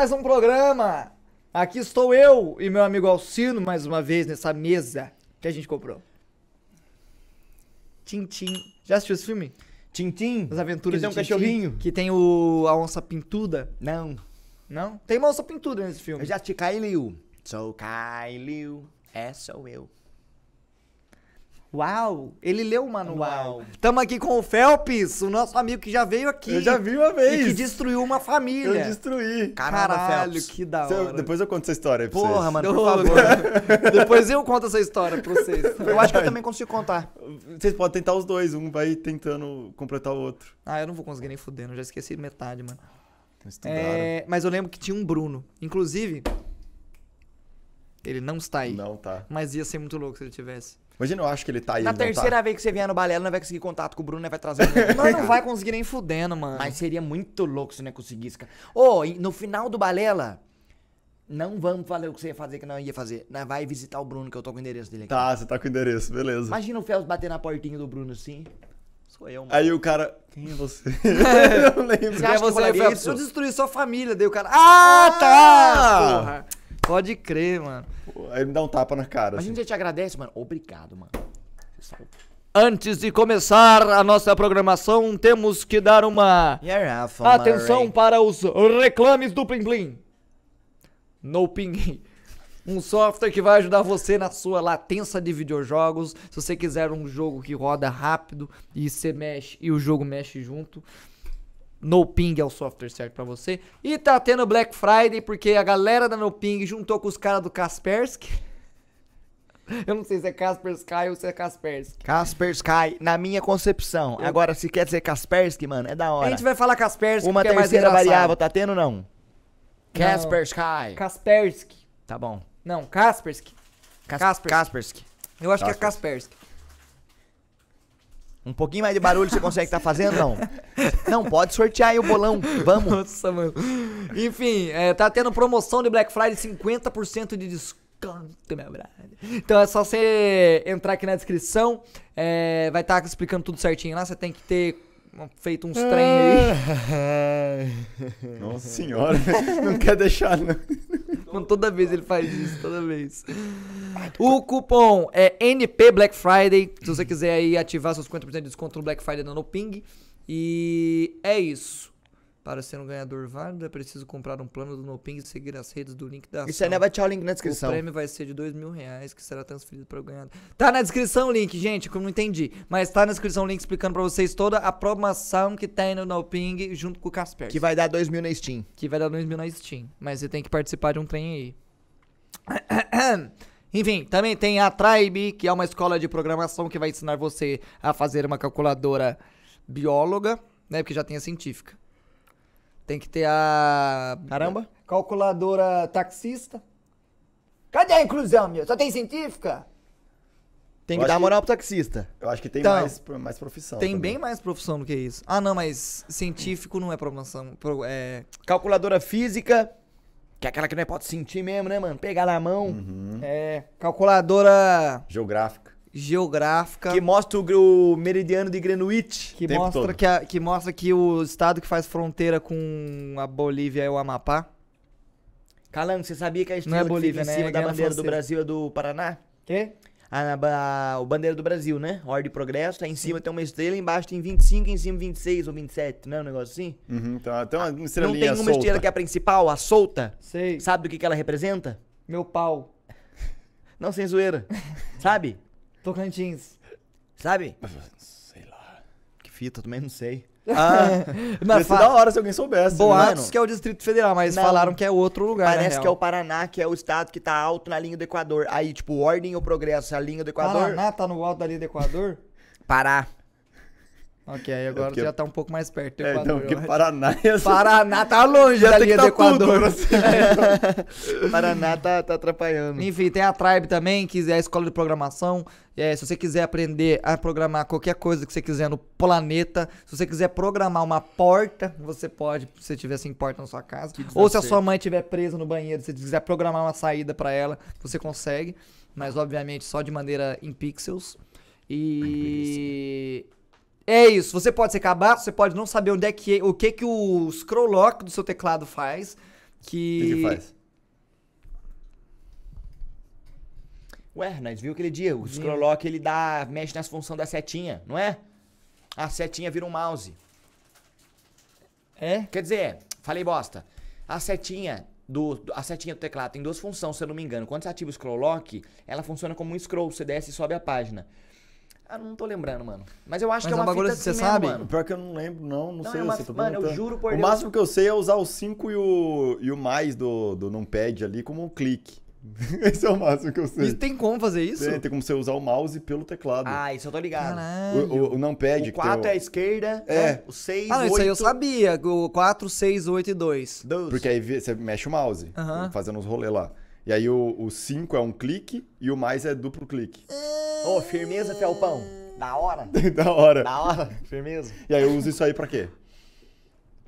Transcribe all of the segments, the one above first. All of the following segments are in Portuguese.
mais um programa. Aqui estou eu e meu amigo Alcino mais uma vez nessa mesa que a gente comprou. Tintim. Já assistiu esse filme? Tintim? As Aventuras que tem um de Tintim, cachorrinho. Que tem o a onça pintuda. Não. Não? Tem uma onça pintuda nesse filme. Eu já assisti Kailiu. Sou Kailiu. É, sou eu. Uau! Ele leu o manual. Estamos aqui com o Felps, o nosso amigo que já veio aqui. Eu já vi uma vez. E que destruiu uma família. Eu destruí. Caralho, que da hora. Eu, depois eu conto essa história aí pra Porra, vocês. mano, por favor. depois eu conto essa história pra vocês. Eu acho que eu também consigo contar. Vocês podem tentar os dois, um vai tentando completar o outro. Ah, eu não vou conseguir nem fudendo, já esqueci metade, mano. Então é, mas eu lembro que tinha um Bruno. Inclusive, ele não está aí. Não tá. Mas ia ser muito louco se ele tivesse. Imagina, eu acho que ele tá aí. Na tá terceira tá... vez que você vier no Balela, não vai conseguir contato com o Bruno, não vai trazer. Mas não vai conseguir nem fudendo, mano. Mas seria muito louco se não conseguisse, Ô, oh, no final do Balela. Não vamos fazer o que você ia fazer, que não ia fazer. Vai visitar o Bruno, que eu tô com o endereço dele aqui. Tá, você tá com o endereço, beleza. Imagina o Fels bater na portinha do Bruno assim. Sou eu, mano. Aí o cara. Quem é você? eu não lembro. Você, acha que você que eu, é eu destruir sua família. Daí o cara. Ah, ah! tá! Ah, porra. Pode crer, mano. Aí ele me dá um tapa na cara. Mas assim. a gente assim. te agradece, mano. Obrigado, mano. Antes de começar a nossa programação, temos que dar uma atenção Murray. para os reclames do Plim Plim. No Ping. Um software que vai ajudar você na sua latência de videojogos. Se você quiser um jogo que roda rápido e você mexe e o jogo mexe junto, NoPing é o software certo para você. E tá tendo Black Friday porque a galera da NoPing juntou com os caras do Kaspersky. Eu não sei se é Kaspersky ou se é Kaspersky. Kaspersky, na minha concepção. Eu... Agora, se quer dizer Kaspersky, mano, é da hora. A gente vai falar Kaspersky Uma é terceira é variável, tá tendo ou não? não. Kaspersky. Kaspersky. Tá bom. Não, Kaspersky. Kas Kaspersky. Kaspersky. Eu acho Kaspersky. que é Kaspersky. Um pouquinho mais de barulho você consegue estar tá fazendo? Não. Não, pode sortear aí o bolão. Vamos. Nossa, mano. Enfim, é, tá tendo promoção de Black Friday, 50% de desconto, meu brother. Então é só você entrar aqui na descrição. É, vai estar tá explicando tudo certinho lá. Você tem que ter feito uns trem aí. Nossa senhora, não quer deixar, não. Mano, toda vez ele faz isso, toda vez. O cupom é NP Black Friday. Se você quiser aí ativar seus 50% de desconto no Black Friday no ping E é isso. Para ser um ganhador válido, é preciso comprar um plano do Noping e seguir as redes do link da Isso aí vai Tchau, o link na descrição. O prêmio vai ser de dois mil reais, que será transferido para o ganhador. Tá na descrição o link, gente, que eu não entendi. Mas tá na descrição o link explicando para vocês toda a promoção que tem no Noping junto com o Casper. Que vai dar dois mil na Steam. Que vai dar dois mil na Steam. Mas você tem que participar de um trem aí. Enfim, também tem a Tribe, que é uma escola de programação que vai ensinar você a fazer uma calculadora bióloga, né? Porque já tem a científica. Tem que ter a. Caramba! Calculadora taxista. Cadê a inclusão, meu? Só tem científica? Tem que eu dar moral que... pro taxista. Eu acho que tem então, mais, mais profissão. Tem também. bem mais profissão do que isso. Ah, não, mas científico não é profissão. É... Calculadora física, que é aquela que não é, pode sentir mesmo, né, mano? Pegar na mão. Uhum. É. Calculadora. Geográfica geográfica. Que mostra o, o meridiano de Greenwich. Que mostra que, a, que mostra que o estado que faz fronteira com a Bolívia é o Amapá. calando você sabia que a é estrela né? é Bolívia, né? em cima da bandeira do Brasil é do Paraná? Quê? A, a, a, o bandeira do Brasil, né? Ordem e Progresso, aí em cima Sim. tem uma estrela, embaixo tem 25, em cima 26 ou 27, não é um negócio assim? Uhum, então, tem uma ah, Não tem uma solta. estrela que é a principal, a solta? Sei. Sabe do que, que ela representa? Meu pau. Não, sem zoeira. Sabe? Tocantins. Sabe? Sei lá. Que fita, também não sei. Ah, mas fa... da hora se alguém soubesse. Né, Boatos que é o Distrito Federal, mas não, falaram que é outro lugar. Parece que é o Paraná, que é o estado que tá alto na linha do Equador. Aí, tipo, ordem ou progresso, a linha do Equador. Paraná tá no alto da linha do Equador? Pará. Ok, é agora é porque... já tá um pouco mais perto do Equador. É, então, porque né? Paraná... É... Paraná tá longe já da linha do Equador. Então. Paraná tá, tá atrapalhando. Enfim, tem a Tribe também, que é a escola de programação. É, se você quiser aprender a programar qualquer coisa que você quiser no planeta, se você quiser programar uma porta, você pode, se você tiver sem assim, porta na sua casa. Ou se a sua mãe estiver presa no banheiro, se você quiser programar uma saída para ela, você consegue. Mas, obviamente, só de maneira em pixels. E... É isso, você pode ser cabaço, você pode não saber onde é que é, o que que o scroll lock do seu teclado faz, que... O que, que faz? Ué, nós viu aquele dia, o scroll lock ele dá, mexe nas funções da setinha, não é? A setinha vira um mouse. É? Quer dizer, falei bosta. A setinha do, a setinha do teclado tem duas funções, se eu não me engano. Quando você ativa o scroll lock, ela funciona como um scroll, você desce e sobe a página. Ah, não tô lembrando, mano. Mas eu acho Mas que é, é uma, uma fita assim você sabe? mano. Pior que eu não lembro, não. Não, não sei é uma, se assim, eu tô Mano, eu juro por o Deus. O máximo que eu sei é usar o 5 e o, e o mais do, do numpad ali como um clique. Esse é o máximo que eu sei. E tem como fazer isso? Tem, tem como você usar o mouse pelo teclado. Ah, isso eu tô ligado. O, o, o numpad. O 4 é a esquerda, né? é. Né? o 6, Ah, não, 8... isso aí eu sabia. O 4, 6, 8 e 2. Porque aí você mexe o mouse, uhum. fazendo os rolês lá. E aí o 5 é um clique e o mais é duplo clique. Ô, oh, firmeza, Felpão. Da hora. da hora. Da hora, firmeza. E aí eu uso isso aí pra quê?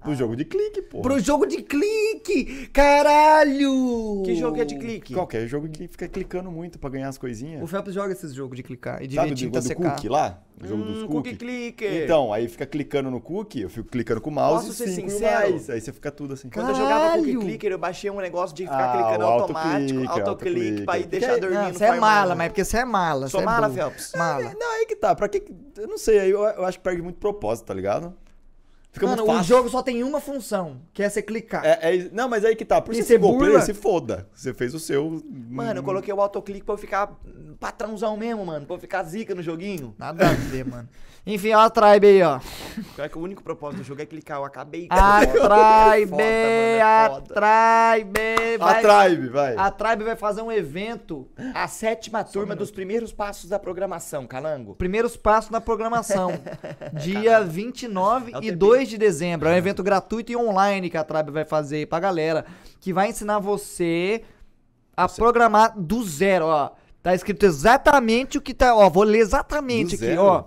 Pro jogo de clique, pô. Pro jogo de clique! Caralho! Que jogo é de clique? Qualquer jogo que fica clicando muito pra ganhar as coisinhas. O Felps joga esses jogos de clicar e de Sabe o jogo do secar. cookie lá? O jogo hum, dos cookie. cookie clicker. Então, aí fica clicando no cookie, eu fico clicando com o mouse Posso ser cinco sincero? Aí você fica tudo assim. caralho Quando eu jogava cookie clicker, eu baixei um negócio de ficar ah, clicando automático, autoclique, pra ir deixar dormindo não, Você é mala, mas é porque você é mala. Sou é mala, Felps? Mala. Não, aí que tá. Pra que... Eu não sei, eu, eu acho que perde muito propósito, tá ligado? Fica Mano, fácil. o jogo só tem uma função, que é você clicar. É, é, não, mas aí que tá. Por isso você burla... se foda. Você fez o seu. Hum. Mano, eu coloquei o autoclique pra eu ficar patrãozão mesmo, mano. Pra eu ficar zica no joguinho. Nada a ver, mano. Enfim, ó a tribe aí, ó. que o único propósito do jogo é clicar. Eu acabei... A é tribe, a tribe. a tribe, vai. A tribe vai fazer um evento. A sétima só turma um dos primeiros passos da programação, Calango. Primeiros passos da programação. É, dia 29 é e 2 2 de dezembro. É um é. evento gratuito e online que a Tribe vai fazer pra galera. Que vai ensinar você a você... programar do zero, ó. Tá escrito exatamente o que tá. Ó, vou ler exatamente do aqui, zero? ó.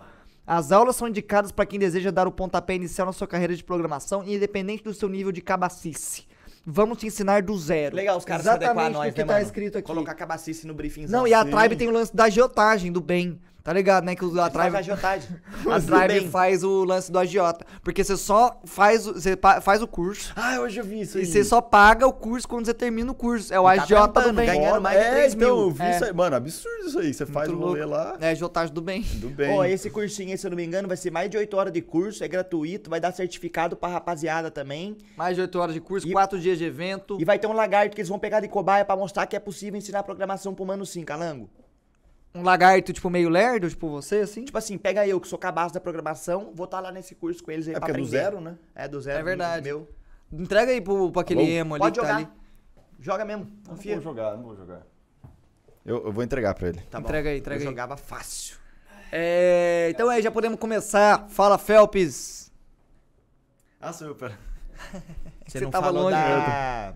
As aulas são indicadas para quem deseja dar o pontapé inicial na sua carreira de programação, independente do seu nível de cabacice. Vamos te ensinar do zero. Legal, os caras Exatamente se adequar a nós, o que né, tá mano? escrito aqui. Colocar cabacice no briefing. Não, e a assim. Tribe tem o lance da agiotagem, do bem. Tá ligado, né? Que o a drive a, drive faz o lance do agiota. Porque você só faz, você faz o curso. Ah, hoje eu vi isso aí. E você só paga o curso quando você termina o curso. É o tá do bem. Ganhando mais é, de então, 3 mil. eu vi é. isso aí. Mano, absurdo isso aí. Você Muito faz o rolê lá. É, agiotagem do bem. Do bem. Ó, esse cursinho aí, se eu não me engano, vai ser mais de 8 horas de curso. É gratuito, vai dar certificado pra rapaziada também. Mais de 8 horas de curso, e... 4 dias de evento. E vai ter um lagarto que eles vão pegar de cobaia pra mostrar que é possível ensinar programação pro humano sim, Calango um lagarto, tipo, meio lerdo, tipo você, assim? Tipo assim, pega eu, que sou cabaço da programação, vou estar tá lá nesse curso com eles aí é pra aprender. É do zero, né? É do zero. É verdade. Meu. Entrega aí pro, pro aquele Alô? Tá emo ali Pode tá jogar. Tá ali. Joga mesmo, confia. Não vou jogar, não vou jogar. Eu, eu vou entregar pra ele. Tá entrega bom. aí, entrega eu aí. jogava fácil. É, então aí, é, já podemos começar. Fala, Felps. Ah, super. Você, você não tava falou longe. Da...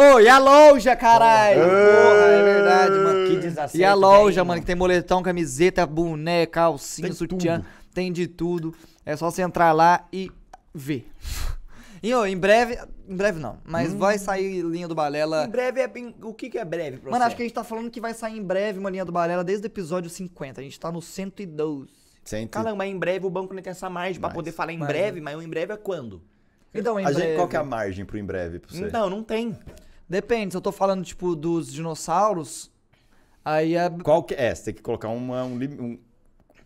Ô, e a loja, caralho! Porra, é verdade, mano. Que desacerto. E a loja, mano, que tem moletom, camiseta, boné, calcinha, tem sutiã. Tudo. Tem de tudo. É só você entrar lá e ver. E oh, em breve. Em breve não, mas hum. vai sair linha do Balela. Em breve é. O que, que é breve, professor? Mano, acho que a gente tá falando que vai sair em breve uma linha do Balela desde o episódio 50. A gente tá no 112. Cento... Caramba, em breve o banco não tem essa margem para poder falar em mas... breve, né? mas o em breve é quando? Então, em a breve... gente, qual que é a margem pro em breve pra você? Não, não tem. Depende, se eu tô falando, tipo, dos dinossauros, aí é... Qual que é? Você tem que colocar uma, um, um,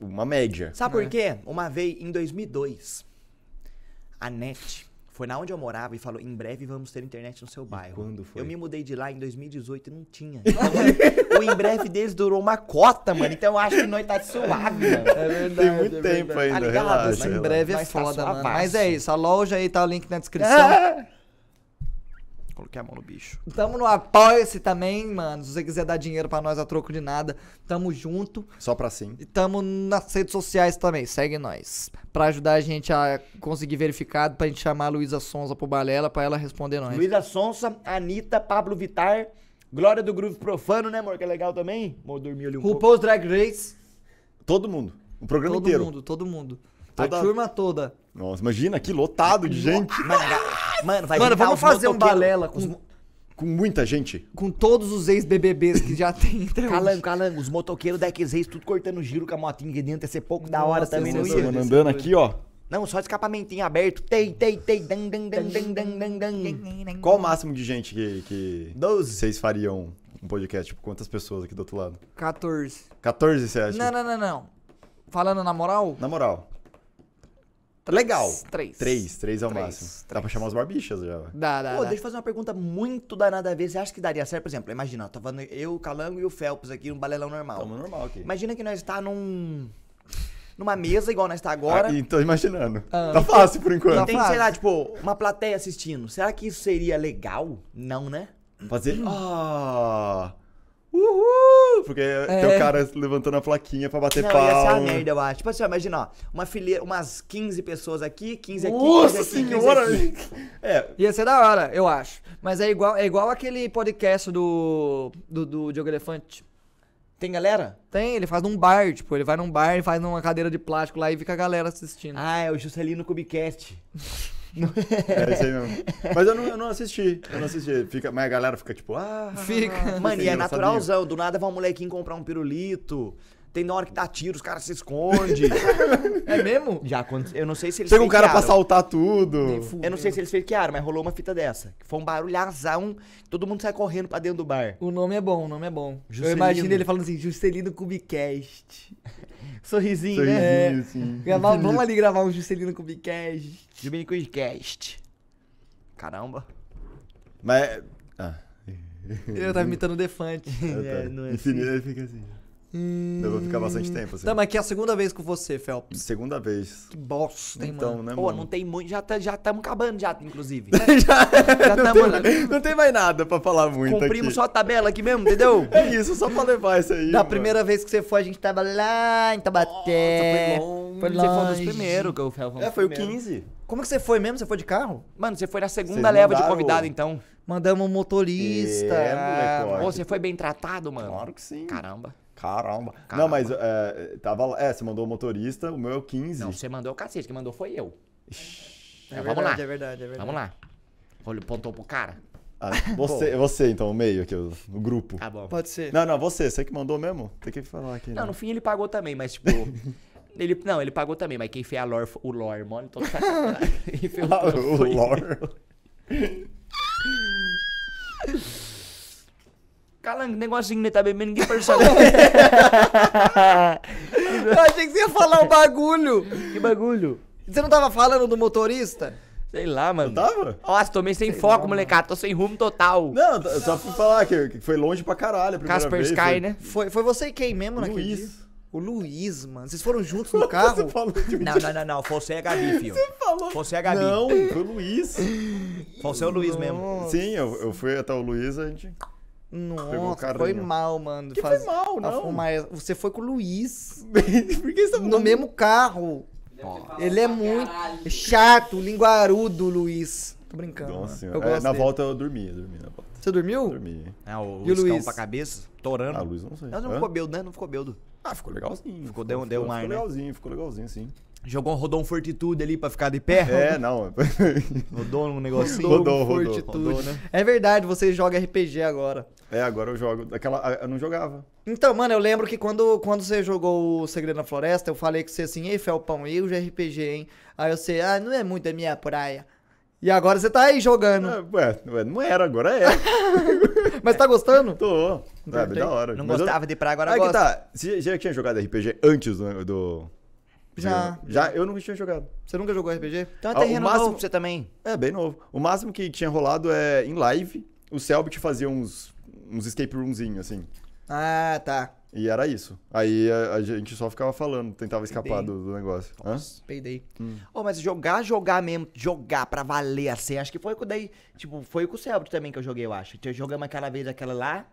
uma média. Sabe por é. quê? Uma vez, em 2002, a NET foi na onde eu morava e falou: em breve vamos ter internet no seu bairro. Quando foi? Eu me mudei de lá em 2018 e não tinha. Então, o em breve deles durou uma cota, mano. Então eu acho que não tá suave, mano. É verdade. Tem é muito é tempo verdade. ainda. Tá ligado? Relaxa, em breve relaxa. é tá foda, tá mano. Mas é isso. A loja aí tá o link na descrição. coloquei é a mão no bicho. Tamo no Apoia-se também, mano. Se você quiser dar dinheiro pra nós a troco de nada, tamo junto. Só pra sim. E tamo nas redes sociais também, segue nós. Pra ajudar a gente a conseguir verificado, pra gente chamar a Luísa Sonza pro Balela, pra ela responder nós. Luísa Sonza, Anitta, Pablo Vitar, Glória do Groove Profano, né, amor? Que é legal também. Vou dormir ali um RuPaul's pouco. RuPaul's Drag Race. Todo mundo. O programa todo inteiro. Todo mundo, todo mundo. Toda... A turma toda. Nossa, imagina que lotado de gente. Mano, mano, vai mano vamos fazer um balela com, com, muita gente. Com todos os ex-BBBs que já tem. Calango, então. calango, os motoqueiros da ex, tudo cortando giro com a motinha aqui dentro. Ia ser pouco Nossa, da hora também, não ia. Né, mano, andando aqui, ó. Não, só escapamentinho aberto. Tei, tei, tei. Dan, dan, dan, dan, dan, dan. Qual o máximo de gente que, que 12. vocês fariam um podcast? Tipo, quantas pessoas aqui do outro lado? 14. 14, você acha? Não, não, não, não. Falando na moral? Na moral legal. Três. Três, três é o máximo. Três. Dá pra chamar os barbichas já. Dá, dá. Pô, dá. deixa eu fazer uma pergunta muito danada a ver. Você acha que daria certo? Por exemplo, imagina, tava eu, o Calango e o Felps aqui num balelão normal. Tamo normal aqui. Imagina que nós tá num numa mesa igual nós está agora. Ah, tô imaginando. Ah. Tá fácil por tá enquanto. Não, tem, sei lá, tipo, uma plateia assistindo. Será que isso seria legal? Não, né? Fazer. Ah! Uhul! porque é. tem o cara levantando a plaquinha pra bater não, pau. Ia ser uma merda, eu acho. Tipo assim, imagina, ó, uma fileira, umas 15 pessoas aqui, 15 aqui. Nossa 15 aqui, senhora! 15 aqui. É. Ia ser da hora, eu acho. Mas é igual, é igual aquele podcast do, do, do Diogo Elefante. Tem galera? Tem, ele faz num bar, tipo, ele vai num bar e faz numa cadeira de plástico lá e fica a galera assistindo. Ah, é o Juscelino Cubicast. Não é isso aí mesmo. Mas eu não, eu não assisti. Eu não assisti. Fica, mas a galera fica tipo, ah. Fica. Mano, e é naturalzão. Do nada vai um molequinho comprar um pirulito. Tem na hora que dá tiro, os caras se escondem. é mesmo? Já aconteceu. Eu não sei se eles. tem um cara pra saltar tudo. Eu não sei né? se eles fakearam, mas rolou uma fita dessa. Que foi um barulhazão. Todo mundo sai correndo pra dentro do bar. O nome é bom, o nome é bom. Juscelino. Eu imagino ele falando assim: Juscelino Cubicast. Sorrisinho, Sorrisinho né? Assim, gravar, infinito. vamos ali gravar um Juscelino com o Bicast. Juscelino com o Bicast. Caramba. Mas. É- ah. Eu tava imitando o Defante. É, tá. não é assim. Infinito, fica assim. Hum... Eu vou ficar bastante tempo, assim. Tá, mas que é a segunda vez com você, Felps. Segunda vez. Que bosta, hein, então, mano? Né, Pô, mano? não tem muito. Já estamos tá, já acabando, já, inclusive. já já tá, não, tamo... tem, não tem mais nada pra falar muito. Cumprimos aqui. só a tabela aqui mesmo, entendeu? é isso, só pra levar isso aí. Da mano. primeira vez que você foi, a gente tava lá em Tabaté. Nossa, foi longe. Foi longe. Você foi um dos primeiros que eu fui. É, foi o 15. Como que você foi mesmo? Você foi de carro? Mano, você foi na segunda leva de convidado, então. Mandamos um motorista. É, moleque. Pô, você foi bem tratado, mano? Claro que sim. Caramba. Caramba. Caramba. Não, mas é, tava lá. É, você mandou o motorista, o meu é o 15. Não, você mandou o cacete, que mandou foi eu. É, é verdade, vamos lá. É verdade, é verdade. Vamos lá. Olha, pontou pro cara. Ah, você, você, então, o meio aqui, o, grupo. Tá bom. Pode ser. Não, não, você, você que mandou mesmo? Tem que falar aqui. Né? Não, né? no fim ele pagou também, mas tipo. ele, não, ele pagou também, mas quem fez a lore, o lore, mano, todo então tá sacanagem. o ah, lore. Cala negocinho, né? Tá bebendo, ninguém percebe. eu achei que você ia falar o bagulho. Que bagulho? Você não tava falando do motorista? Sei lá, mano. Não tava? Nossa, tomei sem Sei foco, molecada. Tô sem rumo total. Não, eu só fui falar que foi longe pra caralho a Casper vez. Sky, foi... né? Foi, foi você e quem mesmo Luiz. naquele dia? O Luiz, mano. Vocês foram juntos no carro? não, não, não, não. Você e é a Gabi, filho. Você falou. Você e é a Gabi. Não, foi o Luiz. Você é o Luiz mesmo. Sim, eu, eu fui até o Luiz, a gente nossa, foi mal, mano. Que Faz... foi mal, ah, não? Fumar... Você foi com o Luiz. Por que você tá No mesmo carro. Ele, é, é muito caralho. chato, linguarudo, Luiz. Tô brincando. Nossa, eu é, na dele. volta eu dormi, eu dormi na volta. Você dormiu? Dormi. É, o e o Luiz? pra cabeça, torando. Ah, Luiz não sei. não Hã? ficou beldo, né? Não ficou beldo. Ah, ficou legalzinho. Ficou, deu, ficou, deu um ficou, ar, né? legalzinho, né? ficou legalzinho, sim. Jogou, um um fortitude ali pra ficar de pé. É, não. rodou um negocinho. Rodou, um rodou, fortitude. rodou, né? É verdade, você joga RPG agora. É, agora eu jogo. Aquela, ah, eu não jogava. Então, mano, eu lembro que quando, quando você jogou o Segredo na Floresta, eu falei que você assim, ei, Felpão, e o é RPG, hein? Aí eu sei, ah, não é muito a é minha praia. E agora você tá aí jogando. É, ué, não era, agora é. Mas tá gostando? Tô. Sabe, ah, da hora. Não Mas gostava eu... de praia, agora aí gosta. que tá. Você já tinha jogado RPG antes do... do já. Já? Eu nunca tinha jogado. Você nunca jogou RPG? Então é terreno ah, o máximo... novo pra você também. É, bem novo. O máximo que tinha rolado é em live, o Selbit fazia uns, uns escape roomzinho, assim. Ah, tá. E era isso. Aí a, a gente só ficava falando, tentava escapar do, do, negócio. Nossa, peidei. Hum. Oh, mas jogar, jogar mesmo, jogar pra valer assim, acho que foi com daí. Tipo, foi com o Selbit também que eu joguei, eu acho. Jogamos aquela vez aquela lá,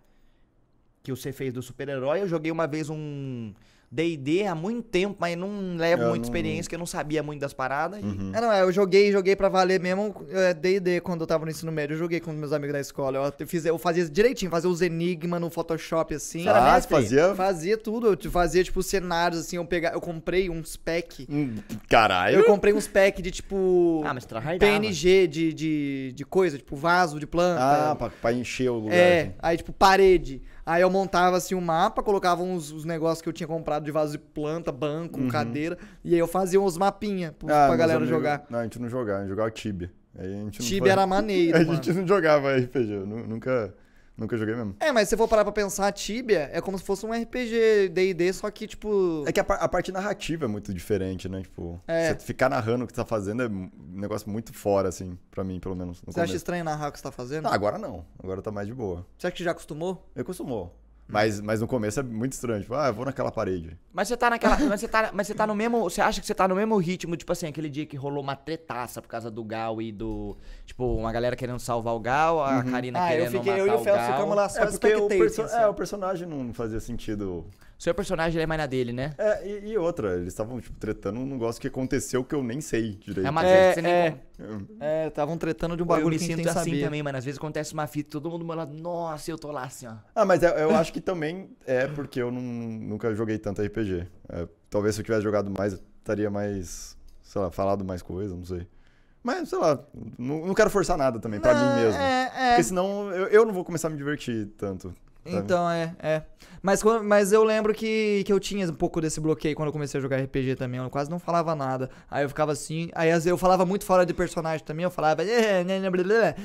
que você fez do super-herói. Eu joguei uma vez um D&D há muito tempo, mas não levo eu muita não... experiência, porque eu não sabia muito das paradas. Uhum. E... É, não, é, eu joguei, joguei pra valer mesmo D&D é, quando eu tava no ensino médio. Eu joguei com meus amigos da escola. Eu, fiz, eu fazia direitinho, fazia os enigmas no Photoshop, assim. Ah, você fazia? Fazia tudo. Eu fazia, tipo, cenários, assim. Eu, pegava, eu comprei uns pack. Hum, caralho? Eu comprei uns pack de, tipo... Ah, mas PNG de, de, de coisa, tipo, vaso de planta. Ah, pra, pra encher o lugar. É, assim. aí, tipo, parede. Aí eu montava assim um mapa, colocava uns, os negócios que eu tinha comprado de vaso de planta, banco, uhum. cadeira. E aí eu fazia uns mapinha pro, ah, pra galera amigos, é jogar. Não, a gente não jogava, a gente jogava Tibia. Tibia era maneiro. a gente não jogava RPG, eu nunca. Nunca joguei mesmo. É, mas se for parar pra pensar, Tibia é como se fosse um RPG DD, só que, tipo. É que a, a, parte narrativa é muito diferente, né? Tipo, é. você ficar narrando o que você tá fazendo é um negócio muito fora, assim, pra mim, pelo menos. Você começo. acha estranho narrar o que você tá fazendo? Ah, agora não. Agora tá mais de boa. Você acha que já acostumou? Eu acostumou. Mas, mas no começo é muito estranho, tipo, ah, eu vou naquela parede. Mas você tá naquela. mas, você tá, mas você tá no mesmo. Você acha que você tá no mesmo ritmo, tipo assim, aquele dia que rolou uma tretaça por causa do Gal e do. Tipo, uma galera querendo salvar o Gal, a uhum. Karina ah, querendo. Ah, eu fiquei, eu e o Fel ficamos lá só é porque o, perso assim. é, o personagem não fazia sentido seu personagem é mais na dele, né? É, e, e outra, eles estavam, tipo, tretando um negócio que aconteceu que eu nem sei direito. É uma é, que você nem... É, é, estavam tretando de um bagulho assim saber. também, mano. Às vezes acontece uma fita, e todo mundo manda, nossa, eu tô lá assim, ó. Ah, mas eu, é, eu acho que também é porque eu não, nunca joguei tanto RPG. É, talvez se eu tivesse jogado mais, eu estaria mais, sei lá, falado mais coisa, não sei. Mas, sei lá, não, não quero forçar nada também, pra mim mesmo. É, é. Porque senão eu, eu não vou começar a me divertir tanto então, é, é. Mas, mas eu lembro que, que eu tinha um pouco desse bloqueio quando eu comecei a jogar RPG também. Eu quase não falava nada. Aí eu ficava assim. Aí às vezes eu falava muito fora de personagem também. Eu falava. Né, né,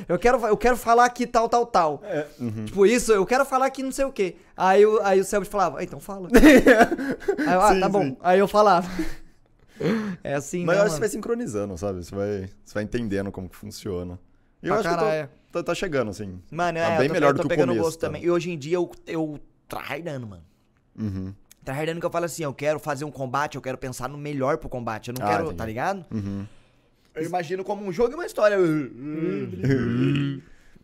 eu quero, eu quero falar que tal, tal, tal. É, uhum. Tipo, isso, eu quero falar que não sei o quê. Aí, eu, aí o Selbit falava. Ah, então fala. aí eu, ah, sim, tá bom. Sim. Aí eu falava. É assim, Mas né, eu acho mano? que você vai sincronizando, sabe? Você vai, você vai entendendo como que funciona. Eu pra acho caralho. que. Eu tô tá, tá chegando, assim. Mano, tá é, bem tô, melhor tô, do que o começo. Gosto tá. também. E hoje em dia eu, eu tryhardando, mano. Uhum. Tryhardando que eu falo assim, eu quero fazer um combate, eu quero pensar no melhor pro combate. Eu não ah, quero, entendi. tá ligado? Uhum. Eu imagino como um jogo e uma história.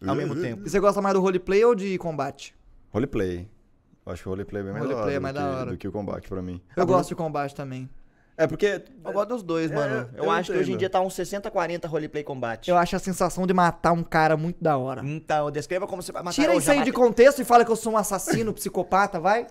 Ao mesmo tempo. E você gosta mais do roleplay ou de combate? Roleplay. Acho que o roleplay é bem melhor é do, que, do que o combate pra mim. Eu gosto de combate também. É porque. Eu gosto dos dois, é, mano. Eu, eu acho entendo. que hoje em dia tá um 60-40 roleplay combate. Eu acho a sensação de matar um cara muito da hora. Então, descreva como você vai matar Tira isso aí de contexto e fala que eu sou um assassino, psicopata, vai.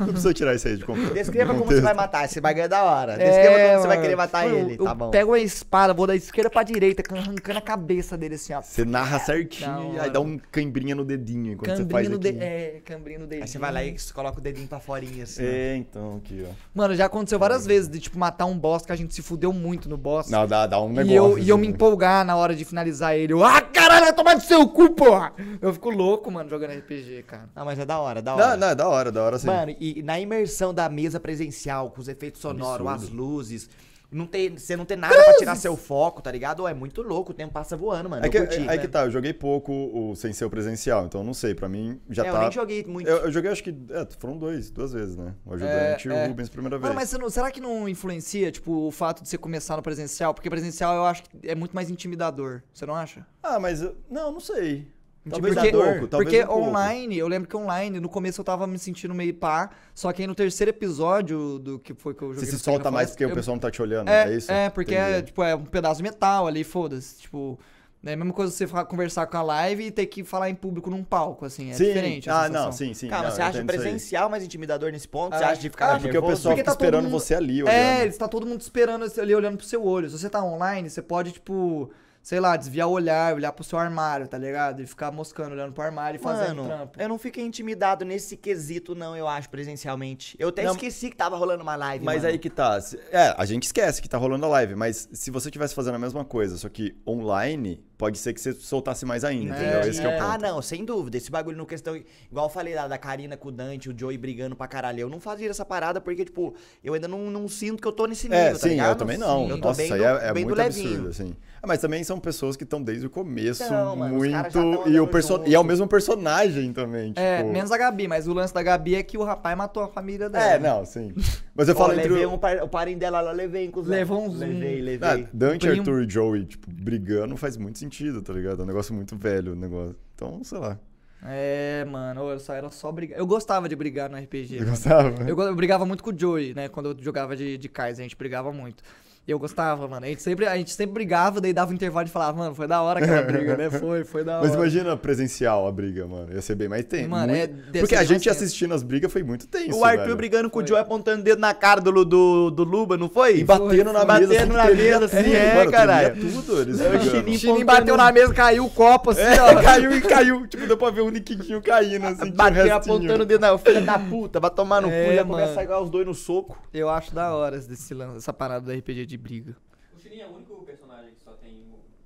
Não precisa tirar isso aí de contexto. Descreva como você vai matar, você vai ganhar da hora. É, descreva é, como você vai querer matar tá eu, ele, eu tá bom. Pego uma espada, vou da esquerda pra direita, arrancando a cabeça dele assim, ó. Você narra certinho e aí dá um cambrinha no dedinho enquanto cambrinha você faz no aqui. De... É, cambrinha no dedinho. Aí você vai lá e coloca o dedinho pra forinha assim. É, então, aqui, ó. Mano, já aconteceu várias é. vezes de, tipo, matar um boss que a gente se fudeu muito no boss. Não, dá, dá um negócio. E eu, assim, e eu me empolgar na hora de finalizar ele. Eu, ah, caralho, vai tomar do seu cu, porra! Eu fico louco, mano, jogando RPG, cara. Não, mas é da hora, é da hora. Não, não, é da hora, é da hora sim. Mano, e na imersão da mesa presencial, com os efeitos sonoros, as luzes não tem você não tem nada pra tirar seu foco, tá ligado? É muito louco, o tempo passa voando, mano. É que, curti, é, né? que tá, eu joguei pouco o, sem ser o presencial, então não sei, pra mim já é, tá. Eu nem joguei muito. Eu, eu joguei acho que. É, foram dois, duas vezes, né? O ajudante é, e o é. Rubens primeira vez. Mano, mas não, será que não influencia, tipo, o fato de você começar no presencial? Porque presencial eu acho que é muito mais intimidador, você não acha? Ah, mas. Não, não sei. Tipo, talvez porque, pouco, talvez porque um online, eu lembro que online, no começo eu tava me sentindo meio pá, só que aí no terceiro episódio do que foi que eu joguei. Você se solta mais porque eu... o pessoal não tá te olhando, é, é isso? É, porque é, tipo, é um pedaço de metal ali, foda-se. Tipo, é a mesma coisa você conversar com a live e ter que falar em público num palco, assim. É sim. diferente. ah, sensação. não, sim, sim. não, você acha presencial mais intimidador nesse ponto? Ah, você é. acha de ficar ah, nervoso? Porque o pessoal porque tá esperando mundo... você ali, é, olhando. É, está todo mundo esperando ali, olhando pro seu olho. Se você tá online, você pode, tipo sei lá, desviar o olhar, olhar pro seu armário, tá ligado? E ficar moscando, olhando pro armário e Mano, fazendo trampo. Eu não fiquei intimidado nesse quesito, não, eu acho, presencialmente. Eu até não, esqueci que tava rolando uma live. Mas mano. aí que tá. É, a gente esquece que tá rolando a live, mas se você estivesse fazendo a mesma coisa, só que online, pode ser que você soltasse mais ainda, é, entendeu? Esse é o é. ponto. Ah, não, sem dúvida. Esse bagulho no questão. Igual eu falei lá da Karina com o Dante, o Joey brigando pra caralho. Eu não fazia essa parada porque, tipo, eu ainda não, não sinto que eu tô nesse é, nível. É, tá sim, ligado? eu também não. Sim. Eu tô Nossa, bem, do, é, é bem muito absurdo, assim. Ah, mas também são pessoas que estão desde o começo então, mano, muito. E, o perso... e é o mesmo personagem também. É, tipo. menos a Gabi, mas o lance da Gabi é que o rapaz matou a família dela. É, não, sim. Mas eu falo entre. Levei um par... O parente dela lá, levei, inclusive. Levou uns. Levei, levei. Ah, Dante, Arthur e Joey, tipo, brigando faz muito sentido sentido, tá ligado? É um negócio muito velho, o negócio. Então, sei lá. É, mano, eu só era só brigar. Eu gostava de brigar no RPG. Eu gostava? Eu, eu, brigava muito com o Joey, né? Quando eu jogava de, de Kaiser, a gente brigava muito. E eu gostava, mano. A gente sempre, a gente sempre brigava, daí dava um intervalo e falava, mano, foi da hora aquela briga, né? Foi, foi da hora. Mas imagina presencial a briga, mano. Ia ser bem mais tenso. Mano, muito... é, Porque a gente assistindo as brigas foi muito tenso. O Arthur velho. brigando com foi. o Joe apontando o dedo na cara do, do, do Luba, não foi? E batendo foi, na mesa. Batendo na mesa, assim, é, mano, caralho. tudo, eles é, O Chininho bateu na mesa, caiu o copo, assim, é, ó. Caiu e caiu. Tipo, deu pra ver o Niquinho caindo, assim. Bateu, um apontando o dedo na filha da puta, vai tomar no é, cu, já começa a sair os dois no soco. Eu acho da hora esse essa parada do RPG de briga. O Shirin é o único personagem que só tem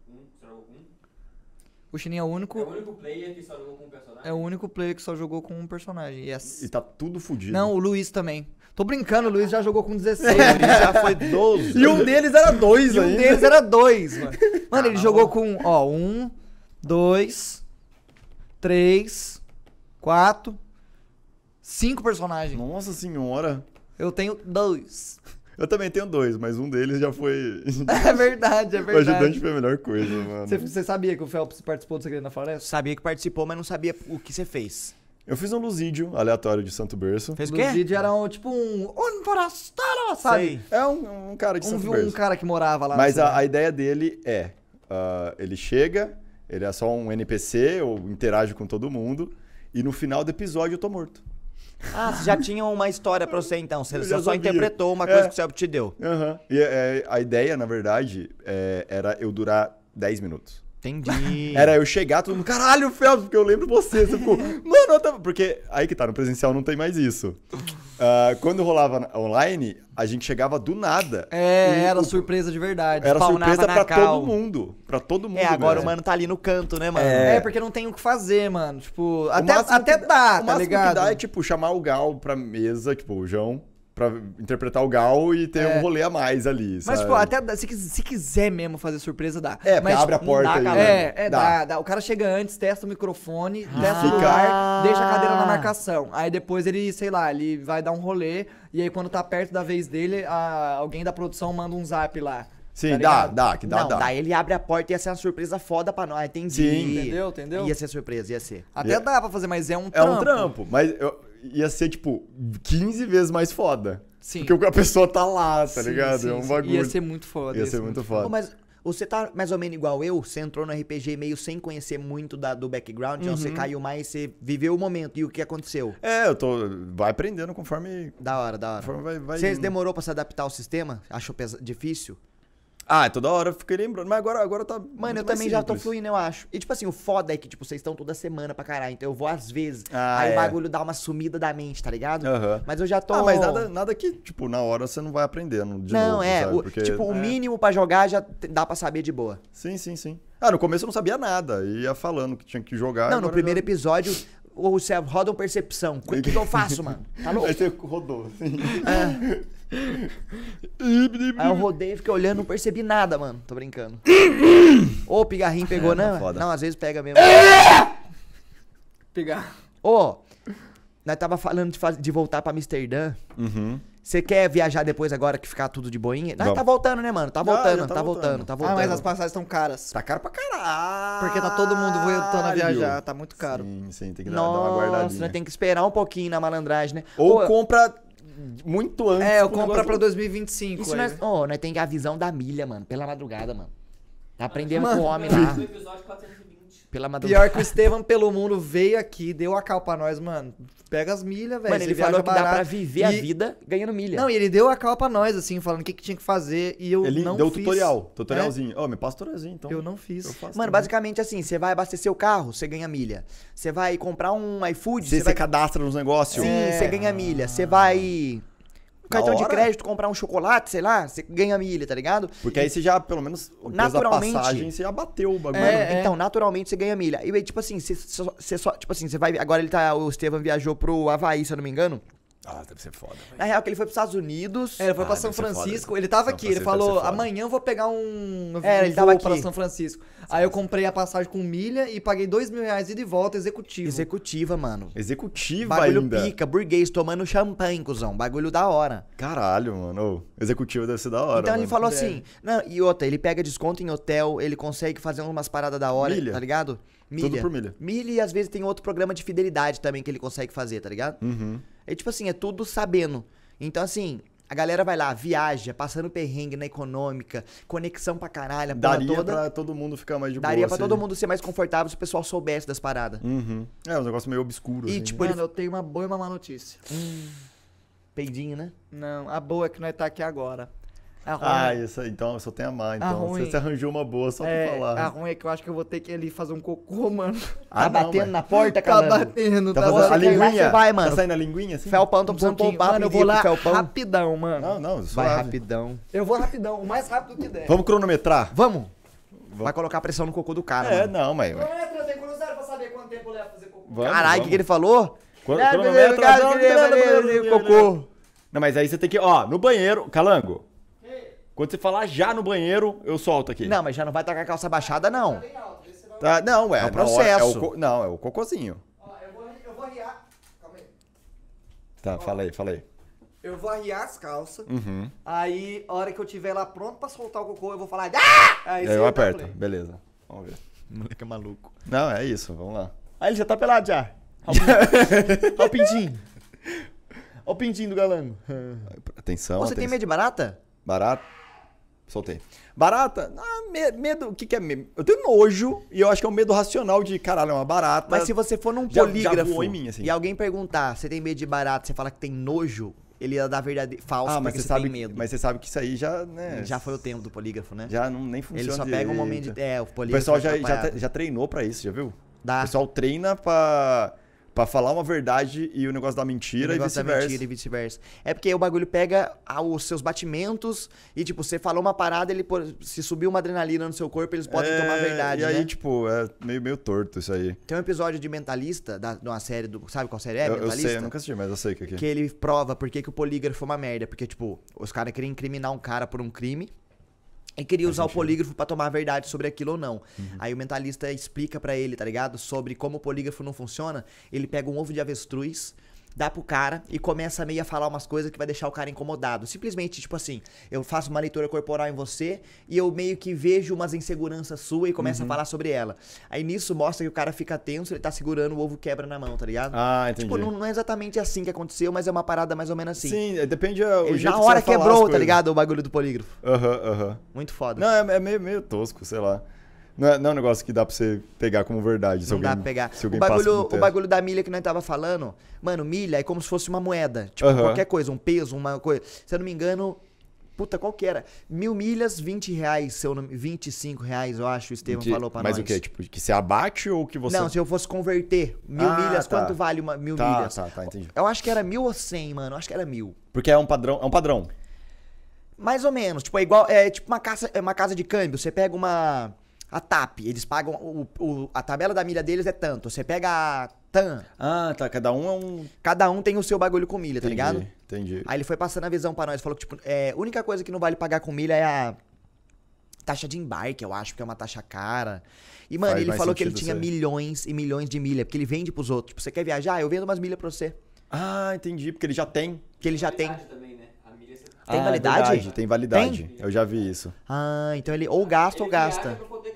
um? Só jogou um? O Shirin é o único. É o único player que só jogou com um personagem? É o único player que só jogou com um personagem, yes. E tá tudo fodido. Não, o Luiz também. Tô brincando, o Luiz já jogou com 16. o já foi 12. E um deles era dois, E um ainda. deles era dois, mano. Ah, mano, ele tá jogou com, ó, um, dois, três, quatro, cinco personagens. Nossa senhora. Eu tenho dois. Eu também tenho dois, mas um deles já foi. É verdade, é verdade. O ajudante foi a melhor coisa, mano. Você, sabia que o Phelps participou do Segredo na Floresta? Sabia que participou, mas não sabia o que você fez. Eu fiz um luzidio aleatório de Santo Berço. Fez o quê? Lusídio era um, tipo um... Um forastero, sabe? Sei. É um, um, cara de um, Santo um Berço. Um cara que morava lá. Mas a, assim. a, ideia dele é... Uh, ele chega, ele é só um NPC, ou interage com todo mundo, e no final do episódio eu tô morto. Ah, você já tinha uma história pra você então. Você só interpretou uma coisa é. que o céu te deu. Uhum. E é, é, a ideia, na verdade, é, era eu durar 10 minutos. Entendi. Era eu chegar, todo mundo, caralho, Felps, porque eu lembro você. Você ficou, mano, eu tava... Porque aí que tá, no presencial não tem mais isso. Uh, quando rolava online, a gente chegava do nada. É, e era o... surpresa de verdade. Era surpresa pra cal. todo mundo. Pra todo é, mundo. É, agora mesmo. o mano tá ali no canto, né, mano? É, é porque não tem o que fazer, mano. Tipo, o até, até que, dá, o tá ligado? O máximo que dá é, tipo, chamar o Gal pra mesa, tipo, o João pra interpretar o Gal e ter é. um rolê a mais ali. Sabe? Mas, pô, até se, se quiser mesmo fazer surpresa, dá. É, mas abre a porta dá, aí. Né? É, é dá. Dá, dá. O cara chega antes, testa o microfone, ah. testa o lugar, deixa a cadeira na ah. marcação. Aí depois ele, sei lá, ele vai dar um rolê. E aí quando tá perto da vez dele, a, alguém da produção manda um zap lá. Sim, tá dá, dá, que dá, não, dá. Daí ele abre a porta e ia ser uma surpresa foda pra nós. Entendi. Sim. Entendeu, entendeu? Ia ser surpresa, ia ser. Até é dá pra fazer, mas é um trampo. É um trampo. Mas eu, ia ser, tipo, 15 vezes mais foda. Sim. Porque a pessoa tá lá, tá sim, ligado? Sim, é um bagulho. Ia ser muito foda. Ia, ia ser, ser muito, muito foda. foda. mas você tá mais ou menos igual eu, você entrou no RPG meio sem conhecer muito da, do background, uhum. então você caiu mais, você viveu o momento e o que aconteceu. É, eu tô. Vai aprendendo conforme. Da hora, da hora. Vai, vai... demorou pra se adaptar ao sistema? Achou pesa... difícil? Ah, é toda hora eu fiquei lembrando. Mas agora, agora tá. Mano, eu também já tô fluindo, eu acho. E tipo assim, o foda é que, tipo, vocês estão toda semana pra caralho. Então eu vou às vezes. Ah, aí é. o bagulho dá uma sumida da mente, tá ligado? Mas eu já tô. Ah, mas nada, nada que, tipo, na hora você não vai aprendendo de não, novo, é. sabe? Porque, tipo, o é. mínimo pra jogar já dá pra saber de boa. Sim, sim, sim. Ah, no começo eu não sabia nada. Ia falando que tinha que jogar. não, no primeiro já- episódio, o roda um percepção. O que, que eu faço, mano? Tá louco? Aí você rodou, assim. Aí eu rodei, fiquei olhando, não percebi nada, mano. Tô brincando. Ô, oh, pigarrinho pegou, é, né? Não, às vezes pega mesmo. Pegar. Ô, oh, nós tava falando de, de, voltar pra Amsterdã. Uhum. Você quer viajar depois agora que ficar tudo de boinha? Não, tá voltando, né, mano? Tá voltando, ah, tá, tá voltando. voltando. tá ah, voltando. Ah, mas as passagens estão caras. Tá caro pra caralho. Porque tá todo mundo voltando a viajar, tá muito caro. Sim, sim, tem que dar, Nossa, dar uma guardadinha. Nossa, tem que esperar um pouquinho na malandragem, né? Ou Pô, compra muito antes. É, eu comprar pra 2025. Isso aí. nós, oh, nós né, tem a visão da milha, mano, pela madrugada, mano. Tá aprendendo mano, com o homem lá pela madrugada. Pior que o Estevam pelo mundo veio aqui, deu a cal pra nós, mano. Pega as milhas, velho. Mano, ele falou que barato. dá pra viver e... a vida ganhando milha. Não, e ele deu a cal pra nós, assim, falando o que, que tinha que fazer. E eu ele não fiz. Ele deu tutorial, tutorialzinho. Ó, é? oh, me passa tutorialzinho, então. Eu não fiz. Eu mano, também. basicamente assim, você vai abastecer o carro, você ganha milha. Você vai comprar um iFood, você, você vai... cadastra nos negócios. Sim, é. você ganha milha. Você vai um cartão de crédito, comprar um chocolate, sei lá, você ganha milha, tá ligado? Porque aí você já, pelo menos, naturalmente, da passagem, você já bateu o bagulho. É, então, é. Então, naturalmente, você ganha milha. E tipo assim, você, você só, tipo assim, você vai... Agora ele tá, o Estevam viajou pro Havaí, se eu não me engano. Ah, deve ser foda. Véio. Na real, que ele foi pros Estados Unidos. É, ele foi ah, pra São Francisco. É foda, ele tava aqui. Ele falou: amanhã eu vou pegar um. É, ele tava aqui. pra São Francisco. Sim. Aí eu comprei a passagem com milha e paguei dois mil reais ida e volta, executivo. Executiva, mano. Executiva, Bagulho ainda. pica, burguês, tomando champanhe, cuzão. Bagulho da hora. Caralho, mano. Executivo deve ser da hora. Então mano. ele falou é. assim: não, e outra, ele pega desconto em hotel, ele consegue fazer umas paradas da hora, milha. tá ligado? Milha. Tudo por milha. Milha e às vezes tem outro programa de fidelidade também que ele consegue fazer, tá ligado? Uhum. É tipo assim, é tudo sabendo. Então, assim, a galera vai lá, viaja, passando perrengue na econômica, conexão pra caralho, a Daria toda. pra todo mundo ficar mais de boa. Daria pra assim. todo mundo ser mais confortável se o pessoal soubesse das paradas. Uhum. É, um negócio meio obscuro. E, assim, tipo, né? Mano, eu tenho uma boa e uma má notícia. Hum. Peidinho, né? Não, a boa é que nós tá aqui agora. É ah, isso, então só tenho a má. É então você se arranjou uma boa só é, pra falar. A é ruim é que eu acho que eu vou ter que ir ali fazer um cocô, mano. Ah, tá não, batendo na porta, cara? Tá batendo, tá, fazendo tá a linguinha. Vai, mano. Tá saindo a linguinha assim? Felpão, tô precisando um bombar, mano. Eu vou lá felpão. rapidão, mano. Não, não, suave. Vai rapidão. Eu vou rapidão, o mais rápido que der. Vamos cronometrar? Vamos. Vai colocar pressão no cocô do cara. É, mano. não, mas. Cronometra, tem curiosidade pra saber quanto tempo leva fazer cocô. Caralho, o que, que ele falou? Cronometra, cocô. Não, mas aí você tem que, ó, no banheiro, calango. Quando você falar já no banheiro, eu solto aqui. Não, mas já não vai estar com a calça baixada, não. Tá, é tá não, é, é o processo. É o, não, é o cocôzinho. Ó, eu vou, arriar. Calma aí. Tá, Ó, fala aí, fala aí. Eu vou arriar as calças. Uhum. Aí, a hora que eu tiver lá pronto pra soltar o cocô, eu vou falar. Ah! Aí, eu aperto. Play. Beleza. Vamos ver. moleque é maluco. Não, é isso, vamos lá. Aí ele já tá pelado já. Olha o pintinho. Olha o pintinho do galango. Atenção. Você atenção. tem medo de barata? Barata. Soltei. Barata? Ah, me, medo. O que, que é medo? Eu tenho nojo e eu acho que é um medo racional de caralho, é uma barata. Mas se você for num já, polígrafo já mim, assim. e alguém perguntar, você tem medo de barata, você fala que tem nojo, ele ia dar verdade falso ah, mas você, você sabe, tem medo. Mas você sabe que isso aí já, né? Já foi o tempo do polígrafo, né? Já não, nem funciona. Ele só direito. pega um momento de. É, o polígrafo. O pessoal já, já, já treinou pra isso, já viu? Dá. O pessoal treina pra para falar uma verdade e o negócio da mentira o negócio e vice-versa. mentira e vice-versa. É porque o bagulho pega os seus batimentos e, tipo, você falou uma parada, ele se subiu uma adrenalina no seu corpo, eles podem é, tomar a verdade. E aí, né? tipo, é meio, meio torto isso aí. Tem um episódio de Mentalista, da, de uma série do. Sabe qual série é? Eu, Mentalista? Eu sei, eu nunca assisti, mas eu sei que aqui. É. Que ele prova por que, o polígrafo é uma merda. Porque, tipo, os caras querem incriminar um cara por um crime e queria usar o polígrafo para tomar a verdade sobre aquilo ou não. Uhum. Aí o mentalista explica para ele, tá ligado? Sobre como o polígrafo não funciona. Ele pega um ovo de avestruz, dá pro cara e começa meio a falar umas coisas que vai deixar o cara incomodado. Simplesmente, tipo assim, eu faço uma leitura corporal em você e eu meio que vejo umas inseguranças suas e começa uhum. a falar sobre ela. Aí nisso mostra que o cara fica tenso, ele tá segurando o ovo quebra na mão, tá ligado? Ah, entendi. Tipo, não, não é exatamente assim que aconteceu, mas é uma parada mais ou menos assim. Sim, é, depende é, o jeito Na hora quebrou, tá ligado? O bagulho do polígrafo. Aham, uhum, aham. Uhum. Muito foda. Não, é, é meio, meio tosco, sei lá. Não é, não é um negócio que dá pra você pegar como verdade. Não alguém, dá pra pegar. o, bagulho, o bagulho da milha que nós tava falando, mano, milha é como se fosse uma moeda. Tipo, qualquer coisa, um peso, uma coisa. Se eu não me engano, Puta, qual que era? Mil milhas, 20 reais, seu nome, 25 reais, eu acho, o Estevam falou pra mas nós. Mas o que? Tipo, que se abate ou que você. Não, se eu fosse converter mil ah, milhas, tá. quanto vale uma mil tá, milhas? Tá, tá, entendi. Eu acho que era mil ou cem, mano. Eu acho que era mil. Porque é um padrão. É um padrão. Mais ou menos. Tipo, é igual. É tipo uma casa, é uma casa de câmbio. Você pega uma a TAP. Eles pagam. O, o, a tabela da milha deles é tanto. Você pega a TAM. Ah, tá. Cada um é um. Cada um tem o seu bagulho com milha, tá entendi, tá ligado? Entendi. Aí ele foi passando a visão para nós. Falou que, tipo, é, a única coisa que não vale pagar com milha é a taxa de embarque, eu acho, porque é uma taxa cara. E, mano, Faz ele falou que ele tinha ser. milhões e milhões de milha, porque ele vende pros outros. Tipo, você quer viajar? Eu vendo umas milhas pra você. Ah, entendi, porque ele já tem. Que ele já tem. Né? Tem ah, é validade? tem validade. Tem? Eu já vi isso. Ah, então ele ou gasta ele ou gasta. pra poder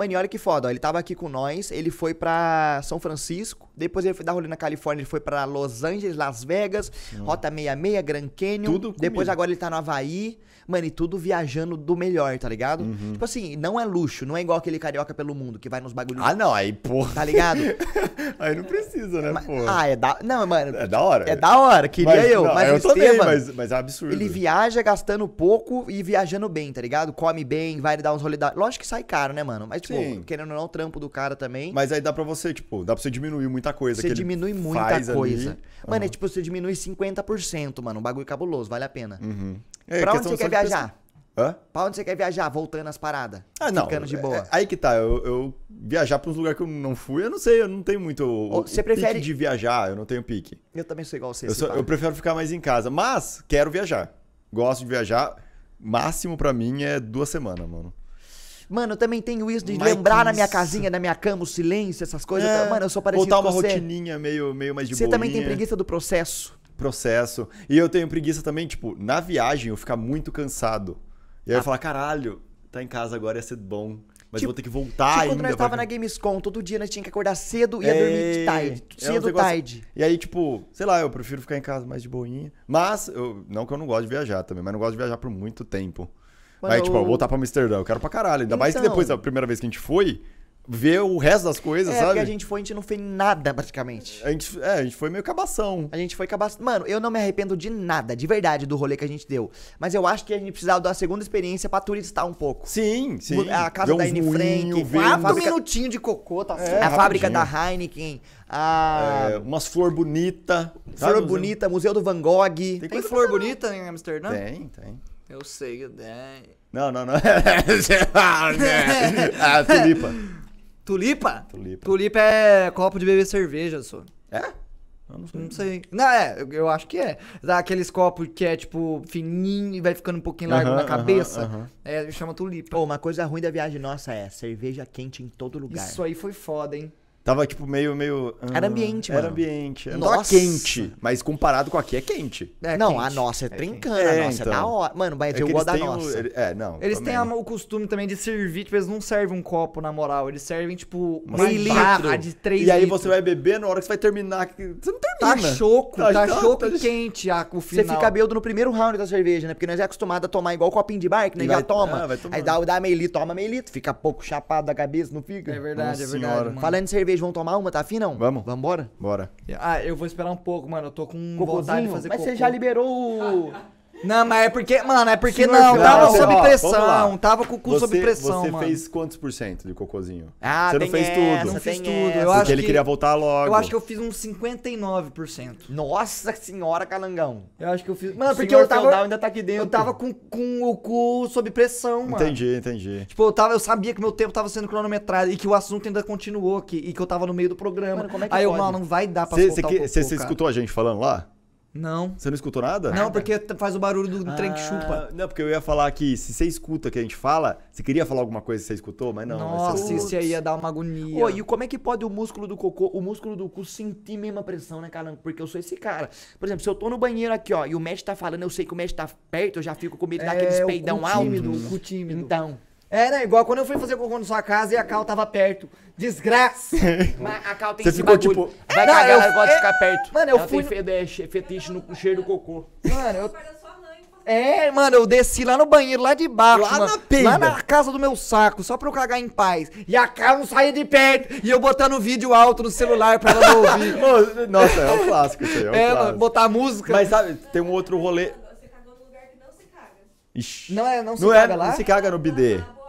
Mano, e olha que foda, ó, ele tava aqui com nós, ele foi pra São Francisco, depois ele foi dar rolê na Califórnia, ele foi pra Los Angeles, Las Vegas, Sim. Rota 66, Grand Canyon. Tudo comigo. Depois agora ele tá no Havaí. Mano, e tudo viajando do melhor, tá ligado? Uhum. Tipo assim, não é luxo, não é igual aquele carioca pelo mundo que vai nos bagulhos. Ah, não, aí, porra. Tá ligado? aí não precisa, né, pô? Ah, é da. Não, mano. É da hora. É da hora, queria mas, eu. Não, mas eu o também, mas, mas é absurdo. Ele viaja gastando pouco e viajando bem, tá ligado? Come bem, vai dar uns rolê. Da... Lógico que sai caro, né, mano? Mas, tipo Tipo, Sim. querendo ou não, o trampo do cara também. Mas aí dá pra você, tipo, dá pra você diminuir muita coisa. Você diminui muita coisa. Ali. Mano, uhum. é tipo, você diminui 50%, mano. Um bagulho cabuloso, vale a pena. Uhum. É, pra onde você quer viajar? Hã? Pra onde você quer viajar? Voltando as paradas. Ah, não. Ficando de é, boa. É, aí que tá. Eu, eu viajar pra uns lugares que eu não fui, eu não sei. Eu não tenho muito. você prefere. Pique de viajar, eu não tenho pique. Eu também sou igual você. Eu, sou, eu prefiro ficar mais em casa. Mas, quero viajar. Gosto de viajar. Máximo pra mim é duas semanas, mano. Mano, eu também tenho isso de lembrar na minha casinha, na minha cama, o silêncio, essas coisas. É, mano, eu sou parecido com você. Botar uma rotininha meio, meio mais de Você boinha. também tem preguiça do processo. Processo. E eu tenho preguiça também, tipo, na viagem eu ficar muito cansado. E aí ah. eu falar, caralho, tá em casa agora ia ser bom. Mas tipo, vou ter que voltar tipo, ainda. quando nós tava na Gamescom, todo dia nós tinha que acordar cedo e ia dormir dormir é, tarde. Cedo, é um tarde. E aí, tipo, sei lá, eu prefiro ficar em casa mais de boinha. Mas, eu, não que eu não gosto de viajar também, mas não gosto de viajar por muito tempo. Mano, aí, tipo, o... voltar pra Amsterdã, eu quero pra caralho. Ainda então... mais que então. depois da primeira vez que a gente foi, ver o resto das coisas, é, sabe? É, a gente foi, a gente não fez nada, praticamente. A gente, é, a gente foi meio cabação. A gente foi cabação. Mano, eu não me arrependo de nada, de verdade, do rolê que a gente deu. Mas eu acho que a gente precisava dar a segunda experiência pra turistar um pouco. Sim, sim. A casa Deu da Anne Frank, quatro fábrica... minutinhos de cocô, tá é, A rapidinho. fábrica da Heineken, ah É, umas flor bonita. Flor sabe, bonita, museu? museu do Van Gogh. Tem, tem flor bonita em Amsterdã? Tem, tem. Eu sei. dei. Né? Não, não, não. ah, tulipa. Tulipa? Tulipa. Tulipa é copo de beber cerveja, só. É? Eu não sei. Não sei. Não, é, eu acho que é. Daqueles copos que é, tipo, fininho e vai ficando um pouquinho largo na cabeça. É, chama tulipa. Pô, uma coisa ruim da viagem nossa é cerveja quente em todo lugar. Isso aí foi foda, hein? Tava, tipo, meio, meio... Ah, era ambiente, mano. Era ambiente. É, nossa tá quente, mas comparado com aqui é quente. É não, quente. a nossa é, é trincando, a é, nossa então. é da então. hora. Mano, vai ter é o gol da nossa. O, é, não. Eles também. têm o costume também de servir, tipo, eles não servem um copo, na moral. Eles servem, tipo, meio barra de três E aí litros. você vai beber, na hora que você vai terminar... Você não termina. Tá choco, tá, tá choco tá, quente ah, o final. Você fica bêbado no primeiro round da cerveja, né? Porque nós é acostumado a tomar igual copinho de bar, que nós vai, já toma. Ah, aí dá, dá meio litro, toma meio litro. Fica pouco chapado da cabeça, não fica? É verdade, é verdade. Falando de cerveja cerveja, vamos tomar uma, tá afim não? Vamos. Vamos embora? Bora. Ah, eu vou esperar um pouco, mano. Eu tô com Cocôzinho? vontade de fazer Mas cocô. você já liberou o... Não, mas é porque, mano, é porque Senhor, não, tava sob pressão, tava com o cu você, sob pressão, você mano. Você fez quantos por cento de cocôzinho? Ah, você não fez essa, tudo. Não fiz tudo. Essa. Eu porque acho ele que, queria voltar logo. Eu acho que eu fiz uns 59%. Nossa senhora, calangão. Eu acho que eu fiz. Mano, porque eu tava ainda tá aqui dentro. Eu tava com, com o cu sob pressão, mano. Entendi, entendi. Tipo, eu tava, eu sabia que meu tempo tava sendo cronometrado e que o assunto ainda continuou aqui e que eu tava no meio do programa. Mano, como é que Aí pode? eu, mano, não vai dar para soltar Você escutou a gente falando lá? Não. Você não escutou nada? Não, porque faz o barulho do ah, trem que chupa. Não, porque eu ia falar que se você escuta o que a gente fala, você queria falar alguma coisa que você escutou, mas não. Nossa, se isso aí ia dar uma agonia. Oi, e como é que pode o músculo do cocô, o músculo do cu sentir mesma pressão, né, caramba? Porque eu sou esse cara. Por exemplo, se eu tô no banheiro aqui, ó, e o médico tá falando, eu sei que o médico tá perto, eu já fico com medo é, daqueles peidão alto. Tímido, o cu tímido. Então. É, né? igual quando eu fui fazer cocô na sua casa e a Cal tava perto. Desgraça! Mas a Cal tem Você esse ficou bagulho. tipo. É, vai não, cagar, eu, ela gosta de ficar é, perto. Mano, eu ela fui. Tem no... É, fetiche no cheiro do cocô. Mano, eu. Né? É, mano, eu desci lá no banheiro, lá de baixo. Lá mano, na Lá na casa do meu saco, só pra eu cagar em paz. E a cara não saía de perto. E eu botando vídeo alto no celular pra ela não ouvir. Nossa, é um clássico isso aí. É, um é botar música. Mas sabe, tem um outro rolê. Você cagou no lugar que não se caga. Ixi. Não é, não se não caga é, lá? Não se caga no bidê. Ah,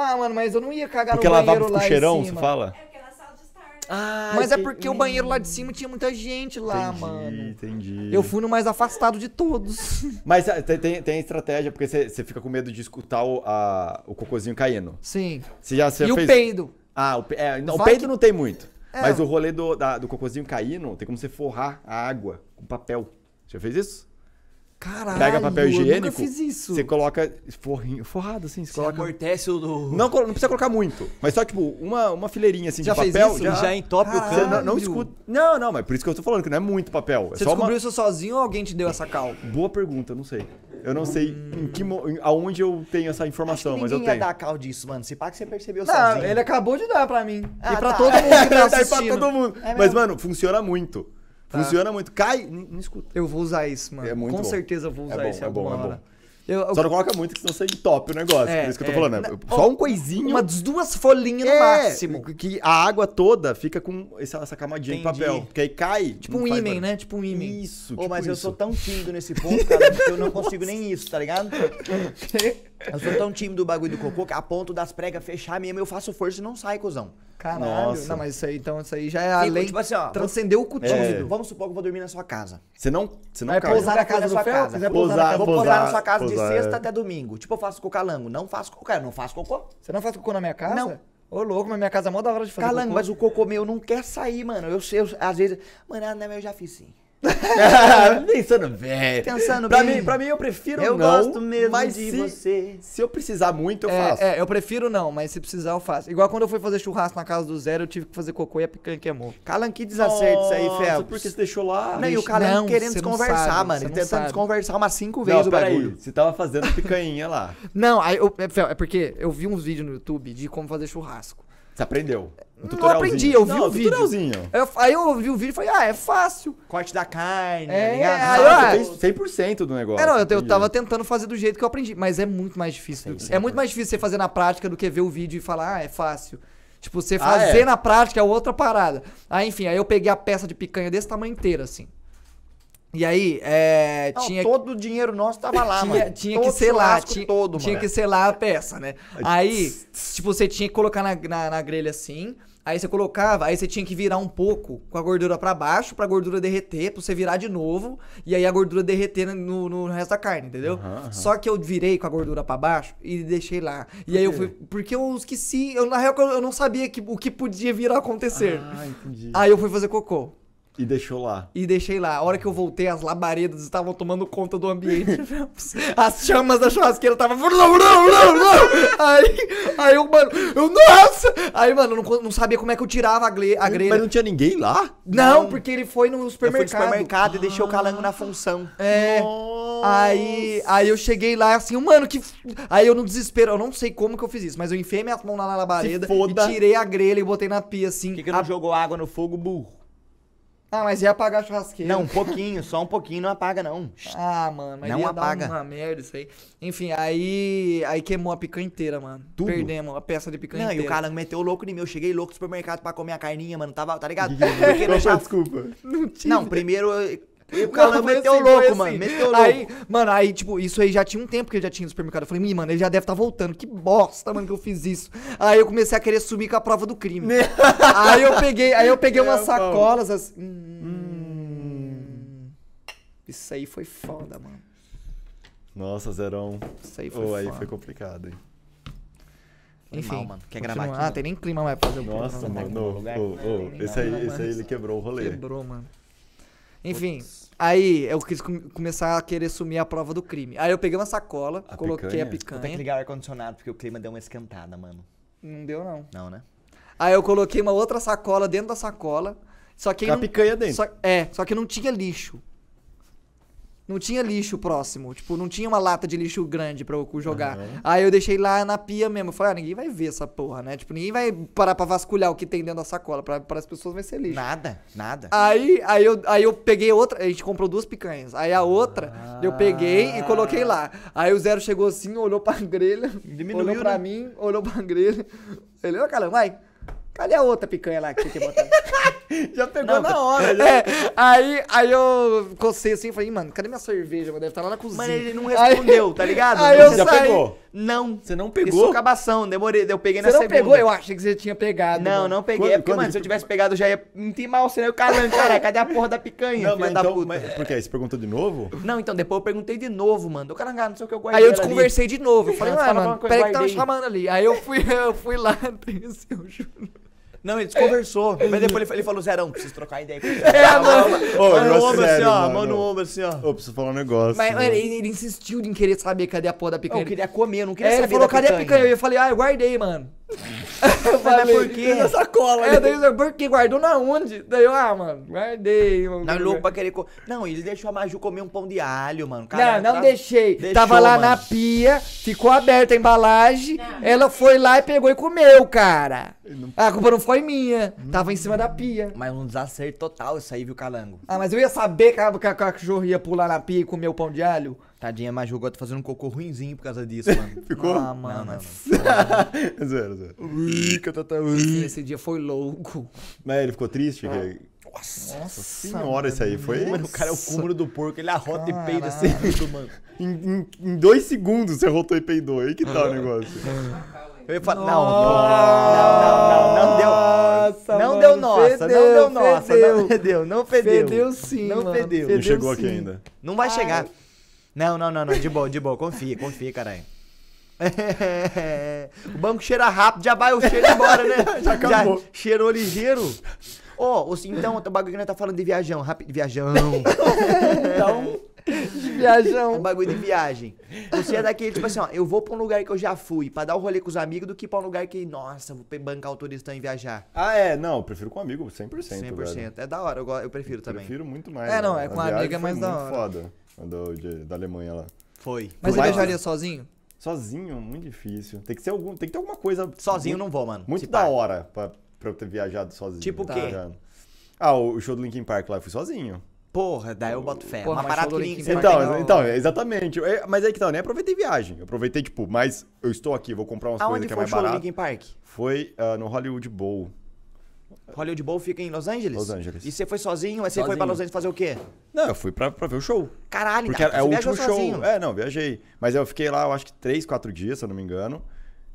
ah, mano, mas eu não ia cagar porque no banheiro lá Porque ela dava cheirão, você fala? É porque era sala de estar. Né? Ah, mas é porque o banheiro lá de cima tinha muita gente lá, entendi, mano. Entendi. Eu fui no mais afastado de todos. Mas ah, tem, tem, estratégia, porque você fica com medo de escutar o, a, o cocôzinho caindo. Sim. Você já, você e fez... o peido. Ah, o, é, não, o peido que... não tem muito. É. Mas o rolê do, da, do cocôzinho caindo, tem como você forrar a água com papel. Você já fez isso? Caralho, pega papel higiênico, você coloca forrinho, forrado assim, você, você coloca... amortece o do... não, não precisa colocar muito, mas só tipo uma, uma fileirinha assim já de papel, isso? já já entope Caralho. o cano. Não, não escuta. Não, não, mas é por isso que eu tô falando que não é muito papel, é Você descobriu uma... isso sozinho ou alguém te deu essa cal? Boa pergunta, não sei. Eu não sei hum. em que aonde eu tenho essa informação, mas eu tenho. Ninguém ia dar cal disso, mano. Se pá que você percebeu não, sozinho. ele acabou de dar pra mim. Ah, e pra tá. todo mundo que tá assistindo. pra todo mundo. É mas, mano, funciona muito. Tá. Funciona muito. Cai, não escuta. Eu vou usar isso, mano. É muito Com bom. certeza eu vou é usar esse é agora isso é é Eu, eu... Só não coloca muito, que senão você entope o negócio. É, isso que eu tô é. falando. Né? Só um coisinho. Uma das duas folhinhas no é, máximo. Que a água toda fica com essa, essa camadinha Entendi. de papel. Porque aí cai. Tipo um ímã, né? Tipo um ímã. Isso. Tipo oh, mas isso. eu sou tão tímido nesse ponto, cara, que eu não consigo nem isso, tá ligado? Eu sou tão tímido do bagulho do cocô que a ponto das pregas fechar mesmo, eu faço força e não sai, cuzão. Caralho. Nossa. Não, mas isso aí, então, isso aí já é além. Tipo assim, ó. Transcendeu o cutímido. É. Vamos supor que eu vou dormir na sua casa. Você não. Você não é quer pousar na casa da sua fel, casa. Pousar, pousar, vou pousar, pousar na sua casa pousar, de sexta é. até domingo. Tipo, eu faço cocalango. Não faço cocô. Cara, não faço cocô. Você não faz cocô na minha casa? Não. Ô, louco, mas minha casa é mó da hora de fazer Calango, cocô. mas o cocô meu não quer sair, mano. Eu sei, às vezes. Mano, ah, eu já fiz sim. Pensando bem. Pensando pra bem. Mim, pra mim, eu prefiro eu não. Eu gosto mesmo mas de se, você. Se eu precisar muito, eu é, faço. É, eu prefiro não, mas se precisar, eu faço. Igual quando eu fui fazer churrasco na casa do Zero, eu tive que fazer cocô e a picanha queimou. Calan, que desacerto isso aí, fel Por que você deixou lá? Não, e o Calan querendo desconversar, sabe, mano. tentando sabe. desconversar umas cinco vezes não, o bagulho. Aí, você tava fazendo picanha lá. Não, aí, eu, é, Fel, é porque eu vi uns vídeos no YouTube de como fazer churrasco. Você aprendeu. Um não aprendi, eu vi não, o vídeo. Tutorialzinho. aí eu vi o vídeo e falei, ah, é fácil. Corte da carne, é, tá ligado? Aí, 100% ah, ah, do negócio. É, não, eu, eu tava tentando fazer do jeito que eu aprendi, mas é muito mais difícil. é muito mais difícil você fazer na prática do que ver o vídeo e falar, ah, é fácil. Tipo, você ah, fazer ah, é? na prática é outra parada. Aí, enfim, aí eu peguei a peça de picanha desse tamanho inteiro, assim. E aí, é, não, tinha... Todo o dinheiro nosso tava lá, tinha, mano. Tinha todo que selar. Tinha, todo, tinha que selar a peça, né? Aí, tipo, você tinha que colocar na, na, na grelha assim. Aí você colocava, aí você tinha que virar um pouco com a gordura para baixo, pra gordura derreter, pra você virar de novo, e aí a gordura derreter no, no resto da carne, entendeu? Uhum, uhum. Só que eu virei com a gordura para baixo e deixei lá. e aí eu fui. Porque eu esqueci, eu, na real eu não sabia que, o que podia vir a acontecer. Ah, entendi. Aí eu fui fazer cocô. E deixou lá. E deixei lá. A hora que eu voltei, as labaredas estavam tomando conta do ambiente. as chamas da churrasqueira estavam. aí, aí eu, mano, eu, nossa! Aí, mano, eu não, não sabia como é que eu tirava a, gle, a grelha. Mas não tinha ninguém lá? Não, não. porque ele foi no supermercado. Foi no supermercado ah. e deixou o calango na ah. função. É. Nossa. Aí, aí eu cheguei lá assim, mano, que. Aí eu no desespero, eu não sei como que eu fiz isso, mas eu enfiei minhas mãos lá na labareda e tirei a grelha e botei na pia assim. Por que, que a... não jogou água no fogo, burro? Ah, mas ia apagar a churrasqueira. Não, um pouquinho, só um pouquinho, não apaga não. Ah, mano, mas não ia apaga. dar uma merda isso aí. Enfim, aí aí queimou a picanha inteira, mano. Tudo? Perdemos a peça de picanha não, inteira. Não, e o cara meteu louco em mim, eu cheguei louco no supermercado pra comer a carninha, mano, tava, tá ligado? Porque não, desculpa. Não, não, primeiro e o cara meteu assim, louco, assim. mano. Meteu louco. Aí, mano, aí, tipo, isso aí já tinha um tempo que ele já tinha no supermercado. Eu falei, Ih, mano, ele já deve estar tá voltando. Que bosta, mano, que eu fiz isso. Aí eu comecei a querer sumir com a prova do crime. aí eu peguei, aí eu peguei é, umas sacolas assim. Hum. hum, isso aí foi foda, mano. Nossa, Zerão. Isso aí foi oh, foda. aí foi complicado, hein? Enfim, mal, mano. Quer gravar aqui? Ah, tem nem clima mais pra fazer o Nossa, né? mano. esse aí, esse aí ele quebrou o rolê. Quebrou, mano. Enfim, Putz. aí eu quis com começar a querer sumir a prova do crime. Aí eu peguei uma sacola, a coloquei picanha? a picanha. Tem que ligar o ar-condicionado, porque o clima deu uma esquentada, mano. Não deu, não. Não, né? Aí eu coloquei uma outra sacola dentro da sacola. Só que. Com não, a picanha dentro. Só, é, só que não tinha lixo não tinha lixo próximo. Tipo, não tinha uma lata de lixo grande pra eu jogar. Uhum. Aí eu deixei lá na pia mesmo. falei, ah, ninguém vai ver essa porra, né? Tipo, ninguém vai parar pra vasculhar o que tem dentro da sacola. Pra, as pessoas vai ser lixo. Nada, nada. Aí, aí, eu, aí eu peguei outra. A gente comprou duas picanhas. Aí a outra ah. eu peguei e coloquei lá. Aí o Zero chegou assim, olhou pra grelha. Diminuiu, olhou pra né? mim, olhou pra grelha. Ele, ô, oh, caramba, vai. Cadê a outra picanha lá que você que botar? Já pegou não, na hora. Já... É, aí, aí eu cocei assim e falei, mano, cadê minha cerveja? Deve estar tá lá na cozinha. Mas ele não respondeu, aí, tá ligado? Aí você eu já saí. pegou? Não. Você não pegou? Isso acabação, demorei, eu peguei você na segunda. Você não pegou? Eu achei que você tinha pegado. Não, mano. não peguei. É quando, é porque, mano, se eu tivesse pegado, eu já ia intimar o cenário. Caralho, cara, cadê a porra da picanha, não, mas da então, puta? Mas, é por quê? Você perguntou de novo? Não, então, depois eu perguntei de novo, mano. O cara ah, não sei o que eu guardei Aí eu desconversei de novo. Eu falei, ah, mano, peraí que tava chamando ali. Aí eu fui, eu fui lá, eu juro. Não, ele desconversou. É. Mas depois ele, falou, Zerão, preciso trocar ideia com você. É, tá mano. Mão no ombro assim, ó. Mão no ombro assim, ó. Ô, preciso falar um negócio. Mas, ele, ele, insistiu em querer saber cadê a porra da picanha. Eu queria comer, eu não queria é, saber. Ele falou, cadê picanha? a picanha? Eu falei, ah, eu guardei, mano. Eu falei, mas por quê? Na sacola. É, daí, por quê? guardou na onde? Daí eu, ah, mano, guardei. Mano. Não, louco pra querer. Co... Não, ele deixou a Maju comer um pão de alho, mano. Caramba, não, não tá... deixei. Deixou, Tava lá mano. na pia, ficou aberta a embalagem. Não. Ela foi lá e pegou e comeu, cara. Não... Ah, a culpa não foi minha. Hum. Tava em cima da pia. Mas um desacerto total isso aí, viu, Calango? Ah, mas eu ia saber que a, que a cachorro ia pular na pia e comer o pão de alho? Tadinha, mas jogou, tá fazendo um cocô ruinzinho por causa disso, mano. Ficou? Ah, mano. Não, zero, zero. Ui, que catatá, ui. Esse dia foi louco. Mas ele ficou triste? Ah. Que... Nossa, Nossa, senhora, isso aí foi. Mano, o cara é o cúmulo do porco, ele arrota Caralho. e peida seguido, mano. em, em, em, dois segundos você arrotou e peidou. Aí que tá o negócio. Eu ia falar, não, não, não, não, não, deu. Nossa, não deu nossa, não deu nossa, não fedeu, não fedeu. Fedeu sim, não fedeu. Não chegou aqui ainda. Não vai chegar. Não, não, não, não. De boa, de boa. Confia, confia, caralho. É, o banco cheira rápido, já vai o cheiro é embora, né? já acabou. Já cheirou ligeiro. Ó, oh, então, o bagulho que nós tá falando de viajão, rápido, viajão. então, de viajão. É um bagulho de viagem. Você é daquele, tipo assim, ó, eu vou pra um lugar que eu já fui, pra dar o um rolê com os amigos, do que pra um lugar que, nossa, vou bancar o turistão e viajar. Ah, é, não, eu prefiro com amigo, 100%. 100%, velho. é da hora, eu, eu prefiro eu também. Prefiro muito mais. É, não, né? é com amigo é mais da hora. foda do, de, da Alemanha lá. Foi. Mas você viajaria sozinho? Sozinho, muito difícil. Tem que ser algum, tem que ter alguma coisa. Sozinho muito, não vou, mano. Muito da hora pra, pra eu ter viajado sozinho. Tipo tá ah, o quê? Ah, o show do Linkin Park lá eu fui sozinho. Porra, daí eu boto fé. Porra, uma parada que Linkin Park. Então, não... É então exatamente. É, mas é que tá, eu nem aproveitei viagem. Eu aproveitei, tipo, mas eu estou aqui, vou comprar umas Aonde coisas que é mais barato. Aonde foi o show do Linkin Park? Foi uh, no Hollywood Bowl. Hollywood Bowl fica em Los Angeles? Los Angeles. E você foi sozinho? Aí você foi pra Los Angeles fazer o quê? Não, eu fui pra, pra ver o show. Caralho, Porque cara, é o último show. Sozinho. É, não, viajei. Mas eu fiquei lá, eu acho que três, quatro dias, se eu não me engano.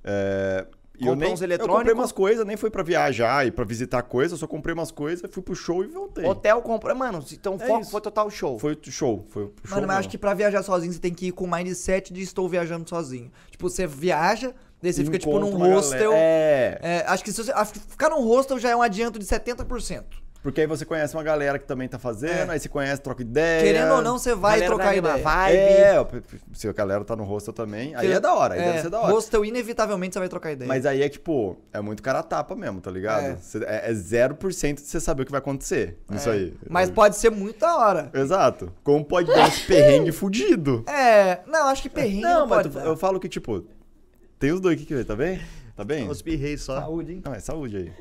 É... E Comprou eu nem, uns eletrônicos? Eu comprei umas coisas, nem foi pra viajar e pra visitar coisas, só comprei umas coisas, fui pro show e voltei. Hotel comprou. Mano, então é foco foi total show. Foi show, foi show. Mano, mas acho que pra viajar sozinho você tem que ir com o mindset de estou viajando sozinho. Tipo, você viaja Daí você fica tipo num hostel. É. é. Acho que se você, ficar num hostel já é um adianto de 70%. Porque aí você conhece uma galera que também tá fazendo, é. aí você conhece, troca ideia. Querendo ou não, você vai galera trocar ideia. Vibe. É, se a galera tá no hostel também, aí é da hora, aí é. deve ser da hora. Hostel, inevitavelmente, você vai trocar ideia. Mas aí é tipo, é muito cara tapa mesmo, tá ligado? É, é, é 0% de você saber o que vai acontecer é. isso aí. Mas pode ser muito da hora. Exato. Como pode dar esse perrengue fudido. É, não, acho que perrengue não, não mas Eu falo que, tipo, tem os dois aqui que tá bem? Tá bem? Eu espirrei só. Saúde, hein? Não, é saúde aí.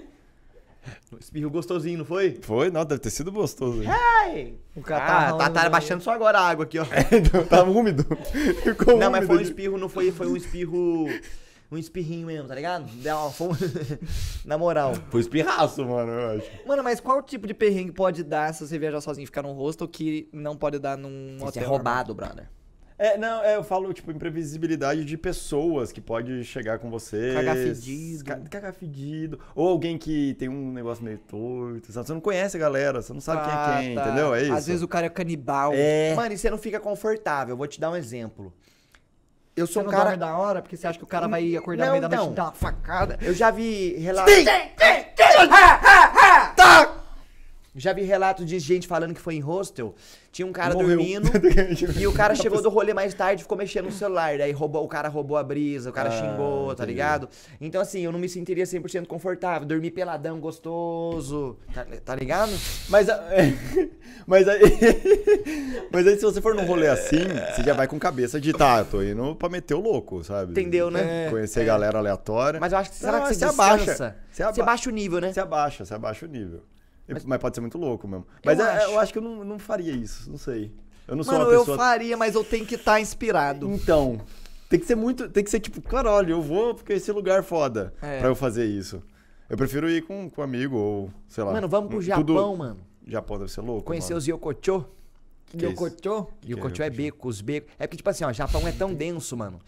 Espirro gostosinho, não foi? Foi, não, deve ter sido gostoso. Ai! O cara tá, ah, tá, tá né? baixando só agora a água aqui, ó. É, tá úmido. Ficou não, úmido. mas foi um espirro, não foi, foi um espirro. Um espirrinho mesmo, tá ligado? uma fome. Na moral. Foi espirraço, mano, eu acho. Mano, mas qual tipo de perrengue pode dar se você viajar sozinho e ficar num hostel que não pode dar num Isso é hotel? é roubado, normal? brother. É, não, é, eu falo, tipo, imprevisibilidade de pessoas que pode chegar com você. Cagar fedido. Cagar fedido. Ou alguém que tem um negócio meio torto, sabe? Você não conhece a galera, você não sabe ah, quem é quem, tá. entendeu? É isso. Às vezes o cara é canibal. É. Mano, e você não fica confortável. vou te dar um exemplo. Eu sou você um não cara. da hora, porque você acha que o cara vai acordar não, meio da noite e dar uma facada. Eu já vi relatos. Já vi relato de gente falando que foi em hostel. Tinha um cara Morreu. dormindo e o cara chegou do rolê mais tarde e ficou mexendo no celular. Daí roubou, o cara roubou a brisa, o cara ah, xingou, tá entendi. ligado? Então, assim, eu não me sentiria 100% confortável. Dormir peladão, gostoso, tá, tá ligado? Mas, ah, é, mas, aí, mas aí, se você for num rolê assim, você já vai com cabeça de, tá, eu tô indo pra meter o louco, sabe? Entendeu, né? É, Conhecer é. galera aleatória. Mas eu acho que, será não, que você, se abaixa? Você, né? abaixa. você abaixa o nível, né? Você abaixa, você abaixa o nível. Mas, tipo, mas pode ser muito louco mesmo. Mas eu, é, acho. eu acho que eu não, não faria isso, não sei. Eu não sou Mano, uma pessoa. Eu faria, mas eu tenho que estar tá inspirado. Então. Tem que ser muito. Tem que ser tipo, olha, eu vou porque esse lugar é foda é. pra eu fazer isso. Eu prefiro ir com, com um amigo ou, sei lá. Mano, vamos pro hum, Japão, tudo... mano. Japão deve ser louco. Conhecer mano. os Yokocho. Que Yokocho? Yokocho é, é, é beco, os becos. É porque, tipo assim, ó, Japão é tão denso, mano.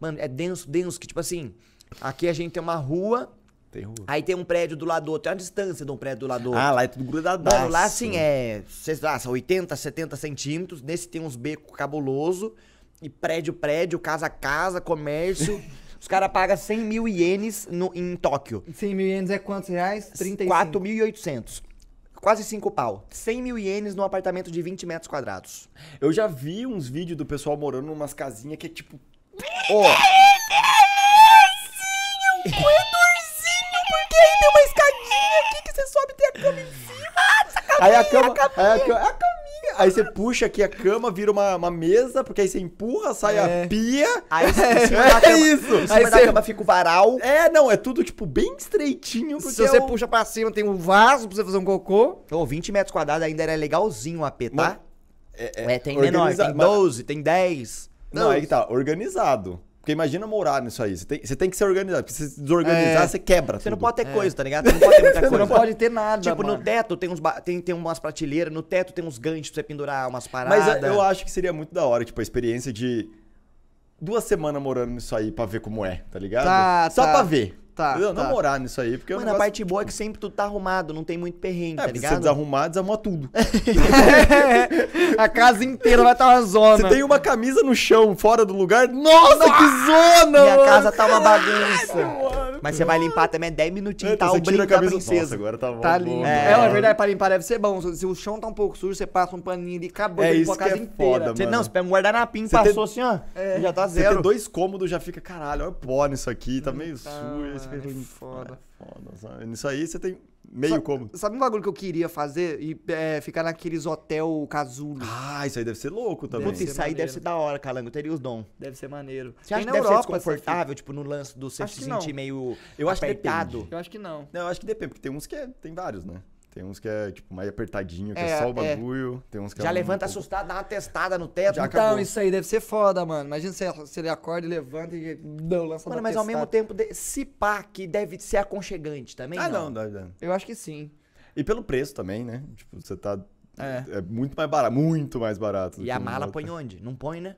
Mano, é denso, denso, que, tipo assim, aqui a gente tem uma rua Terror. Aí tem um prédio do lado do outro, tem uma distância de um prédio do lado do ah, outro. Ah, lá é tudo grudadaço. Mano, lá assim é, sei lá, 80, 70 centímetros, nesse tem uns becos cabuloso e prédio, prédio, casa, casa, comércio. Os caras pagam 100 mil ienes no, em Tóquio. 100 mil ienes é quantos reais? 35. 4.800. Quase 5 pau. 100 mil ienes num apartamento de 20 metros quadrados. Eu já vi uns vídeos do pessoal morando numas casinhas que é tipo... Ó... Oh você sobe tem a cama em cima. Ah, aí a cama, a Aí a, cama, a caminha. Aí você puxa aqui a cama, vira uma, uma mesa, porque aí você empurra, sai é. a pia. Aí em cima é, da cama, isso. Em cima aí da você... cama fica o varal. É, não, é tudo tipo bem estreitinho. Se você é o... puxa pra cima, tem um vaso pra você fazer um cocô. Então, 20 metros quadrados ainda era legalzinho o AP, tá? Mas, é, é, é tem organiza... menor, tem 12, tem 10. Não, não, aí tá, organizado. Porque imagina morar nisso aí. Você tem, você tem que ser organizado. Porque se desorganizar, é. você quebra. Você tudo. não pode ter é. coisa, tá ligado? Você não pode ter muita coisa. Você não pode ter nada. Tipo, mano. no teto tem, uns tem, tem umas prateleiras, no teto tem uns ganchos pra você pendurar umas paradas. Mas eu acho que seria muito da hora, tipo, a experiência de duas semanas morando nisso aí pra ver como é, tá ligado? Tá, Só tá. pra ver. Tá. Eu Tá. Namorar nisso aí. Porque é Mano, negócio, a parte boa é que tipo sempre tu tá arrumado, não tem muito perrengue, é, tá ligado? você desarrumar, desarruma tudo. a casa inteira vai estar tá uma zona. Você tem uma camisa no chão, fora do lugar. Nossa, que zona! Minha a casa tá uma bagunça. Mas você vai limpar também 10 é minutinhos, e tá? O brinco da princesa. Nossa, agora tá bom. Tá lindo. É, é verdade, pra limpar deve ser bom. Se o chão tá um pouco sujo, você passa um paninho de acabou é, isso a casa é inteira. Foda, você, não, você pega um e passou tem... assim, ó. É, já tá zero. Você tem dois cômodos, já fica, caralho, olha o pó nisso aqui, tá hum, meio tá, sujo. É foda. É foda. Sabe? Nisso aí você tem meio como. Sabe um bagulho que eu queria fazer? E é, ficar naqueles hotel casulo. Ah, isso aí deve ser louco também. Puta, isso aí deve ser da hora, Calango. Teria os dom. Deve ser maneiro. Você acha que deve Europa, ser desconfortável, tipo, no lance do se sentir meio eu apertado? Acho eu acho que não. Não, eu acho que depende, porque tem uns que é, tem vários, né? Tem uns que é, tipo, mais apertadinho, que é, é só o é. bagulho. É. Tem uns que é Já é levanta um assustado, pouco... dá uma testada no teto. Já então, acabou. isso aí deve ser foda, mano. Imagina se, se ele acorda e levanta e não, lança Mano, mas testada. ao mesmo tempo, se pá, que deve ser aconchegante também, Ah, não, não Eu acho que sim. E pelo preço também, né? Tipo, você tá... É. é muito mais barato, muito mais barato. E a mala outra. põe onde? Não põe, né?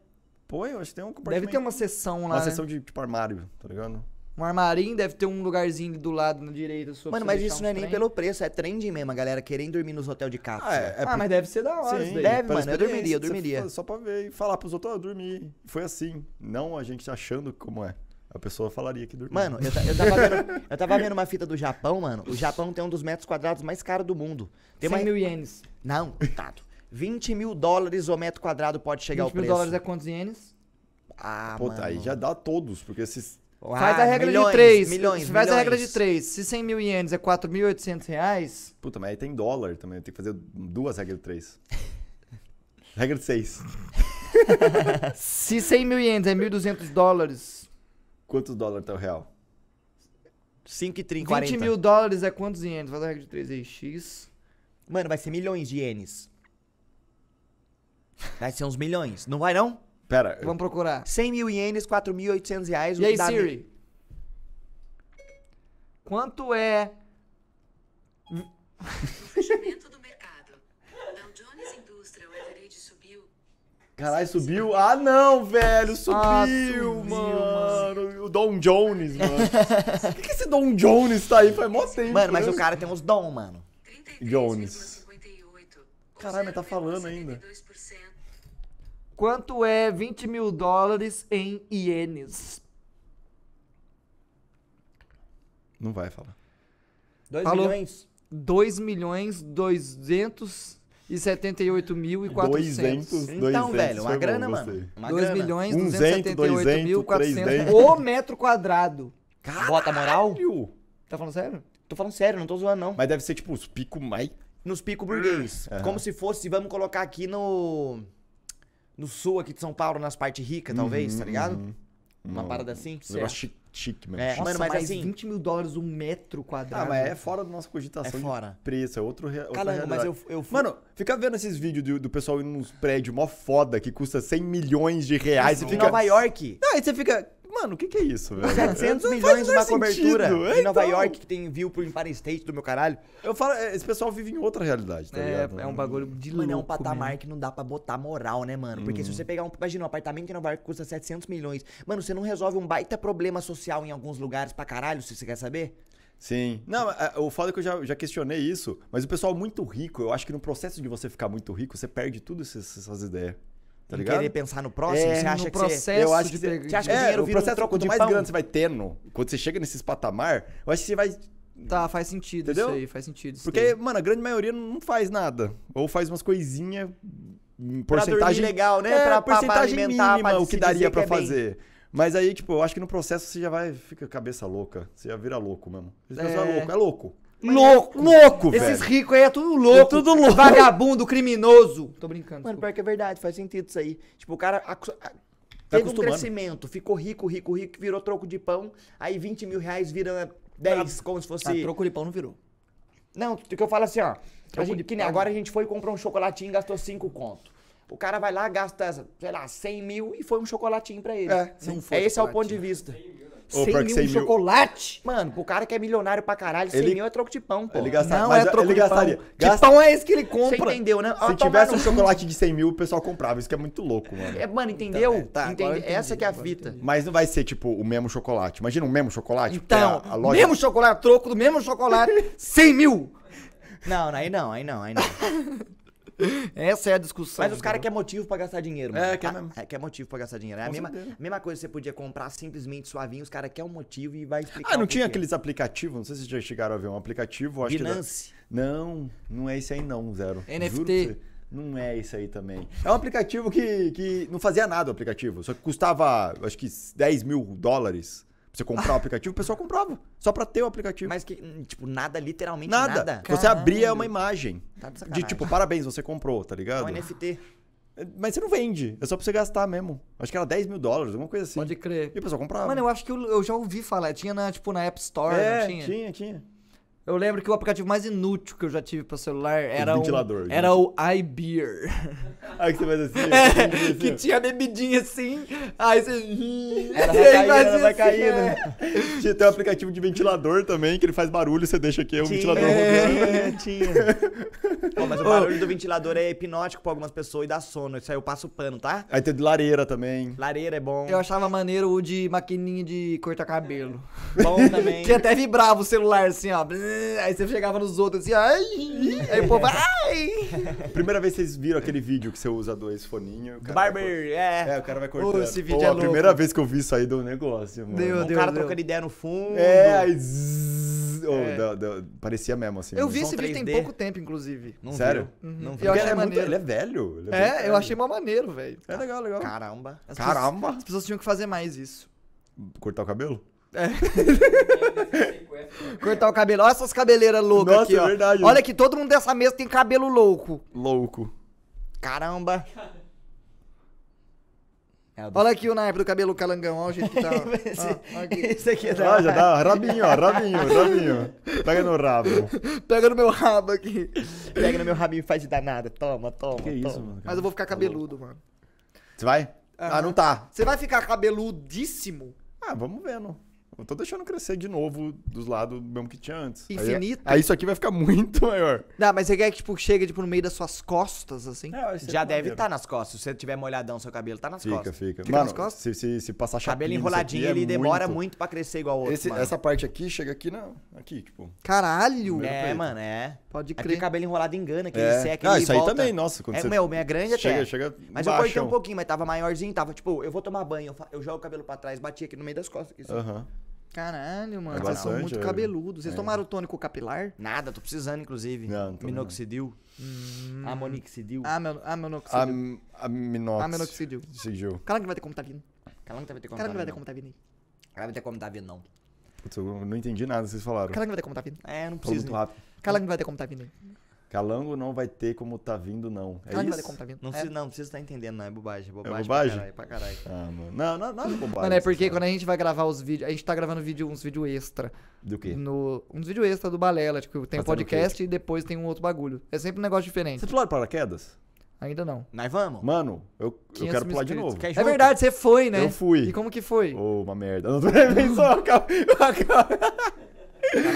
Põe, eu acho que tem um compartimento. Deve ter uma sessão lá, Uma né? sessão de, tipo, armário, tá ligado? Um armarinho deve ter um lugarzinho do lado na direita. Mano, mas isso não é nem pelo preço, é trend mesmo, a galera querendo dormir nos hotel de cápsula. Ah, é, é ah por... mas deve ser da hora Sim, isso daí. Deve, mano, eu dormiria, eu dormiria. Só pra ver e falar pros outros, ah, eu dormi. Foi assim, não a gente achando como é. A pessoa falaria que dormiu. Mano, eu, eu, tava vendo, eu tava vendo uma fita do Japão, mano. O Japão tem um dos metros quadrados mais caros do mundo. Tem 100 uma... mil ienes. Não, tato. 20 mil dólares o metro quadrado pode chegar ao preço. 20 mil dólares é quantos ienes? Ah, Pô, mano. aí já dá todos, porque esses Uau, faz a regra milhões, de 3. Milhões, faz milhões. a regra de 3. Se 100 mil ienes é 4.800 reais. Puta, mas aí tem dólar também. Tem que fazer duas regras de 3. regra de 6. Se 100 mil ienes é 1.200 dólares. Quantos dólares tá o real? 5,30. 20 mil dólares é quantos ienes? Faz a regra de 3 aí. X. Mano, vai ser milhões de ienes. Vai ser uns milhões. Não vai, não? Pera. Vamos procurar. 100 mil ienes, 4.800 reais. E aí, Siri? Me... Quanto é... Fechamento do mercado. Dow Jones Industrial Average subiu... Caralho, subiu? Ah, não, velho. Subiu, ah, subiu mano. mano. O Don Jones, mano. Por que, que esse Don Jones tá aí? Faz mó tempo. Mano, mas né? o cara tem uns Dom, mano. Jones. Caralho, mas tá falando ainda. 72%. Quanto é 20 mil dólares em ienes? Não vai falar. 2 milhões? 2 milhões 278 mil e 400. 200, Então, 200, velho, uma grana, mano. Uma 2 grana. milhões 278 mil 400 o metro quadrado. Bota moral? Caralho! Tá falando sério? Tô falando sério, não tô zoando, não. Mas deve ser tipo os pico mais. Nos pico burguês. Como se fosse, vamos colocar aqui no no sul aqui de São Paulo, nas partes ricas, talvez, tá uhum, tá ligado? Uhum. Uma, parada assim. Um negócio chique, chique mesmo. É, Nossa, mano, mas, mas assim... 20 mil dólares um metro quadrado. Ah, mas é fora da nossa cogitação é fora. preço, é outro rea... Caramba, mas eu, eu fui... Mano, fica vendo esses vídeos do, do pessoal indo nos prédios mó foda que custa 100 milhões de reais. Isso, fica... Em Nova York. Não, aí você fica mano, o que, que é isso, velho? 700 não milhões numa cobertura em então. Nova York que tem view pro Empire State do meu caralho. Eu falo, é, esse pessoal vive em outra realidade, tá é, ligado? É um bagulho de louco. Mano, é um patamar mesmo. que não dá pra botar moral, né, mano? Porque hum. se você pegar um. Imagina, um apartamento em Nova York custa 700 milhões. Mano, você não resolve um baita problema social em alguns lugares pra caralho, se você quer saber? Sim. Não, é, o fato é que eu já, já, questionei isso, mas o pessoal muito rico, eu acho que no processo de você ficar muito rico, você perde tudo essas, essas ideias. Tá ligado? Querer pensar no próximo, é, você acha no que processo você... Eu acho que você, acha que o é, dinheiro vira o processo, um troco quanto mais grande você vai tendo, quando você chega nesses patamar, eu acho que você vai Tá, faz sentido Entendeu? isso aí, faz sentido. Porque, daí. mano, a grande maioria não faz nada. Ou faz umas coisinhas hum, porcentagem. legal, né? É, pra, porcentagem pra alimentar, mínima, pra o que daria para é fazer. Bem. Mas aí, tipo, eu acho que no processo você já vai, fica cabeça louca. Você já vira louco mesmo. Você é... é louco, é louco. É louco! Louco, Esses ricos aí é tudo louco. É tudo louco. Vagabundo, criminoso. Tô brincando. Mano, pior que é verdade, faz sentido isso aí. Tipo, o cara a, tá teve tá um crescimento, ficou rico, rico, rico, virou troco de pão, aí 20 mil reais vira 10, tá ah, como se fosse. Ah, troco de pão não virou. Não, que eu falo assim, ó. A gente, que nem agora a gente foi e comprou um chocolatinho e gastou 5 conto. O cara vai lá, gasta, sei lá, 100 mil e foi um chocolatinho pra ele. É, não foi é esse é o ponto de vista. 100 mil. Ô, 100 mil que 100 mil- chocolate. Mano, pro cara que é milionário pra caralho, 100 Ele- mil é troco de pão, pô. Ele gastaria. Não mas é troco ele de gastaria. pão. De Gasta- pão é esse que ele Você compra? entendeu, né? Se tivesse um chocolate de 100 mil, o pessoal comprava. Isso que é muito louco, mano. É, mano, então, entendeu? Tá, tá, Entende- entendi, Essa que é a agora fita. Mas não vai ser, tipo, o mesmo chocolate. Imagina o mesmo chocolate. porque Então, a, a loja... mesmo chocolate, troco do mesmo chocolate, 100 mil. Não, aí não, aí não, aí não. Essa é a discussão. Mas os caras querem motivo pra gastar dinheiro, mano. É, quer ah, mesmo. É, quer motivo pra gastar dinheiro. É a mesma, mesma coisa que você podia comprar simplesmente suavinho, os caras querem um motivo e vai explicar. Ah, não tinha é. aqueles aplicativos? Não sei se vocês já chegaram a ver um aplicativo. Acho Binance. Não, não é esse aí não, Zero. NFT. Não é isso aí também. É um aplicativo que, que não fazia nada o aplicativo, só que custava, acho que 10 mil dólares. Você comprar o aplicativo, o pessoal comprava. Só pra ter o aplicativo. Mas que, hum, tipo, nada, literalmente nada. nada. Você abria uma imagem. Tá de, de tipo, parabéns, você comprou, tá ligado? um NFT. É, mas você não vende, é só pra você gastar mesmo. Acho que era 10 mil dólares, alguma coisa assim. Pode crer. E o pessoal comprava. Mano, eu acho que eu, eu já ouvi falar. Tinha na, tipo, na App Store, é, não tinha? Tinha, tinha. Eu lembro que o aplicativo mais inútil que eu já tive para celular era o ventilador, um, era o iBeer. Ah, que você faz assim? É, assim, que tinha bebidinha assim, aí você... Era hum, vai caindo, ela vai assim, caindo. Né? É. Tinha até um aplicativo de ventilador também, que ele faz barulho, você deixa aqui, o é ventilador é, é tinha. Pô, mas o barulho do ventilador é hipnótico pra algumas pessoas e dá sono, isso aí eu passo o pano, tá? Aí tem de lareira também. Lareira é bom. Eu achava maneiro o de maquininha de cortar cabelo. Bom também. que até vibrava o celular assim, ó... Aí você chegava nos outros assim, ai, aí o povo, ai. Primeira vez vocês viram aquele vídeo que você usa dois foninhos. Barber, é. É, o cara vai cortando. o esse vídeo Pô, é a louco. primeira vez que eu vi isso aí do negócio, mano. Deu, o deu, cara deu. trocando ideia no fundo. É, aí... Zzz, oh, é. Deu, deu, parecia mesmo, assim. Eu né? vi esse vídeo 3D. tem pouco tempo, inclusive. Não Sério? Não uhum. viu. Eu achei ele, é Muito, ele é velho. Ele é, é velho. eu achei mal maneiro, velho. É legal, legal. Caramba. As Caramba. Pessoas, as pessoas tinham que fazer mais isso. Cortar o cabelo? É. Cortar o cabelo. Olha essas cabeleiras loucas Nossa, aqui, ó. É verdade. Olha que todo mundo dessa mesa tem cabelo louco. Louco. Caramba. É olha aqui o naipe do cabelo calangão, olha o jeito que tá. esse, ah, aqui. esse aqui é da. Ah, já dá. Rabinho, ó, rabinho, rabinho. Pega no rabo. Pega no meu rabo aqui. Pega no meu rabinho e faz de danada. Toma, toma. Que toma. isso, mano? Mas eu vou ficar tá cabeludo, tá mano. Você vai? Ah, ah, não tá. Você vai ficar cabeludíssimo? Ah, vamos vendo. Eu tô deixando crescer de novo dos lados mesmo que tinha antes. Infinito. Aí, é- aí isso aqui vai ficar muito maior. Não, mas você quer que, tipo, chega, tipo, no meio das suas costas, assim? É, Já deve estar tá nas costas. Se você tiver molhadão seu cabelo, tá nas fica, costas. Fica, fica. Mano, nas costas? Se, se, se passar chapinha... Cabelo enroladinho, ele é demora muito... muito pra crescer igual o outro, Esse, Essa parte aqui, chega aqui, não. Aqui, tipo... Caralho! É, peito. mano, é. Pode crer. o cabelo enrolado engana, que é. ele seca, ah, ele isso volta. aí também, nossa. Quando é, você meu, minha grande chega, até. Chega, chega Mas baixão. eu cortei um pouquinho, mas tava maiorzinho, tava, tipo, eu vou tomar banho, eu, jogo o cabelo pra trás, bati aqui no meio das costas. Aham. Caralho, mano. É vocês são muito é. cabeludos. Vocês é. tomaram tônico capilar? Nada, tô precisando, inclusive. Não, tô minoxidil. Hum. Amonixidil. Aminoxidil. Ah, ah, Aminoxidil. Aminoxidil. Cala que vai ter computadina. Cala que vai ter vindo. Cala que vai ter como tá vindo aí. Cala vai ter como tá vindo não. Putz, eu não entendi nada que vocês falaram. Cala que vai ter como tá vindo. É, não precisa. Cala que vai ter como tá vindo aí. Calango não vai ter como tá vindo, não. É não, isso? como tá vindo. Não, é. precisa, não precisa estar tá entendendo, não. É bobagem. É bobagem, é bobagem? pra caralho. Ah, mano. Não, não, é bobagem. Mano, é porque quando a gente vai gravar os vídeos. A gente tá gravando vídeo, uns vídeos extra. Do quê? No, uns vídeos extra do Balela. Tipo, tem um tá podcast e depois tem um outro bagulho. É sempre um negócio diferente. Você pulou paraquedas? Ainda não. Nós vamos? Mano, eu, eu quero pular de novo. É verdade, você foi, né? Eu fui. E como que foi? Ô, oh, uma merda. Eu não tô nem pensando, calma. calma.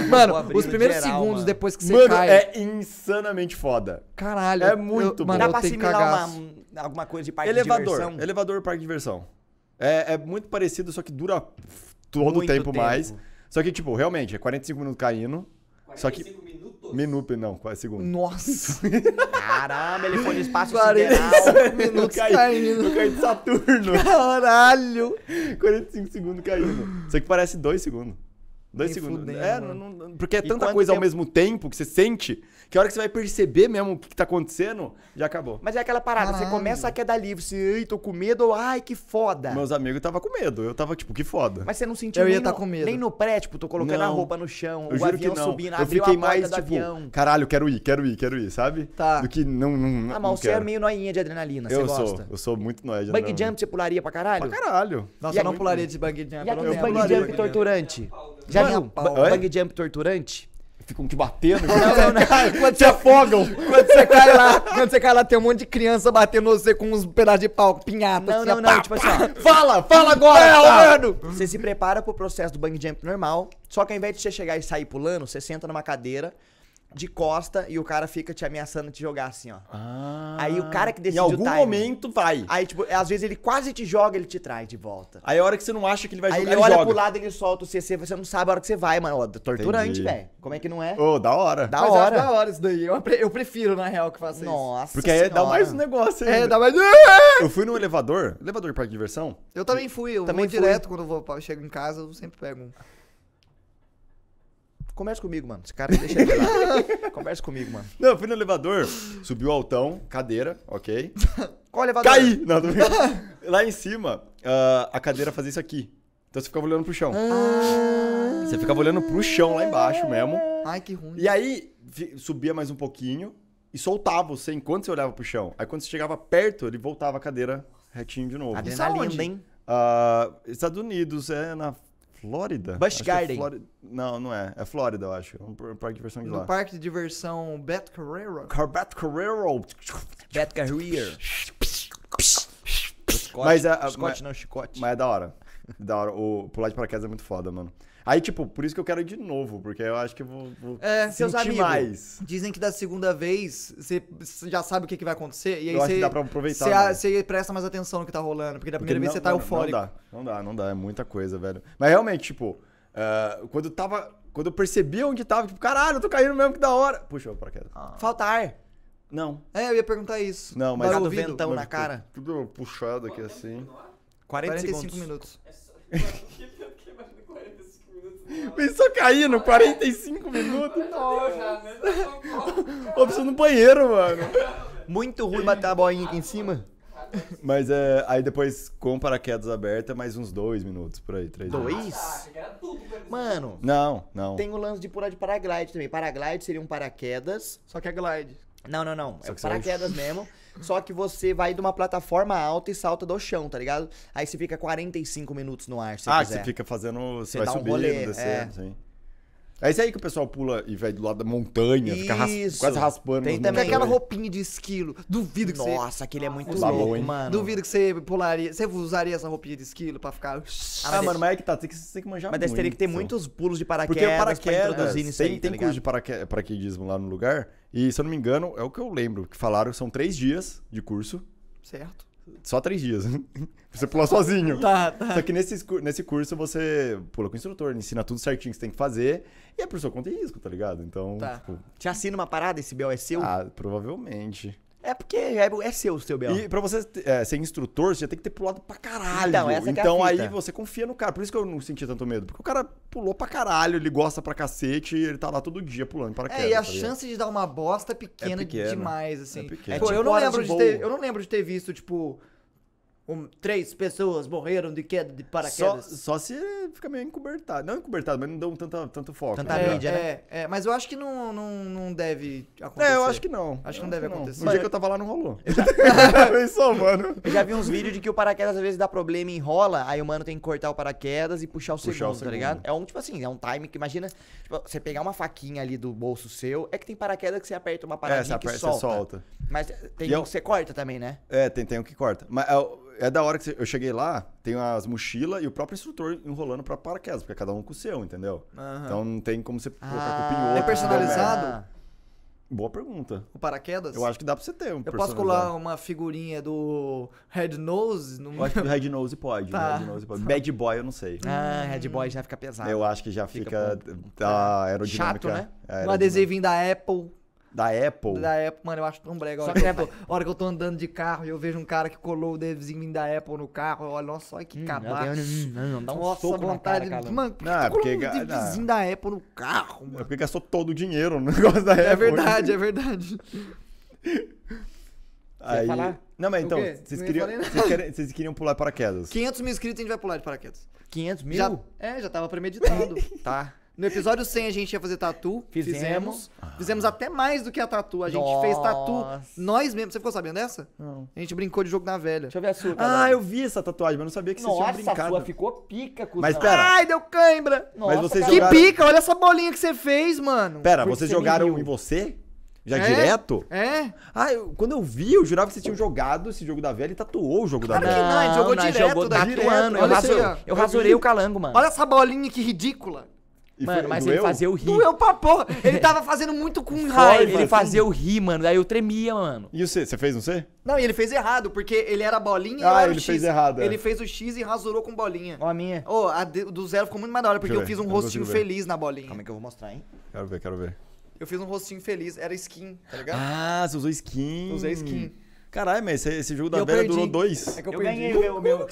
Mano, os primeiros geral, segundos mano. depois que você mano, cai. é insanamente foda. Caralho. É muito eu, Mano, Dá pra assimilar uma, alguma coisa de parque elevador, de diversão? Elevador, parque de diversão. É, é muito parecido, só que dura todo o tempo, tempo, mais. Só que, tipo, realmente, é 45 minutos caindo. 45 só que... minutos? Minuto, não, quase segundo. Nossa! Caramba, ele foi no espaço 45 sideral. minutos eu caindo. Eu de Saturno. Caralho! 45 segundos caindo. Só que parece 2 segundos. Dois segundos. Fudendo, é, não, não, porque é tanta coisa tempo... ao mesmo tempo que você sente que hora que você vai perceber mesmo o que, que tá acontecendo, já acabou. Mas é aquela parada, Caralho. você começa a queda livre, você, ai, tô com medo, ou ai, que foda. Meus amigos estavam com medo, eu tava tipo, que foda. Mas você não sentiu Eu ia estar tá no, com medo. nem no pré, tipo, tô colocando Não. a roupa no chão, Eu o juro que não. subindo, eu abriu a fiquei porta mais do tipo, avião. caralho, quero ir, quero ir, quero ir, sabe? Tá. Do que não, não, não, Ah, mas não você é meio noinha de adrenalina, você eu gosta. sou, eu sou muito noia de adrenalina. adrenalina. jump você pularia pra caralho? Pra caralho. Nossa, eu não pularia de bug jump. E eu jump torturante? É já viu? Bug jump torturante? ficam te batendo. Não, não, não. Cai, quando te afogam. Quando você cai lá, quando você cai lá, tem um monte de criança batendo você com uns pedaços de pau, pinhata. Não, assim, não, não. Pá, tipo assim, ó. Fala, fala agora, é, Você se prepara pro processo do bungee jump normal, só que ao invés de você chegar e sair pulando, você senta numa cadeira, de costa e o cara fica te ameaçando te jogar assim, ó. Ah, aí o cara que decide. Em algum time, momento vai. Aí, tipo, às vezes ele quase te joga, ele te traz de volta. Aí a hora que você não acha que ele vai aí jogar, ele, ele olha joga. pro lado, ele solta o CC, você não sabe a hora que você vai, mano. Ó, torturante, velho. Como é que não é? Ô, oh, da hora. Da Mas hora. da hora isso daí. Eu, eu prefiro, na real, que faça Nossa isso. Nossa. Porque aí senhora. dá mais um negócio aí. É, dá mais. Eu fui num elevador, elevador de parque de diversão. Eu também fui, eu também vou fui. direto quando eu vou, chego em casa, eu sempre pego um. Conversa comigo, mano. Esse cara deixa ele lá. Conversa comigo, mano. Não, eu fui no elevador, subiu o altão, cadeira, ok. Qual elevador? Caí! Não, tô... lá em cima, uh, a cadeira fazia isso aqui. Então você ficava olhando pro chão. Ah. Você ficava olhando pro chão lá embaixo mesmo. Ai, que ruim. E aí, subia mais um pouquinho e soltava você enquanto você olhava pro chão. Aí quando você chegava perto, ele voltava a cadeira retinho de novo. Adrenalina, hein? Uh, Estados Unidos, é na Flórida? Bush é Garden. É Não, não é. É Flórida, eu acho. É um parque de diversão de lá. No parque de diversão Beto Carrero. Car Beto Carrero. Beto Carrero. Scott, mas é. Scott mas, não, chicote. Mas é da hora. da hora. O pular de paraquedas é muito foda, mano. Aí, tipo, por isso que eu quero ir de novo, porque eu acho que eu vou, vou é, seus amigos, mais. Dizem que da segunda vez você já sabe o que, que vai acontecer. E aí você, dá pra aproveitar. Você, né? presta mais atenção no que tá rolando, porque da primeira porque vez você tá não, eufórico. Não dá, não dá, não dá, é muita coisa, velho. Mas realmente, tipo, uh, quando eu tava. Quando eu percebi onde tava, tipo, caralho, eu tô caindo mesmo que da hora. Puxa, para queda. Ah. Falta ar. Não. É, eu ia perguntar isso. Não, mas. Barulho tá ventão mas, na cara. Tudo puxado aqui assim. 40 45 segundos. minutos. É só... É Pensou cair no 45 minutos? Nossa, né? Ô, preciso no banheiro, mano. Muito ruim bater a boinha aqui em cima. Mas é, aí depois com paraquedas aberta, é mais uns dois minutos por aí, três Dois? Ah, mano, Não, não. tem o lance de pular de paraglide também. Paraglide seria um paraquedas. Só que é glide. Não, não, não. Só É paraquedas mesmo. Só que você vai de uma plataforma alta e salta do chão, tá ligado? Aí você fica 45 minutos no ar. Se ah, quiser. você fica fazendo. Você, você vai dá um subindo, rolê, descendo, é. assim. É isso aí que o pessoal pula e vai do lado da montanha, isso. fica ras... quase raspando. Tem também aquela roupinha de esquilo. Duvido que Nossa, você. Nossa, aquele é muito louco, mano. Duvido que você pularia. Você usaria essa roupinha de esquilo pra ficar. Ah, ah mano, mas é que tá. Tem que, tem que manjar mas muito. Mas teria que ter muitos pulos de paraquedas. Porque paraquedas. Pra introduzir tem aí, tá tem tá curso de paraquedismo lá no lugar. E se eu não me engano, é o que eu lembro. Que falaram que são três dias de curso. Certo só três dias. você pula sozinho. Tá, tá. Só que nesse, nesse curso você pula com o instrutor, ensina tudo certinho que você tem que fazer. E é por sua conta e risco, tá ligado? Então. Tá. Tipo... Te assina uma parada, esse BO é seu? Ah, provavelmente. É porque é, é seu o seu B.O. E pra você é, ser instrutor, você já tem que ter pulado pra caralho. Então, essa é então é aí você confia no cara. Por isso que eu não senti tanto medo. Porque o cara pulou pra caralho, ele gosta pra cacete, ele tá lá todo dia pulando para É, e a sabia? Tá chance de dar uma bosta é pequena, é pequena. demais, assim. É pequena. Pô, tipo, eu, não lembro de, de ter, eu não lembro de ter visto, tipo um, três pessoas morreram de queda de paraquedas. Só, só se fica meio encobertado. Não encobertado, mas não dão tanta, tanto foco. Tanta né? mídia, é, né? É, é, mas eu acho que não, não, não deve acontecer. É, eu acho que não. Acho que não deve não. acontecer. No mas... dia que eu tava lá, não rolou. Eu já... só, mano. Eu já vi uns vídeos de que o paraquedas às vezes dá problema e enrola, aí o mano tem que cortar o paraquedas e puxar o, puxar segundo, o segundo, tá ligado? É um, tipo assim, é um time que, imagina, tipo, você pegar uma faquinha ali do bolso seu, é que tem paraquedas que você aperta uma paraquedas é, que solta. solta. Mas tem é e um eu... que você corta também, né? É, tem, tem um que corta. Mas... Eu é, é da hora que eu cheguei lá, tem as mochilas e o próprio instrutor enrolando pra paraquedas, porque é cada um com o seu, entendeu? Então não tem como você colocar ah, cupim outro. É personalizado? É. Boa pergunta. O paraquedas? Eu acho que dá pra você ter um Eu posso colar uma figurinha do Red Nose? No... Eu acho que o Red Nose pode. Tá. Né? Red Nose pode. Bad Boy eu não sei. Ah, Red Boy hum. já fica pesado. Eu acho que já fica, fica é. aerodinâmica. Chato, né? Aerodinâmica. Um adesivinho da Apple. Da Apple. Da Apple, mano, eu acho tão brega. Só que Apple, a hora que eu tô andando de carro e eu vejo um cara que colou o devzinho da Apple no carro, olha nossa, olha que hum, cabaço. Hum, não, não, dá um nossa, soco vontade. Cara, mano, por que não, é porque, colou o devzinho da Apple no carro, mano? É porque gastou todo o dinheiro no negócio da é Apple. É verdade, é verdade. Aí... falar? Não, mas então, vocês queriam, vocês, vocês queriam pular paraquedas. 500 mil inscritos, a gente vai pular de paraquedas. 500 mil? Já, é, já tava premeditado. tá. No episódio 100 a gente ia fazer tatu. Fizemos. Fizemos, ah. fizemos até mais do que a tatu. A gente Nossa. fez tatu nós mesmos. Você ficou sabendo dessa? Não. A gente brincou de jogo na velha. Deixa eu ver a sua. Cara. Ah, eu vi essa tatuagem, mas eu não sabia que Nossa, vocês tinham brincado. Nossa, a sua ficou pica, cuzão. Mas pera. Ai, deu cãibra. Nossa, mas vocês jogaram... Que pica, olha essa bolinha que você fez, mano. Pera, vocês jogaram em você? Já é? direto? É. Ah, eu, quando eu vi, eu jurava que você tinha jogado esse jogo da velha e tatuou o jogo claro da velha. Não, não, jogou não, direto. Jogou tá tatuando. Direto. Eu, eu, eu rasurei o calango, mano. Olha essa bolinha que ridícula. E mano, foi, mas doeu? ele fazia eu rir. Doeu pra porra. Ele tava fazendo muito com raiva. Ele fazia o rir, mano. Daí eu tremia, mano. E o C? Você fez não C? Não, e ele fez errado, porque ele era bolinha e ah, eu era ele o X. fez errado. É. Ele fez o X e rasurou com bolinha. Ó, a minha. Ô, oh, do zero ficou muito mais da hora, porque eu, eu, fiz um eu rostinho feliz na bolinha. Calma aí que eu vou mostrar, hein? Quero ver, quero ver. Eu fiz um rostinho feliz. Era skin, tá ligado? Ah, você usou skin. Usei skin. Caralho, mas esse, esse jogo da eu velha perdi. durou dois. É que eu, eu perdi. ganhei o meu. meu...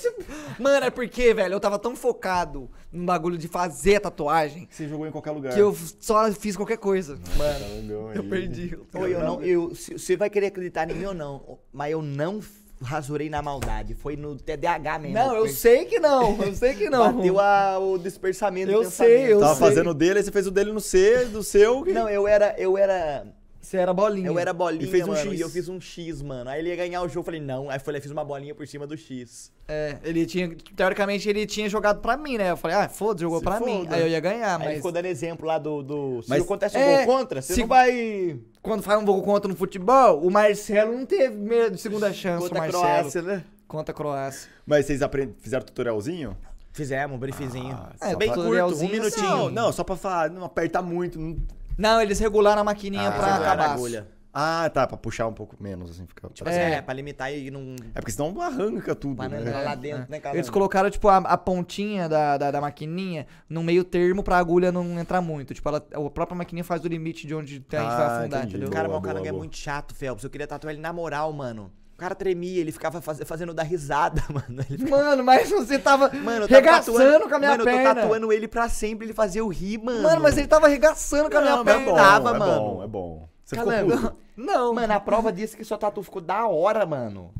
Mano, é porque, velho, eu tava tão focado no bagulho de fazer tatuagem. Você jogou em qualquer lugar. Que eu só fiz qualquer coisa. Mano, tá eu perdi. Tá ou eu não, eu, você vai querer acreditar em mim ou não, mas eu não rasurei na maldade. Foi no TDAH mesmo. Não, eu sei que não. Eu sei que não. Bateu a, o dispersamento. Eu sei, eu Tava sei. fazendo dele, aí você fez o dele no C, do seu. Não, eu era. Eu era você era bolinha. Eu era bolinha, e fez mano, um X. e eu fiz um X, mano. Aí ele ia ganhar o jogo, eu falei, não. Aí eu falei, fiz uma bolinha por cima do X. É, ele tinha, teoricamente, ele tinha jogado pra mim, né? Eu falei, ah, foda-se, jogou Se pra foda. mim. Aí eu ia ganhar, mas... Aí ficou dando exemplo lá do... do... Mas... Se acontece é... um gol contra, você se... não vai... Quando faz um gol contra no futebol, o Marcelo não teve medo de segunda chance, contra o Marcelo. Croácia, né? Contra a Croácia. Mas vocês aprend... fizeram tutorialzinho? Fizemos, um briefzinho. Ah, é, bem curto, um minutinho. Não, não, só pra falar, não aperta muito, não não, eles regularam a maquininha Ah, pra a acabar. agulha. Ah, tá, pra puxar um pouco menos, assim, fica. Tipo assim, é. é, pra limitar e não. É porque senão arranca tudo, Pra não né? entrar lá dentro, né, cara? Eles colocaram, tipo, a, a pontinha da, da, da maquininha no meio termo pra agulha não entrar muito. Tipo, ela, a própria maquininha faz o limite de onde a gente vai ah, afundar, entendi. entendeu? Cara, mas o boa, é boa. muito chato, Felps. Eu queria tatuar ele na moral, mano cara tremia, ele ficava faz, fazendo dar risada, mano. Ficava... Mano, mas você tava mano, eu tava regaçando com a minha mano, perna. Mano, eu tô tatuando ele pra sempre, ele fazia eu rir, mano. Mano, mas ele tava regaçando com a minha não, é perna. É bom, tava, é mano. bom, é bom. Você ficou puto? Não. Mano, a prova disse é que sua tatu ficou da hora, mano.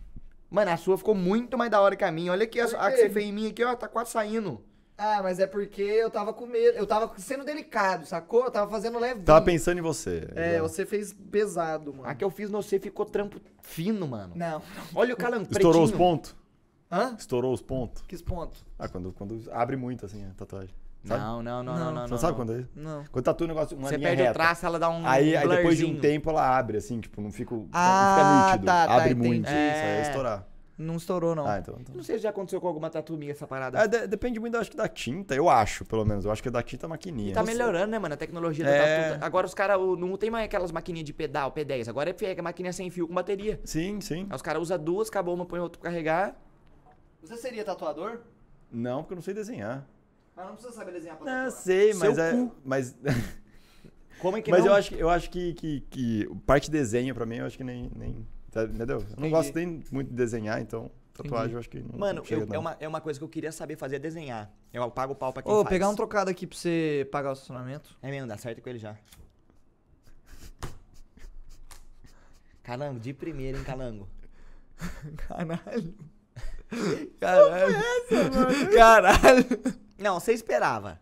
Mano, a sua ficou muito mais da hora que a minha. Olha aqui, a, a que você fez em mim aqui, ó, tá quase saindo. Ah, mas é porque eu tava com medo. Eu tava sendo delicado, sacou? Eu tava fazendo leve. Tava pensando em você. É, já. você fez pesado, mano. A que eu fiz no C ficou trampo fino, mano. Não. Olha o calampretinho. Estourou os pontos? Hã? Estourou os pontos? Que pontos? Ah, quando, quando abre muito, assim, a tatuagem. Não, não, não, não, não. Você não, sabe quando é isso? Não. Quando tatua o negócio, uma Você linha perde reta. o traço, ela dá um aí, aí depois de um tempo ela abre, assim, tipo, não fica, ah, não fica nítido. Tá, tá, abre muito, é... isso aí é, é. estourar. Não estourou, não. Ah, então, então. Não sei se já aconteceu com alguma tatu minha essa parada. É, de, depende muito, acho que da tinta, eu acho, pelo menos. Eu acho que é da tinta é maquininha. E tá melhorando, né, mano? A tecnologia é... da tatu. Agora os caras não tem mais aquelas maquininhas de pedal, P10. Agora é pega é maquininha sem fio com bateria. Sim, sim. Aí os caras usam duas, acabou uma, põe outra pra carregar. Você seria tatuador? Não, porque eu não sei desenhar. Mas não precisa saber desenhar pra ah, tatuar. Não, sei, mas Seu é. Cu. Mas. Como é que mas não? eu acho, eu acho que, que, que parte desenho, pra mim, eu acho que nem... nem... Tá, entendeu? Eu não gosto nem muito de desenhar, então tatuagem Entendi. eu acho que não Mano, não eu, é, uma, é uma coisa que eu queria saber fazer, é desenhar. Eu pago o pau pra quem Ô, faz. pegar um trocado aqui pra você pagar o estacionamento. É mesmo, dá certo com ele já. Calango, de primeiro, hein, Calango. Caralho. Caralho. Essa, mano? Caralho. Não, você esperava.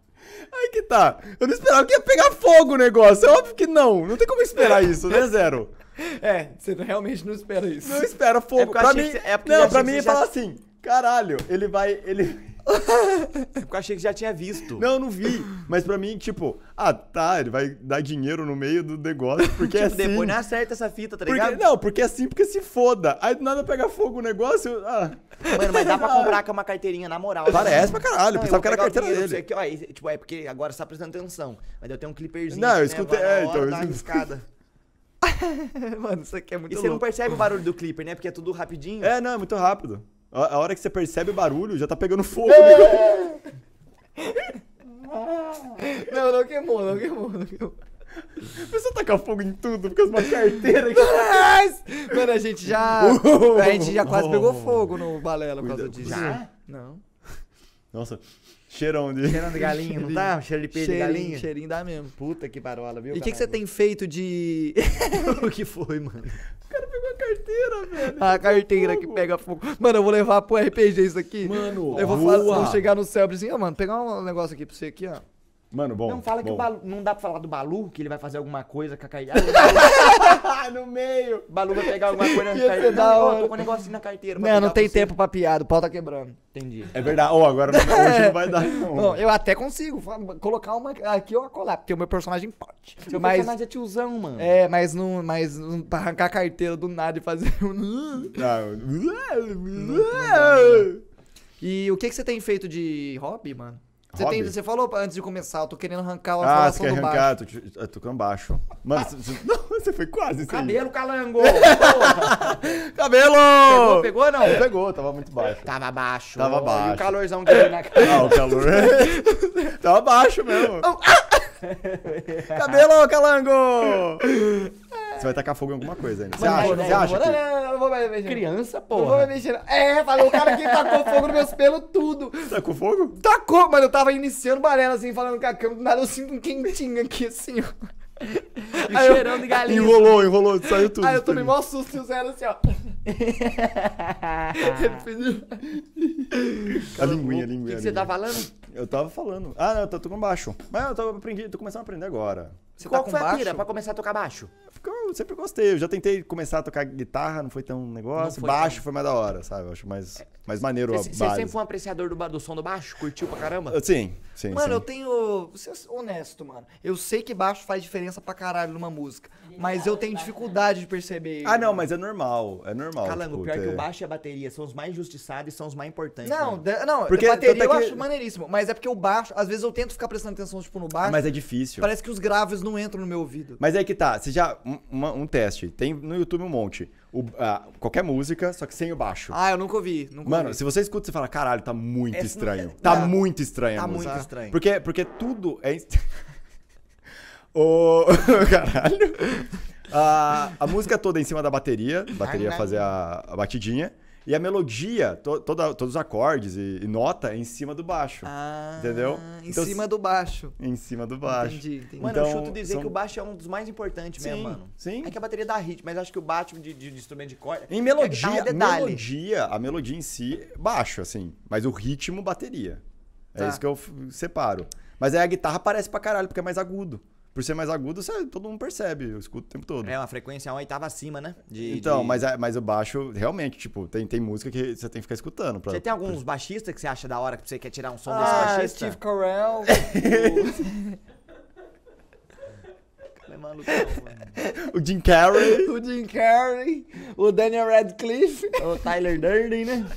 Aí que tá. Eu não esperava que ia pegar fogo o negócio. É óbvio que não. Não tem como esperar isso, né, Zero? É, você realmente não espera isso. Não espera é fogo. É pra mim, cê, é não, pra mim já... fala assim, caralho, ele vai, ele... é porque eu achei que já tinha visto. Não, não vi. Mas pra mim, tipo, ah, tá, ele vai dar dinheiro no meio do negócio, porque é tipo, é assim. depois não acerta essa fita, tá ligado? Porque, não, porque é assim, porque se foda. Aí do nada pega fogo o negócio, eu, ah. Mano, mas dá pra ah. comprar com uma carteirinha, na moral. Né? Parece pra caralho, não, pensava que era a carteira dele. Aqui, ó, tipo, é porque agora você tá prestando atenção. Mas eu tenho um clipperzinho. Não, eu escutei, né, é, então... eu... Escutei. Mano, isso aqui é muito E louco. você não percebe o barulho do clipper, né? Porque é tudo rapidinho. É, não, é muito rápido. A, a hora que você percebe o barulho, já tá pegando fogo. Não, não queimou, não queimou, não queimou. Pessoal tacar fogo em tudo porque as de uma carteira aqui. Mas, mano, a gente já. A gente já quase pegou fogo no balela por causa disso. Já? Não. Nossa, Cheirão de. Cheirão de galinha, não tá? Cheiro de peixe de galinha. Cheirinho dá mesmo. Puta que parola, viu? E o que, você tem feito de. o que foi, mano? O cara pegou a carteira, velho. A carteira que pega fogo. Mano, eu vou levar pro RPG isso aqui. Mano, eu vou, fazer, vou chegar no céu e assim, ó, oh, mano, pegar um negócio aqui pra você aqui, ó. Mano, bom. Não fala bom. que o Balu. Não dá pra falar do Balu, que ele vai fazer alguma coisa com a Kai. Ah, no meio. Balu vai pegar alguma coisa na carteira. Não, eu tô com um negocinho na carteira. Não, não tem tempo pra piada. O pau tá quebrando. Entendi. É verdade. Ou oh, agora não, hoje não vai dar, não. Eu até consigo colocar uma aqui ou colar, porque o meu personagem pode. Seu mas, personagem é tiozão, mano. É, mas não. Mas não, pra arrancar a carteira do nada e fazer um. não. Ah, e o que, que você tem feito de hobby, mano? Você, tem, você falou antes de começar, eu tô querendo arrancar o Ah, você quer arrancar, tô, tô tocando baixo. Mano, você, não, você foi quase. Cabelo, calango! Cabelo! Pegou, pegou não? Pegou, tava muito baixo. Tava baixo. Tava baixo. E o calorzão que na cara. Ah, o calor. tava baixo mesmo. Cabelo, calango! Você vai tacar fogo em alguma coisa ainda. Você acha? Não, você acha? Não, que... não, não, não vou mais beber Criança, pô. Não vou mais beber cheiro. É, falou o cara que tacou fogo nos meus pelos, tudo. Tacou fogo? Tacou, mas eu tava iniciando barela assim, falando com a câmera, do nada eu sinto um quentinho aqui assim, ó. E aí cheirão eu... de galinha. Enrolou, enrolou, saiu tudo. Aí eu tomei mó susto e o Zé assim, ó. a linguinha, a linguinha. O que, que linguinha. você tá falando? Eu tava falando. Ah, não, eu tô, tô com baixo. Mas eu tô, aprendi, tô começando a aprender agora. Você Qual tá com foi baixo? a pira pra começar a tocar baixo? Ficou eu sempre gostei. Eu já tentei começar a tocar guitarra, não foi tão negócio. Foi baixo tão... foi mais da hora, sabe? Eu acho mais, é, mais maneiro. Você, você é sempre foi um apreciador do, do som do baixo? Curtiu pra caramba? Ah, sim, sim. Mano, sim. eu tenho. Vou ser é honesto, mano. Eu sei que baixo faz diferença pra caralho numa música. Mas eu tenho dificuldade de perceber. Ah, não, mas é normal. É normal. Calango, tipo, pior ter... que o baixo e a bateria são os mais injustiçados e são os mais importantes. Não, né? de, não, porque bateria que... eu acho maneiríssimo. Mas é porque o baixo, às vezes eu tento ficar prestando atenção, tipo, no baixo. Mas é difícil. Parece que os graves não entram no meu ouvido. Mas é que tá. Você já. Um, uma, um teste. Tem no YouTube um monte. O, qualquer música, só que sem o baixo. Ah, eu nunca ouvi. Nunca Mano, ouvi. se você escuta, você fala, caralho, tá muito Esse é, estranho. Não, tá não, é, muito estranho Tá muito estranho. Porque, porque tudo é... o... caralho. A, a música toda é em cima da bateria. Bateria fazer a, a batidinha. E a melodia, to, toda, todos os acordes e, e, nota é em cima do baixo. Ah, entendeu? Em então, cima do baixo. Em cima do baixo. Entendi. entendi. Mano, então, eu chuto dizer são... que o baixo é um dos mais importantes sim, mesmo, mano. Sim. É que a bateria dá ritmo, mas acho que o baixo de, de, de instrumento de corda. Em é melodia, é melodia, a melodia em si, baixo, assim. Mas o ritmo, bateria. É tá. É isso que eu separo. Mas aí a guitarra parece pra caralho, porque é mais agudo por ser mais agudo, você, todo mundo percebe, eu escuto o tempo todo. É uma frequência uma oitava acima, né? De, então, de... Mas, é, mas o baixo, realmente, tipo, tem, tem música que você tem que ficar escutando. Pra, você tem alguns pra... baixistas que você acha da hora que você quer tirar um som ah, desse baixista? Steve Carell. é maluco, o Jim Carrey. o Jim Carrey. O Daniel Radcliffe. o Tyler Durden, né?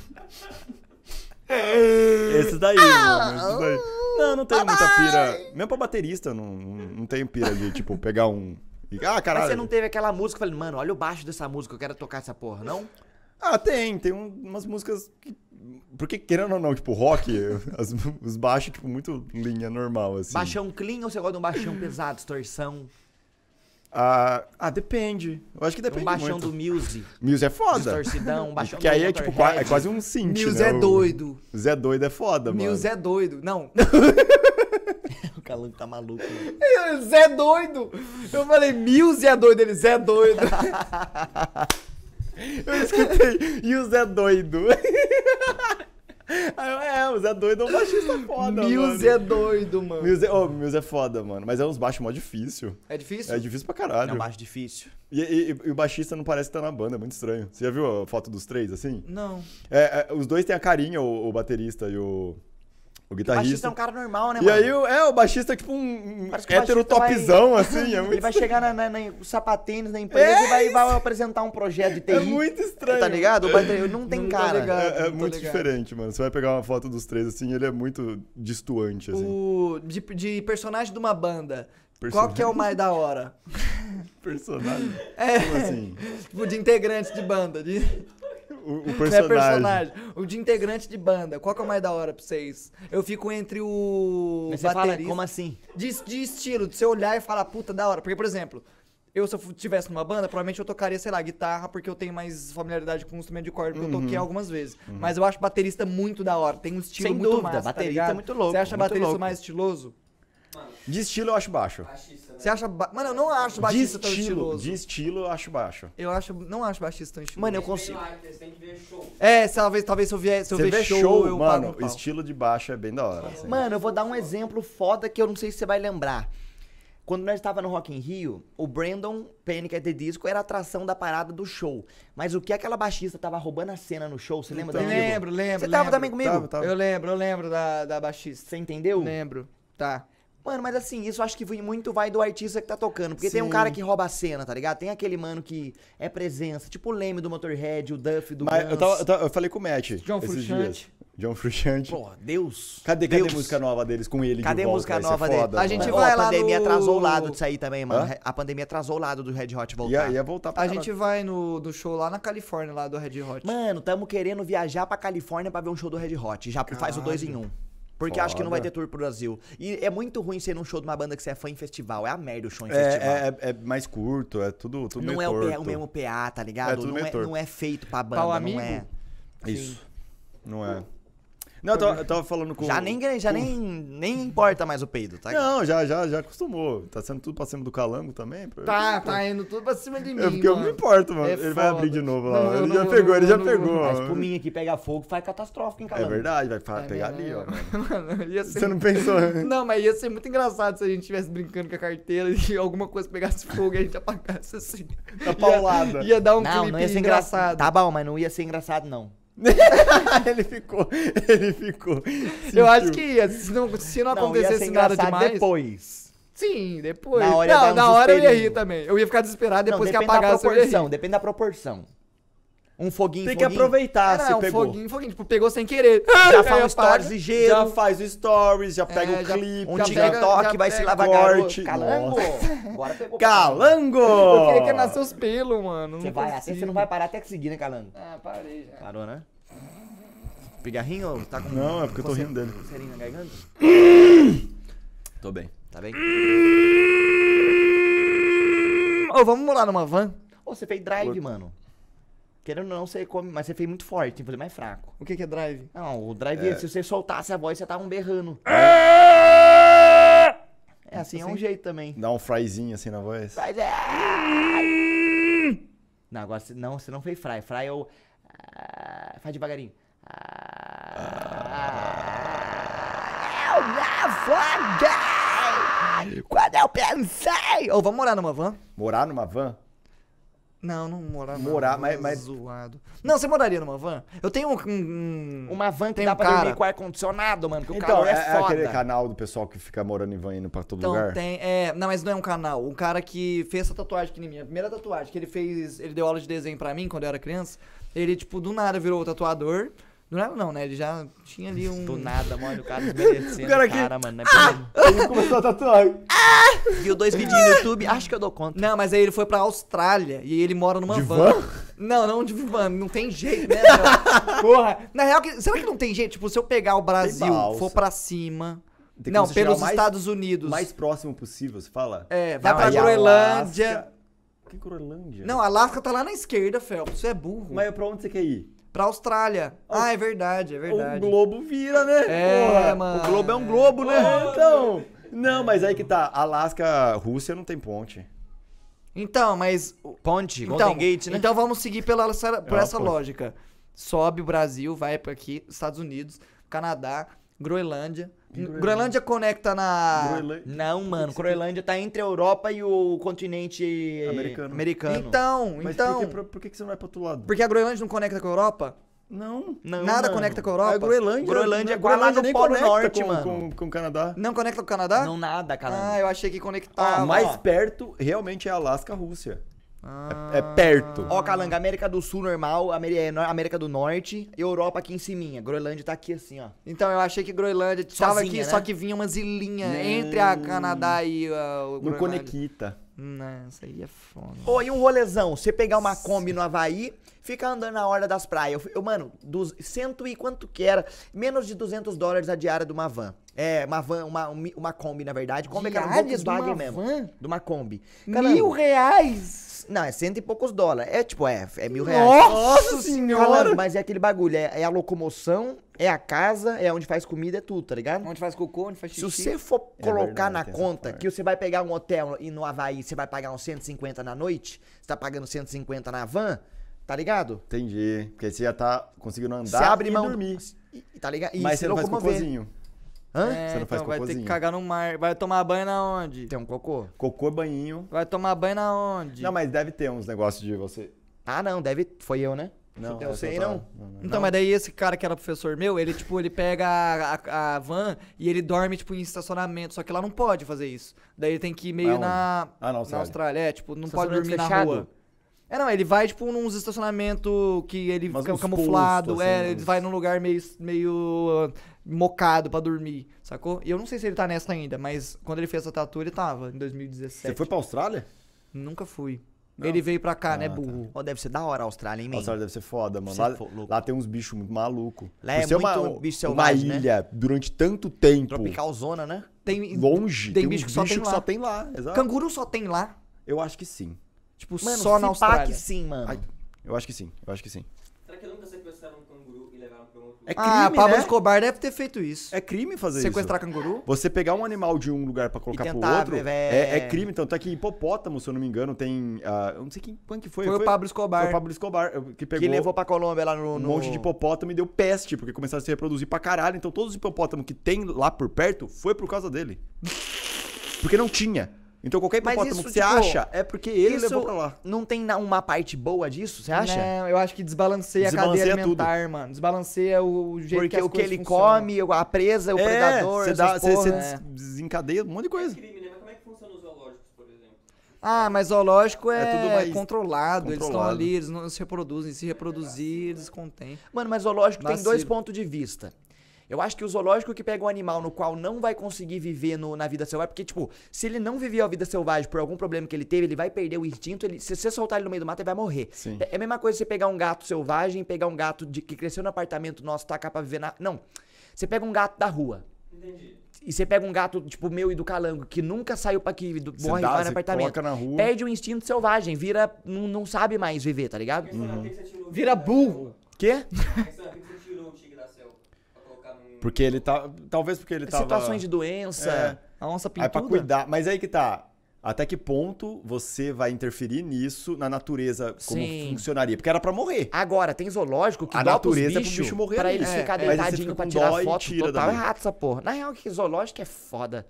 Esses daí, mano. Ah, daí. Oh, não, não tenho muita pira. Mesmo pra baterista, não, não tenho pira de, tipo, pegar um. ah, caralho. Mas você não teve aquela música falando, mano, olha o baixo dessa música, eu quero tocar essa porra, não? Ah, tem, tem umas músicas que. Porque, querendo ou não, tipo, rock, as, os baixos, tipo, muito linha normal, assim. Baixão clean ou você gosta de um baixão pesado, distorção? Ah, ah, depende. Eu acho que depende. Um baixão muito. do Muse. Muse é foda. Distorcidão, um baixão que do aí é tipo é quase um synth, Muse né? é doido. O Zé doido é foda, mano. Muse é doido. Não. o Calango tá maluco. Né? É Zé doido. Eu falei, Muse é doido. Ele, Zé doido. Eu escutei, e o Zé doido. É, o Zé é Doido é um baixista foda, Mills mano. é doido, mano. Mills é, oh, Mills é foda, mano. Mas é uns baixos mó difícil. É difícil? É difícil pra caralho. É um baixo difícil. E, e, e, o baixista não parece que tá na banda, é muito estranho. Você já viu a foto dos três, assim? Não. É, é os dois têm a carinha, o, o baterista e o... O guitarrista. O baixista é um cara normal, né, e mano? E aí, é, o baixista é tipo um hétero topzão, vai... assim. É muito... Ele vai chegar na, na, na sapatênis da empresa é e vai, vai, é apresentar um projeto de TI. É muito estranho. Tá ligado? O não tem não tá cara. ligado, é, é tá muito diferente, mano. Você vai pegar uma foto dos três, assim, ele é muito distoante, assim. O... De, de personagem de uma banda. Personagem. Qual que é o mais da hora? Personagem? É. Como assim? Tipo, de integrante de banda. De o, o personagem. Não é personagem. O de integrante de banda. Qual que é o mais da hora pra vocês? Eu fico entre o. Mas você baterista. fala, como assim? De, de estilo, de você olhar e falar, puta, da hora. Porque, por exemplo, eu, se eu tivesse numa banda, provavelmente eu tocaria, sei lá, guitarra, porque eu tenho mais familiaridade com o instrumento de corda, porque uhum. eu toquei uhum. algumas vezes. Uhum. Mas eu acho baterista muito da hora, tem um estilo Sem muito dúvida, massa, tá baterista tá é muito louco. Você acha baterista louco. mais estiloso? De estilo eu acho baixo. Baixista, né? Você acha. Ba... Mano, eu não acho baixista de estilo, tão estiloso. De estilo eu acho baixo. Eu acho, não acho baixista tão estiloso. Mano, eu consigo. É, talvez, talvez se eu vier, se eu ver show, show, eu Mano, estilo de baixo é bem da hora. Assim. Mano, eu vou dar um exemplo foda que eu não sei se você vai lembrar. Quando nós estava no Rock in Rio, o Brandon Panic at the Disco era a atração da parada do show. Mas o que aquela baixista tava roubando a cena no show, você lembra então, Lembro, lembro. Você lembro, tava também comigo? Tava, tava. Eu lembro, eu lembro da, da baixista. Você entendeu? Lembro, tá. Mano, mas assim, isso acho que muito vai do artista que tá tocando. Porque Sim. tem um cara que rouba a cena, tá ligado? Tem aquele mano que é presença, tipo o Leme do Motorhead, o Duff do mas eu, tava, eu, tava, eu, falei com o Matt. John Frusciante. John Frusciante. Pô, Deus. Cadê, Deus. cadê a música nova deles com ele Cadê de volta? música é nova dele? a gente vai lá A pandemia atrasou o lado disso aí também, mano. A pandemia atrasou o lado do Red Hot voltar. E aí, ia voltar pra A cara... gente vai no do show lá na Califórnia, lá do Red Hot. Mano, tamo querendo viajar pra Califórnia pra ver um show do Red Hot. Já Caralho. faz o dois em um. Porque Foda. acho que não vai ter tour pro Brasil. E é muito ruim ser num show de uma banda que você é fã em festival. É a merda o show em é, festival. É, é, é mais curto, é tudo, tudo Não é o, é o, mesmo PA, tá ligado? É, não, é, não, é, feito pra banda, não amigo? é. Isso. Sim. Não é. Não, eu tava, eu tava falando com. Já, nem, já com... nem, nem importa mais o peido, tá? Não, já, já, já acostumou. Tá sendo tudo pra cima do calango também? Pra... Tá, tá indo tudo pra cima de é, mim. É porque mano. eu não importo, mano. É ele foda. vai abrir de novo lá. Não, ele não, já não, pegou, ele já pegou. Mas por mim aqui pega fogo, faz catastrófico em calango. É verdade, vai é pegar ali, ó. Mano, ia ser... Você não pensou, né? Não, mas ia ser muito engraçado se a gente estivesse brincando com a carteira e alguma coisa pegasse fogo e a gente apagasse assim. Tá paulada. Ia, ia dar um não, clipe não ia ser engraçado. Tá bom, mas não ia ser engraçado, não. ele ficou, ele ficou. Sentiu. Eu acho que ia. Eh, se não, se não, não acontecesse nada demais. Depois. Sim, depois. Na hora, não, na hora eu ia rir também. Eu ia ficar desesperado depois não, que apagasse a proporção, Depende da proporção. Um foguinho, Tem que foguinho. aproveitar Era, se um pegou. foguinho, foguinho. Tipo, pegou sem querer. É, já é, faz um stories e gelo. Já faz o stories, já é, pega o clipe. Um já pega- TikTok vai se lavar garoto. corte. Calango! Agora pegou. Calango! Eu queria que nascer os pelos, mano. Você vai assim, você não vai parar até que seguir, né, Calango? Ah, parei já. Parou, né? Pigarrinho ou tá com. Não, é porque eu tô rindo dele. Serinho na garganta? Tô bem. Tá bem? Ô, vamos morar numa van? Ô, você fez drive, mano. Querendo ou não, você come, mas você fez muito forte, tem que fazer mais fraco. O que, que é drive? Não, o drive, é, é. se você soltasse a voz, você tava um berrando. É, é assim, assim, é um jeito também. Dá um fryzinho assim na voz. Faz é... Não, agora você não, você não fez fry. Fry é o... Ah, faz devagarinho. Ah, eu me afoguei! Quando eu pensei! Ou oh, vamos morar numa van? Morar numa van? Não, não morar. Morar, mas, é mas. Zoado. Não, você moraria numa van? Eu tenho um. um uma van que tem dá um pra cara... dormir com ar-condicionado, mano, que o então, calor é, é foda. É aquele canal do pessoal que fica morando em van indo pra todo então, lugar? Tem, é, não, mas não é um canal. Um cara que fez essa tatuagem que nem minha. primeira tatuagem que ele fez. Ele deu aula de desenho pra mim quando eu era criança. Ele, tipo, do nada virou tatuador. Durava não, né? Ele já tinha ali um. Do nada, mano. O cara desmerecendo. O cara, aqui... cara mano. Né? Ah! Ele começou a tatuar. Ah! Viu dois vídeos no YouTube, acho que eu dou conta. Não, mas aí ele foi pra Austrália e ele mora numa de van. van? Não, não de van. Não tem jeito, né? Porra. Na real, que... será que não tem jeito? Tipo, se eu pegar o Brasil, for pra cima. Não, pelos mais, Estados Unidos. Mais próximo possível, você fala? É, vai não, pra Groenlândia. Que Groenlândia? Não, Alasca tá lá na esquerda, Fel. Você é burro. Mas pra onde você quer ir? pra Austrália. ah, ah é verdade, é verdade. O globo vira, né? É, Porra, mano. O globo é um globo, né? então. Não, mas aí que tá. Alasca, Rússia não tem ponte. Então, mas. Ponte, então, Golden Gate, né? Então vamos seguir pela, é por essa ah, lógica. Sobe o Brasil, vai para aqui, Estados Unidos, Canadá, Groenlândia. Groenlândia. Groenlândia conecta na. Groenlândia. Não, mano. Groenlândia tá entre a Europa e o continente americano. americano. Então, Mas então. Por, que, por, por que você não vai pro outro lado? Porque a Groenlândia não conecta com a Europa? Não. não Nada mano. conecta com a Europa? A Groenlândia. Groenlândia é Groenlândia nem Polo conecta Norte, com, mano. Com, com, o Canadá. Não conecta com o Canadá? Não, nada, Canadá. Ah, eu achei que conectava. Ah, mais perto realmente é Alasca, Rússia. Ah, é, é, perto. Ó, Calanga, América do Sul normal, é, América do Norte, Europa aqui em cima. Groenlândia tá aqui assim, ó. Então eu achei que Groenlândia Sozinha, tava aqui, né? só que vinha umas ilhinhas entre a Canadá e a, uh, o No Conequita. Não, isso aí é foda. Ô, e um rolezão? Você pegar uma Kombi no Havaí, fica andando na hora das praias. Eu, eu, mano, dos, cento e quanto que era? Menos de 200 dólares a diária de uma van. É, uma van, uma, uma Kombi, na verdade. Kombi diária era um de uma mesmo. Van? De uma Kombi. Caramba. Mil reais? Não, é cento e poucos dólares. É tipo, é, é mil reais. Nossa senhora! Falando, mas é aquele bagulho, é, é, a locomoção, é a casa, é onde faz comida, é tudo, tá ligado? Onde faz cocô, onde faz xixi. Se você for é colocar verdade, na conta que você vai pegar um hotel e no Havaí você vai pagar uns 150 na noite, você tá pagando 150 na van, tá ligado? Entendi. Porque você já tá conseguindo andar abre e mão, dormir. E, tá ligado? E mas você não faz cocôzinho. Hã? É, você não então faz cocôzinho. vai ter que cagar no mar. Vai tomar banho na onde? Tem um cocô. Cocô, é banhinho. Vai tomar banho na onde? Não, mas deve ter uns negócios de você... Ah, não, deve... Foi eu, né? Não, eu sei não. Não, não. Então, mas daí esse cara que era professor meu, ele, tipo, ele pega a, a, a, van e ele dorme, tipo, em estacionamento. Só que lá não pode fazer isso. Daí ele tem que ir meio na, ah, na, Austrália. na Austrália. É, tipo, não pode dormir na rua. É, não, ele vai, tipo, nos estacionamentos que ele Mas fica camuflado. Posto, é, assim, é, ele vai num lugar meio, meio mocado para dormir, sacou? E eu não sei se ele tá nessa ainda, mas quando ele fez a tatu, ele tava, em 2017. Você foi pra Austrália? Nunca fui. Não. Ele veio pra cá, ah, né, tá. burro? Tá. Oh, deve ser da hora a Austrália, hein, mano? Austrália deve ser foda, mano. Lá, é lá, tem uns bichos muito malucos. Lá é muito uma, bicho selvagem, uma né? ilha durante tanto tempo. Tropical zona, né? Tem, Longe. Tem, tem bicho, que, só, bicho tem que só tem lá. Exato. Canguru só tem lá? Eu acho que sim. Tipo, mano, só na Austrália. que sim, mano. Ai, eu acho que sim, eu acho que sim. Será que eu nunca sei que você era um é ah, crime, ah, Pablo né? Escobar deve ter feito isso. É crime fazer Sequestrar isso. Sequestrar canguru? Você pegar um animal de um lugar para colocar pro outro né, é, é, crime. Então, tá é aqui hipopótamo, se eu não me engano, tem... Uh, eu não sei quem, quem que foi. Foi, foi o Pablo Escobar. Foi o Pablo Escobar, que pegou... Que levou pra Colômbia lá no, no... Um monte de hipopótamo e deu peste, porque começaram a se reproduzir pra caralho. Então, todos os hipopótamos que tem lá por perto, foi por causa dele. porque não tinha. Então qualquer hipopótamo isso, que você tipo, acha é porque ele levou pra lá. Não tem uma parte boa disso, você acha? Não, eu acho que desbalanceia, desbalanceia a cadeia alimentar, mano. Desbalanceia o jeito porque que Porque o que ele funcionam. come, a presa, o é, predador, você, dá, é. desencadeia um monte de coisa. É né? é ah, mas zoológico é, é controlado, controlado, Eles estão ali, eles não se reproduzem. Se reproduzir, eles contêm. Mano, mas zoológico Nascido. tem dois pontos de vista. Eu acho que o zoológico que pega um animal no qual não vai conseguir viver no, na vida selvagem, porque, tipo, se ele não vivia a vida selvagem por algum problema que ele teve, ele vai perder o instinto. Ele, se você soltar ele no meio do mato, ele vai morrer. Sim. É, é a mesma coisa você pegar um gato selvagem, pegar um gato de, que cresceu no apartamento nosso, tacar tá pra viver na. Não. Você pega um gato da rua. Entendi. E você pega um gato, tipo, meu e do calango, que nunca saiu pra aqui, do, morre lá no apartamento. Perde o instinto selvagem, vira. Não, não sabe mais viver, tá ligado? Uhum. Vira burro. Quê? Porque ele tá. Talvez porque ele tá. Situações de doença, é. a onça pintuda. É pra cuidar. Mas aí que tá. Até que ponto você vai interferir nisso na natureza como Sim. funcionaria? Porque era para morrer. Agora, tem zoológico que a natureza pros é pro bicho morrer. Pra ali. eles é, ficar deitadinho fica pra tirar foto tira total. É rato essa porra. Na real, que zoológico é foda.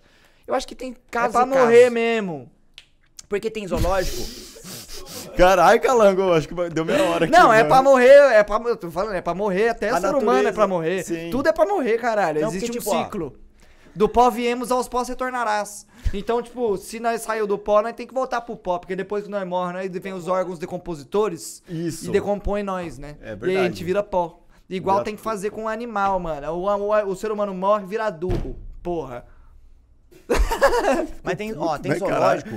Eu acho que tem casos. É pra morrer mesmo. Porque tem zoológico Caralho, Calango, acho que deu meia hora aqui. Não, é mano. pra morrer, é pra, eu tô falando, é pra morrer, até a ser natureza, humano é pra morrer. Sim. Tudo é pra morrer, caralho. Não, Existe porque, um tipo, ciclo. Ó, do pó viemos, aos pós retornarás. Então, tipo, se nós saímos do pó, nós tem que voltar pro pó, porque depois que nós morremos, aí vem os órgãos decompositores Isso. e decompõe nós, né? É verdade. E a gente vira pó. Igual vira tem que fazer com o animal, mano. O, o, o ser humano morre, vira adubo. Porra mas tem, ó, tem mas zoológico.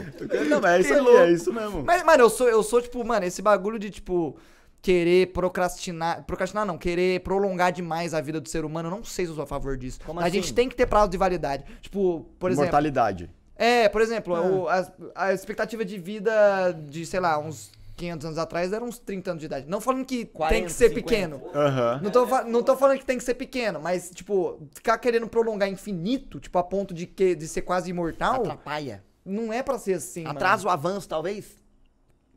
Não, mas é isso é isso mesmo. Mas, mano, eu sou, eu sou, tipo, mano, esse bagulho de, tipo, querer procrastinar. Procrastinar não, querer prolongar demais a vida do ser humano, eu não sei se eu sou a favor disso. Como a assim? gente tem que ter prazo de validade. Tipo, por exemplo. Mortalidade. É, por exemplo, ah. o, a, a expectativa de vida de, sei lá, uns 500 anos atrás era uns 30 anos de idade. Não falando que 40, tem que ser 50. pequeno. Uhum. Não, tô, não tô falando que tem que ser pequeno, mas, tipo, ficar querendo prolongar infinito, tipo, a ponto de, que, de ser quase imortal. Atrapalha. Não é para ser assim. Atrasa mano. o avanço, talvez?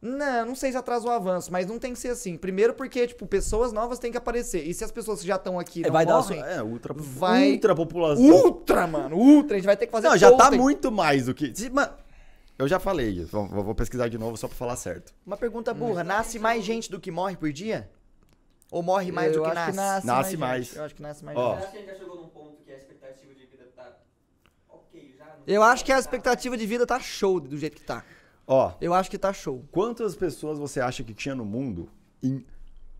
Não, não sei se atrasa o avanço, mas não tem que ser assim. Primeiro porque, tipo, pessoas novas têm que aparecer. E se as pessoas que já estão aqui é, não vai morrem... Dar, é, ultra, vai... ultra população. Ultra, mano, ultra. A gente vai ter que fazer... Não, já tá muito mais do que... Mano... Eu já falei, vou, vou pesquisar de novo só pra falar certo. Uma pergunta burra: nasce mais gente do que morre por dia? Ou morre mais eu do que nasce? que nasce? Nasce mais. mais. Eu acho que nasce mais. Ó. Gente. Você acha que a gente já chegou num ponto que a expectativa de vida tá ok já? Eu acho que a expectativa de vida tá show do jeito que tá. Ó. Eu acho que tá show. Quantas pessoas você acha que tinha no mundo em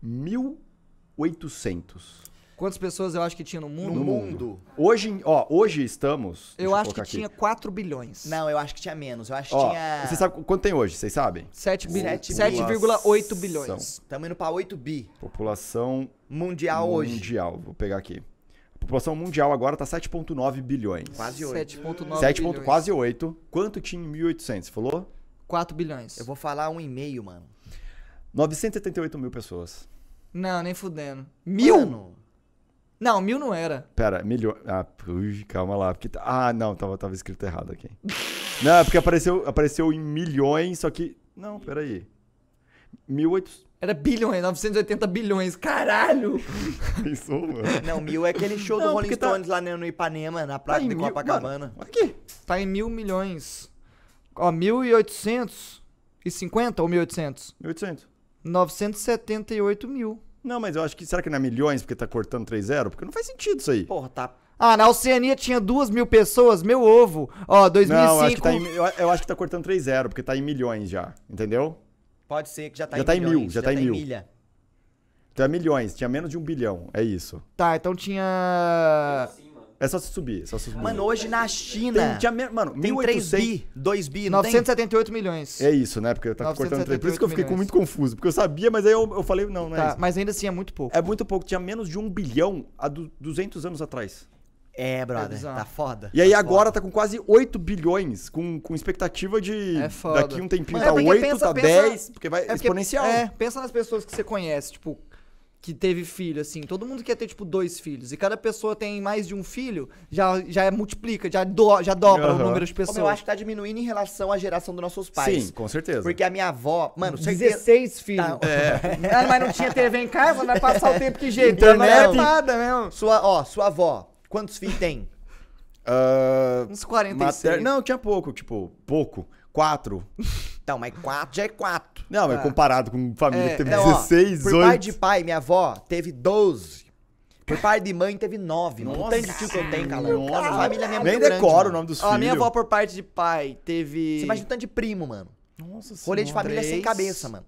1800? Quantas pessoas eu acho que tinha no mundo? No mundo. Hoje, ó, hoje estamos. Eu acho que aqui. tinha 4 bilhões. Não, eu acho que tinha menos. Eu acho que ó, tinha. Vocês sabem quanto tem hoje? Vocês sabem? 7,8 bilhões. Estamos indo para 8 bi. População. Mundial, mundial hoje. Mundial, vou pegar aqui. A população mundial agora tá 7,9 bilhões. Quase 8. 7,9 bilhões. 7. Quase 8. Quanto tinha em 1800? Você falou? 4 bilhões. Eu vou falar um mano. 978 mil pessoas. Não, nem fudendo. Mil? Mano. Não, mil não era. Pera, milhões. Ah, ui, calma lá. Porque... Tá, ah, não, tava, tava escrito errado aqui. não, é porque apareceu, apareceu em milhões, só que. Não, peraí. oito. Era bilhões, 980 bilhões, caralho! Pensou, mano? Não, mil é aquele show não, do Rolling tá Stones tá... lá no Ipanema, na praia tá de Copacabana. Mano, aqui. Tá em mil milhões. Ó, 1850 ou 1800? 1800. 978 mil. Não, mas eu acho que. Será que não é milhões porque tá cortando 3-0? Porque não faz sentido isso aí. Porra, tá. Ah, na Oceania tinha 2 mil pessoas, meu ovo. Ó, 2005. Não, eu acho que tá, em, eu, eu acho que tá cortando 3-0, porque tá em milhões já, entendeu? Pode ser que já tá já em tá milhões. Em mil, já, já tá, tá em Milha. Então é milhões, tinha menos de um bilhão, é isso. Tá, então tinha. Assim. É só se subir, é só se subir. Mano, hoje na China. Tem, tinha, mano, tem 1800, 3 bi, 2 bi, 978 tem? milhões. É isso, né? Porque eu tá tava cortando 3. Por isso que eu fiquei milhões. muito confuso. Porque eu sabia, mas aí eu, eu falei, não, não é tá, é isso. Mas ainda assim é muito pouco. É muito pouco. Tinha menos de 1 bilhão há 200 anos atrás. É, brother, é tá foda. E aí tá agora foda. tá com quase 8 bilhões, com, com expectativa de é foda. daqui um tempinho Mas tá é 8, pensa, tá pensa, 10, porque vai é porque, exponencial. É, pensa nas pessoas que você conhece, tipo, que teve filho, assim. Todo mundo quer ter, tipo, dois filhos. E cada pessoa tem mais de um filho, já, já é, multiplica, já, do, já dobra uhum. o número de pessoas. Como eu acho que tá diminuindo em relação à geração dos nossos pais. Sim, com certeza. Porque a minha avó, mano, certeza... 16 tá. filhos. Tá. É. mas não tinha TV em casa, vai passar o tempo que jeito. Não é nada mesmo. Sua, ó, sua avó, quantos filhos tem? Uh, Uns 46. Mater... Não, tinha pouco, tipo, pouco. Quatro. Então, mas quatro já é quatro. Não, mas ah. comparado com família é, que teve não, 16, ó, Por 8. pai de pai, minha avó teve 12. Por pai de mãe teve nove. Nossa, um tanto de tio que eu tenho, cara. Nossa, família minha é Nem decora o nome dos filhos. A minha avó por parte de pai teve... Você imagina o tanto de primo, mano. Nossa senhora. Rolê de família Três. sem cabeça, mano.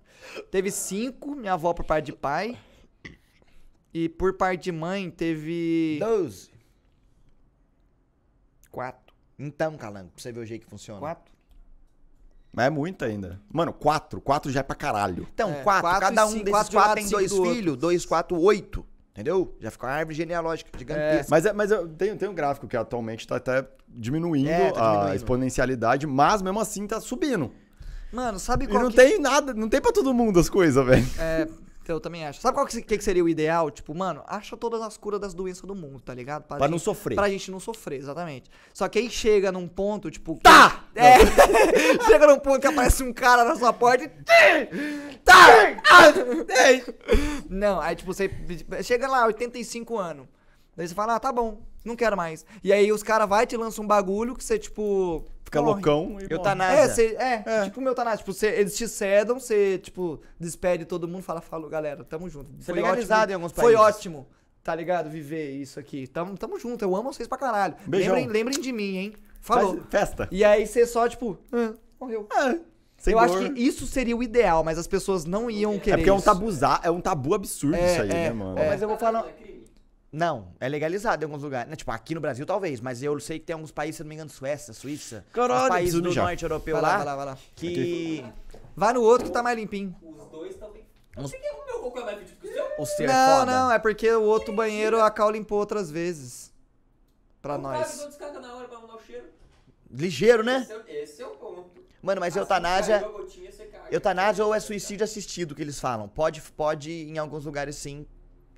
Teve cinco, minha avó por parte de pai. E por parte de mãe teve... Doze. Quatro. Então, calango, pra você ver o jeito que funciona. Quatro. Mas é muito ainda. Mano, quatro. Quatro já é pra caralho. Então, é, quatro, quatro. Cada um cinco, desses quatro, quatro tem dois filhos. Dois, quatro, oito. Entendeu? Já fica uma árvore genealógica gigantesca. É, mas é, mas eu tenho, tem um gráfico que atualmente tá até diminuindo, é, tá diminuindo, a exponencialidade, mas mesmo assim tá subindo. Mano, sabe qual E não que... tem nada, não tem pra todo mundo as coisas, velho. É, então, eu também acho. Sabe qual que, que seria o ideal? Tipo, mano, acha todas as curas das doenças do mundo, tá ligado? Pra, pra gente, não sofrer. Pra gente não sofrer, exatamente. Só que aí chega num ponto, tipo. Tá! É, chega num ponto que aparece um cara na sua porta e. Tá! Ah! não, aí tipo, você chega lá, 85 anos. Daí você fala, ah, tá bom. Não quero mais. E aí os caras vai e te lançam um bagulho que você, tipo. Fica morre. loucão eu Eutanásia. É, cê, é, é, tipo meu eutanásia. Tipo, cê, eles te cedam, você, tipo, despede todo mundo, fala, falou, galera, tamo junto. Foi legalizado ótimo, em alguns países. Foi ótimo, tá ligado? Viver isso aqui. Tamo, tamo junto, eu amo vocês pra caralho. Beijão. Lembrem, lembrem de mim, hein? Falou. Faz festa. E aí você só, tipo, ah, morreu. Ah. É, Senhor. Eu acho que isso seria o ideal, mas as pessoas não iam é querer. É porque é um, tabuzá, é um tabu absurdo é, isso aí, é, né, mano? É. Mas eu vou falar. Não, é legalizado em alguns lugares. Tipo, aqui no Brasil talvez, mas eu sei que tem alguns países, se não me engano, Suécia, Suíça. Caralho, países do já. norte europeu vai lá, lá. Vai lá, vai lá. Que. Vai no outro que tá mais limpinho. Os dois também. Uns... o meu mais que o seu? É não, é foda. não, é porque o outro banheiro a Cal limpou outras vezes. Pra o nós. Então Cara, na hora pra mudar o cheiro. Ligeiro, né? Esse é, esse é o ponto. Mano, mas assim, eutanásia. Gotinha, eutanásia ou é suicídio assistido que eles falam. Pode, pode em alguns lugares sim,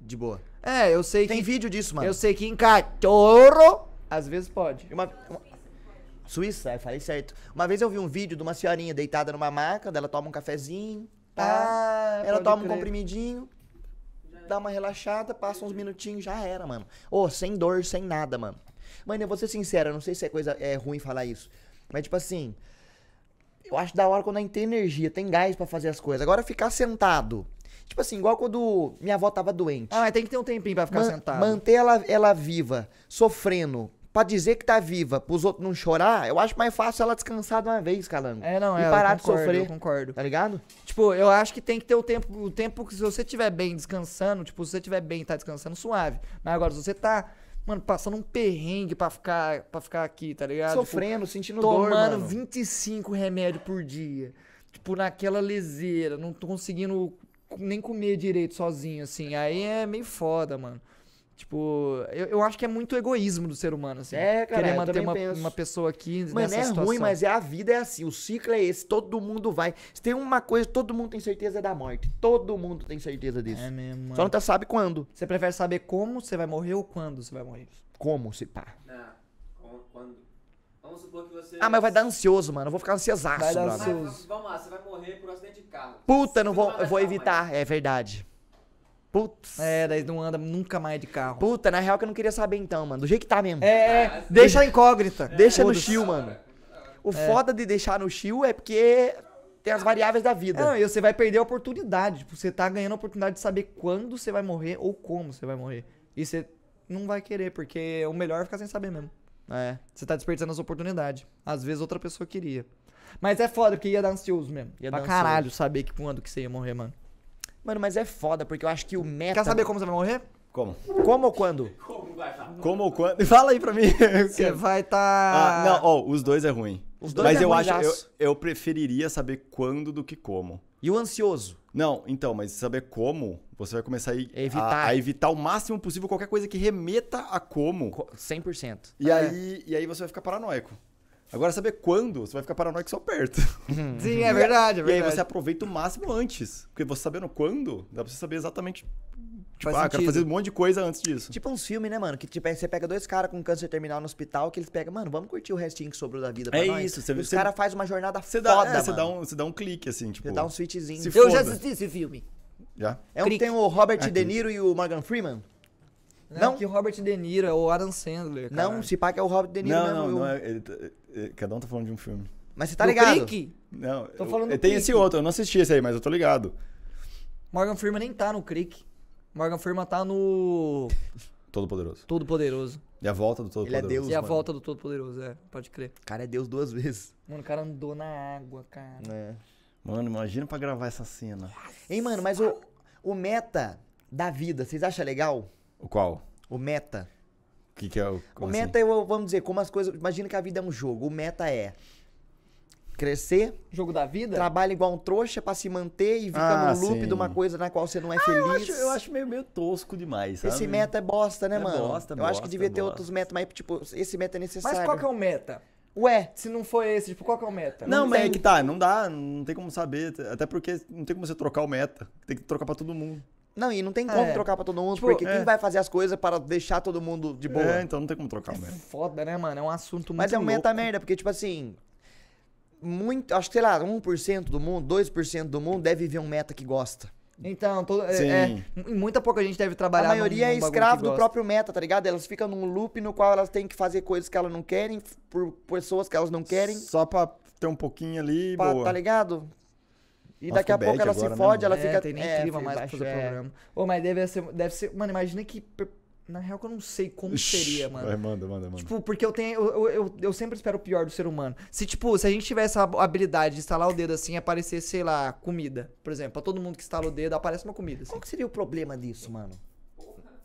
de boa. É, eu sei Tem que. Tem vídeo disso, mano. Eu sei que em cachorro, às vezes pode. Uma, uma... Suíça, é, falei certo. Uma vez eu vi um vídeo de uma senhorinha deitada numa maca, ela toma um cafezinho, pá, tá? ah, ela toma crer. um comprimidinho, dá uma relaxada, passa uns minutinhos, já era, mano. Ô, oh, sem dor, sem nada, mano. Mano, eu vou ser sincera, eu não sei se é coisa é ruim falar isso, mas tipo assim, eu acho da hora quando a gente tem energia, tem gás para fazer as coisas. Agora ficar sentado Tipo assim, igual quando minha avó tava doente. Ah, tem que ter um tempinho pra ficar Man sentado. Manter ela, ela viva, sofrendo, pra dizer que tá viva, pros outros não chorar, eu acho mais fácil ela descansar de uma vez, calando É, não, é. E parar concordo, de sofrer. Eu concordo. Tá ligado? Tipo, eu acho que tem que ter o tempo. O tempo que se você tiver bem descansando, tipo, se você tiver bem e tá descansando, suave. Mas agora, se você tá. Mano, passando um perrengue pra ficar, pra ficar aqui, tá ligado? Tipo, sofrendo, tipo, sentindo dor, mano. Tomando 25 remédios por dia. Tipo, naquela liseira, não tô conseguindo nem comer direito sozinho, assim. Aí é meio foda, mano. Tipo, eu, eu acho que é muito egoísmo do ser humano, assim. É, cara, Querer manter uma, penso. uma pessoa aqui Mano, nessa é ruim, mas é a vida é assim. O ciclo é esse. Todo mundo vai. Se tem uma coisa, todo mundo tem certeza da morte. Todo mundo tem certeza disso. É mesmo, mano. Só não tá sabe quando. Você prefere saber como você vai morrer ou quando você vai morrer? Como, se pá. Não. Vamos supor que você. Ah, mas vai dar ansioso, mano. Eu vou ficar ansiosaço, Vai dar ansioso. Vamos lá, você vai morrer por um acidente de carro. Puta, não vou, eu vou evitar. É verdade. Putz. É, daí não anda nunca mais de carro. Puta, na real que eu não queria saber então, mano. Do jeito que tá mesmo. É, é, assim, deixa a incógnita. Deixa no chill, mano. O é. foda de deixar no chill é porque tem as variáveis da vida. É, não, e você vai perder a oportunidade. Tipo, você tá ganhando a oportunidade de saber quando você vai morrer ou como você vai morrer. E você não vai querer, porque o melhor é ficar sem saber mesmo. É, você tá desperdiçando as oportunidades. Às vezes outra pessoa queria. Mas é foda, porque ia dar ansioso mesmo. Ia pra caralho saber que quando que você ia morrer, mano. Mano, mas é foda, porque eu acho que o meta... Quer saber como você vai morrer? Como? Como ou quando? Como vai Tá? Como ou quando? Fala aí pra mim. Você vai Tá... Ah, não, oh, os dois é ruim. Os dois mas é eu ruim acho, eu, eu preferiria saber quando do que como. E o ansioso? Não, então, mas saber como, você vai começar a, evitar. A, a evitar o máximo possível qualquer coisa que remeta a como. 100%. E, é. aí, e aí você vai ficar paranoico. Agora, saber quando, você vai ficar paranoico só perto. Sim, é verdade, é verdade. E aí você aproveita o máximo antes. Porque você sabendo quando, dá pra você saber exatamente Tipo, Faz ah, quero fazer um monte de coisa antes disso. Tipo uns filmes, né, mano? Que tipo, você pega dois caras com câncer terminal no hospital, que eles pegam, mano, vamos curtir o restinho que sobrou da vida pra é nós. isso, você vê. Os caras fazem uma jornada você foda, dá, é, Você dá, um, você dá um clique, assim, tipo... Você dá um switchzinho. Eu foda. já assisti esse filme. Já? É um que tem o Robert Aqui. É de Niro e o Morgan Freeman? Não, não. que Robert De Niro, é o Adam Sandler, Não, se pá que é o Robert De Niro não, mesmo. Não, não, é ele, tá, é, é, cada um tá falando de um filme. Mas você tá do ligado? Clique? Não, tô falando eu, do Tem esse outro, eu não assisti esse aí, mas eu tô ligado. Morgan Freeman nem tá no Crick. Morgan Freeman tá no. Todo Poderoso. Todo Poderoso. E a volta do Todo Ele Poderoso. Ele é Deus. E a volta do Todo Poderoso, é. Pode crer. O cara é Deus duas vezes. Mano, o cara andou na água, cara. É. Mano, imagina pra gravar essa cena. Nossa. Hein, mano, mas o, o meta da vida, vocês acham legal? O qual? O meta. O que, que é o. o meta assim? é, vamos dizer, como as coisas. Imagina que a vida é um jogo. O meta é crescer. Jogo da vida? Trabalha igual um trouxa para se manter e fica ah, no loop sim. de uma coisa na qual você não é ah, feliz. Eu acho, eu acho meio, meio, tosco demais, sabe? Esse meta é bosta, né, é mano? Bosta, eu bosta, acho que devia ter outros metas, mas tipo, esse meta é necessário. Mas qual que é o meta? Ué, se não for esse, tipo, qual que é o meta? Não, mas tem... é que tá, não dá, não tem como saber, até porque não tem como você trocar o meta, tem que trocar para todo mundo. Não, e não tem ah, como é. trocar pra todo mundo, tipo, porque é. quem vai fazer as coisas para deixar todo mundo de boa? É, então não tem como trocar, é Foda, né, mano? É um assunto muito Mas é um meta merda, porque, tipo assim, muito, acho que sei lá, 1% do mundo, 2% do mundo deve viver um meta que gosta. Então, todo, é, é, muita pouca gente deve trabalhar. A maioria num, é num é escrava do próprio meta, tá ligado? Elas ficam num loop no qual elas têm que fazer coisas que elas não querem, por pessoas que elas não querem. Só pra ter um pouquinho ali, pra, boa. Tá ligado? E daqui a pouco ela agora, se né, fode, né? ela é, fica. Tem nem é, clima é, mais pra fazer é. programa. Ô, mas deve ser, deve ser. Mano, imagina que na real, que eu não sei como seria, mano. Vai, manda, manda, manda. Tipo, porque eu tenho. Eu, eu, eu, sempre espero o pior do ser humano. Se, tipo, se a gente tivesse a habilidade de instalar o dedo assim e aparecer, sei lá, comida. Por exemplo, pra todo mundo que instala o dedo, aparece uma comida. Assim. Qual que seria o problema disso, mano?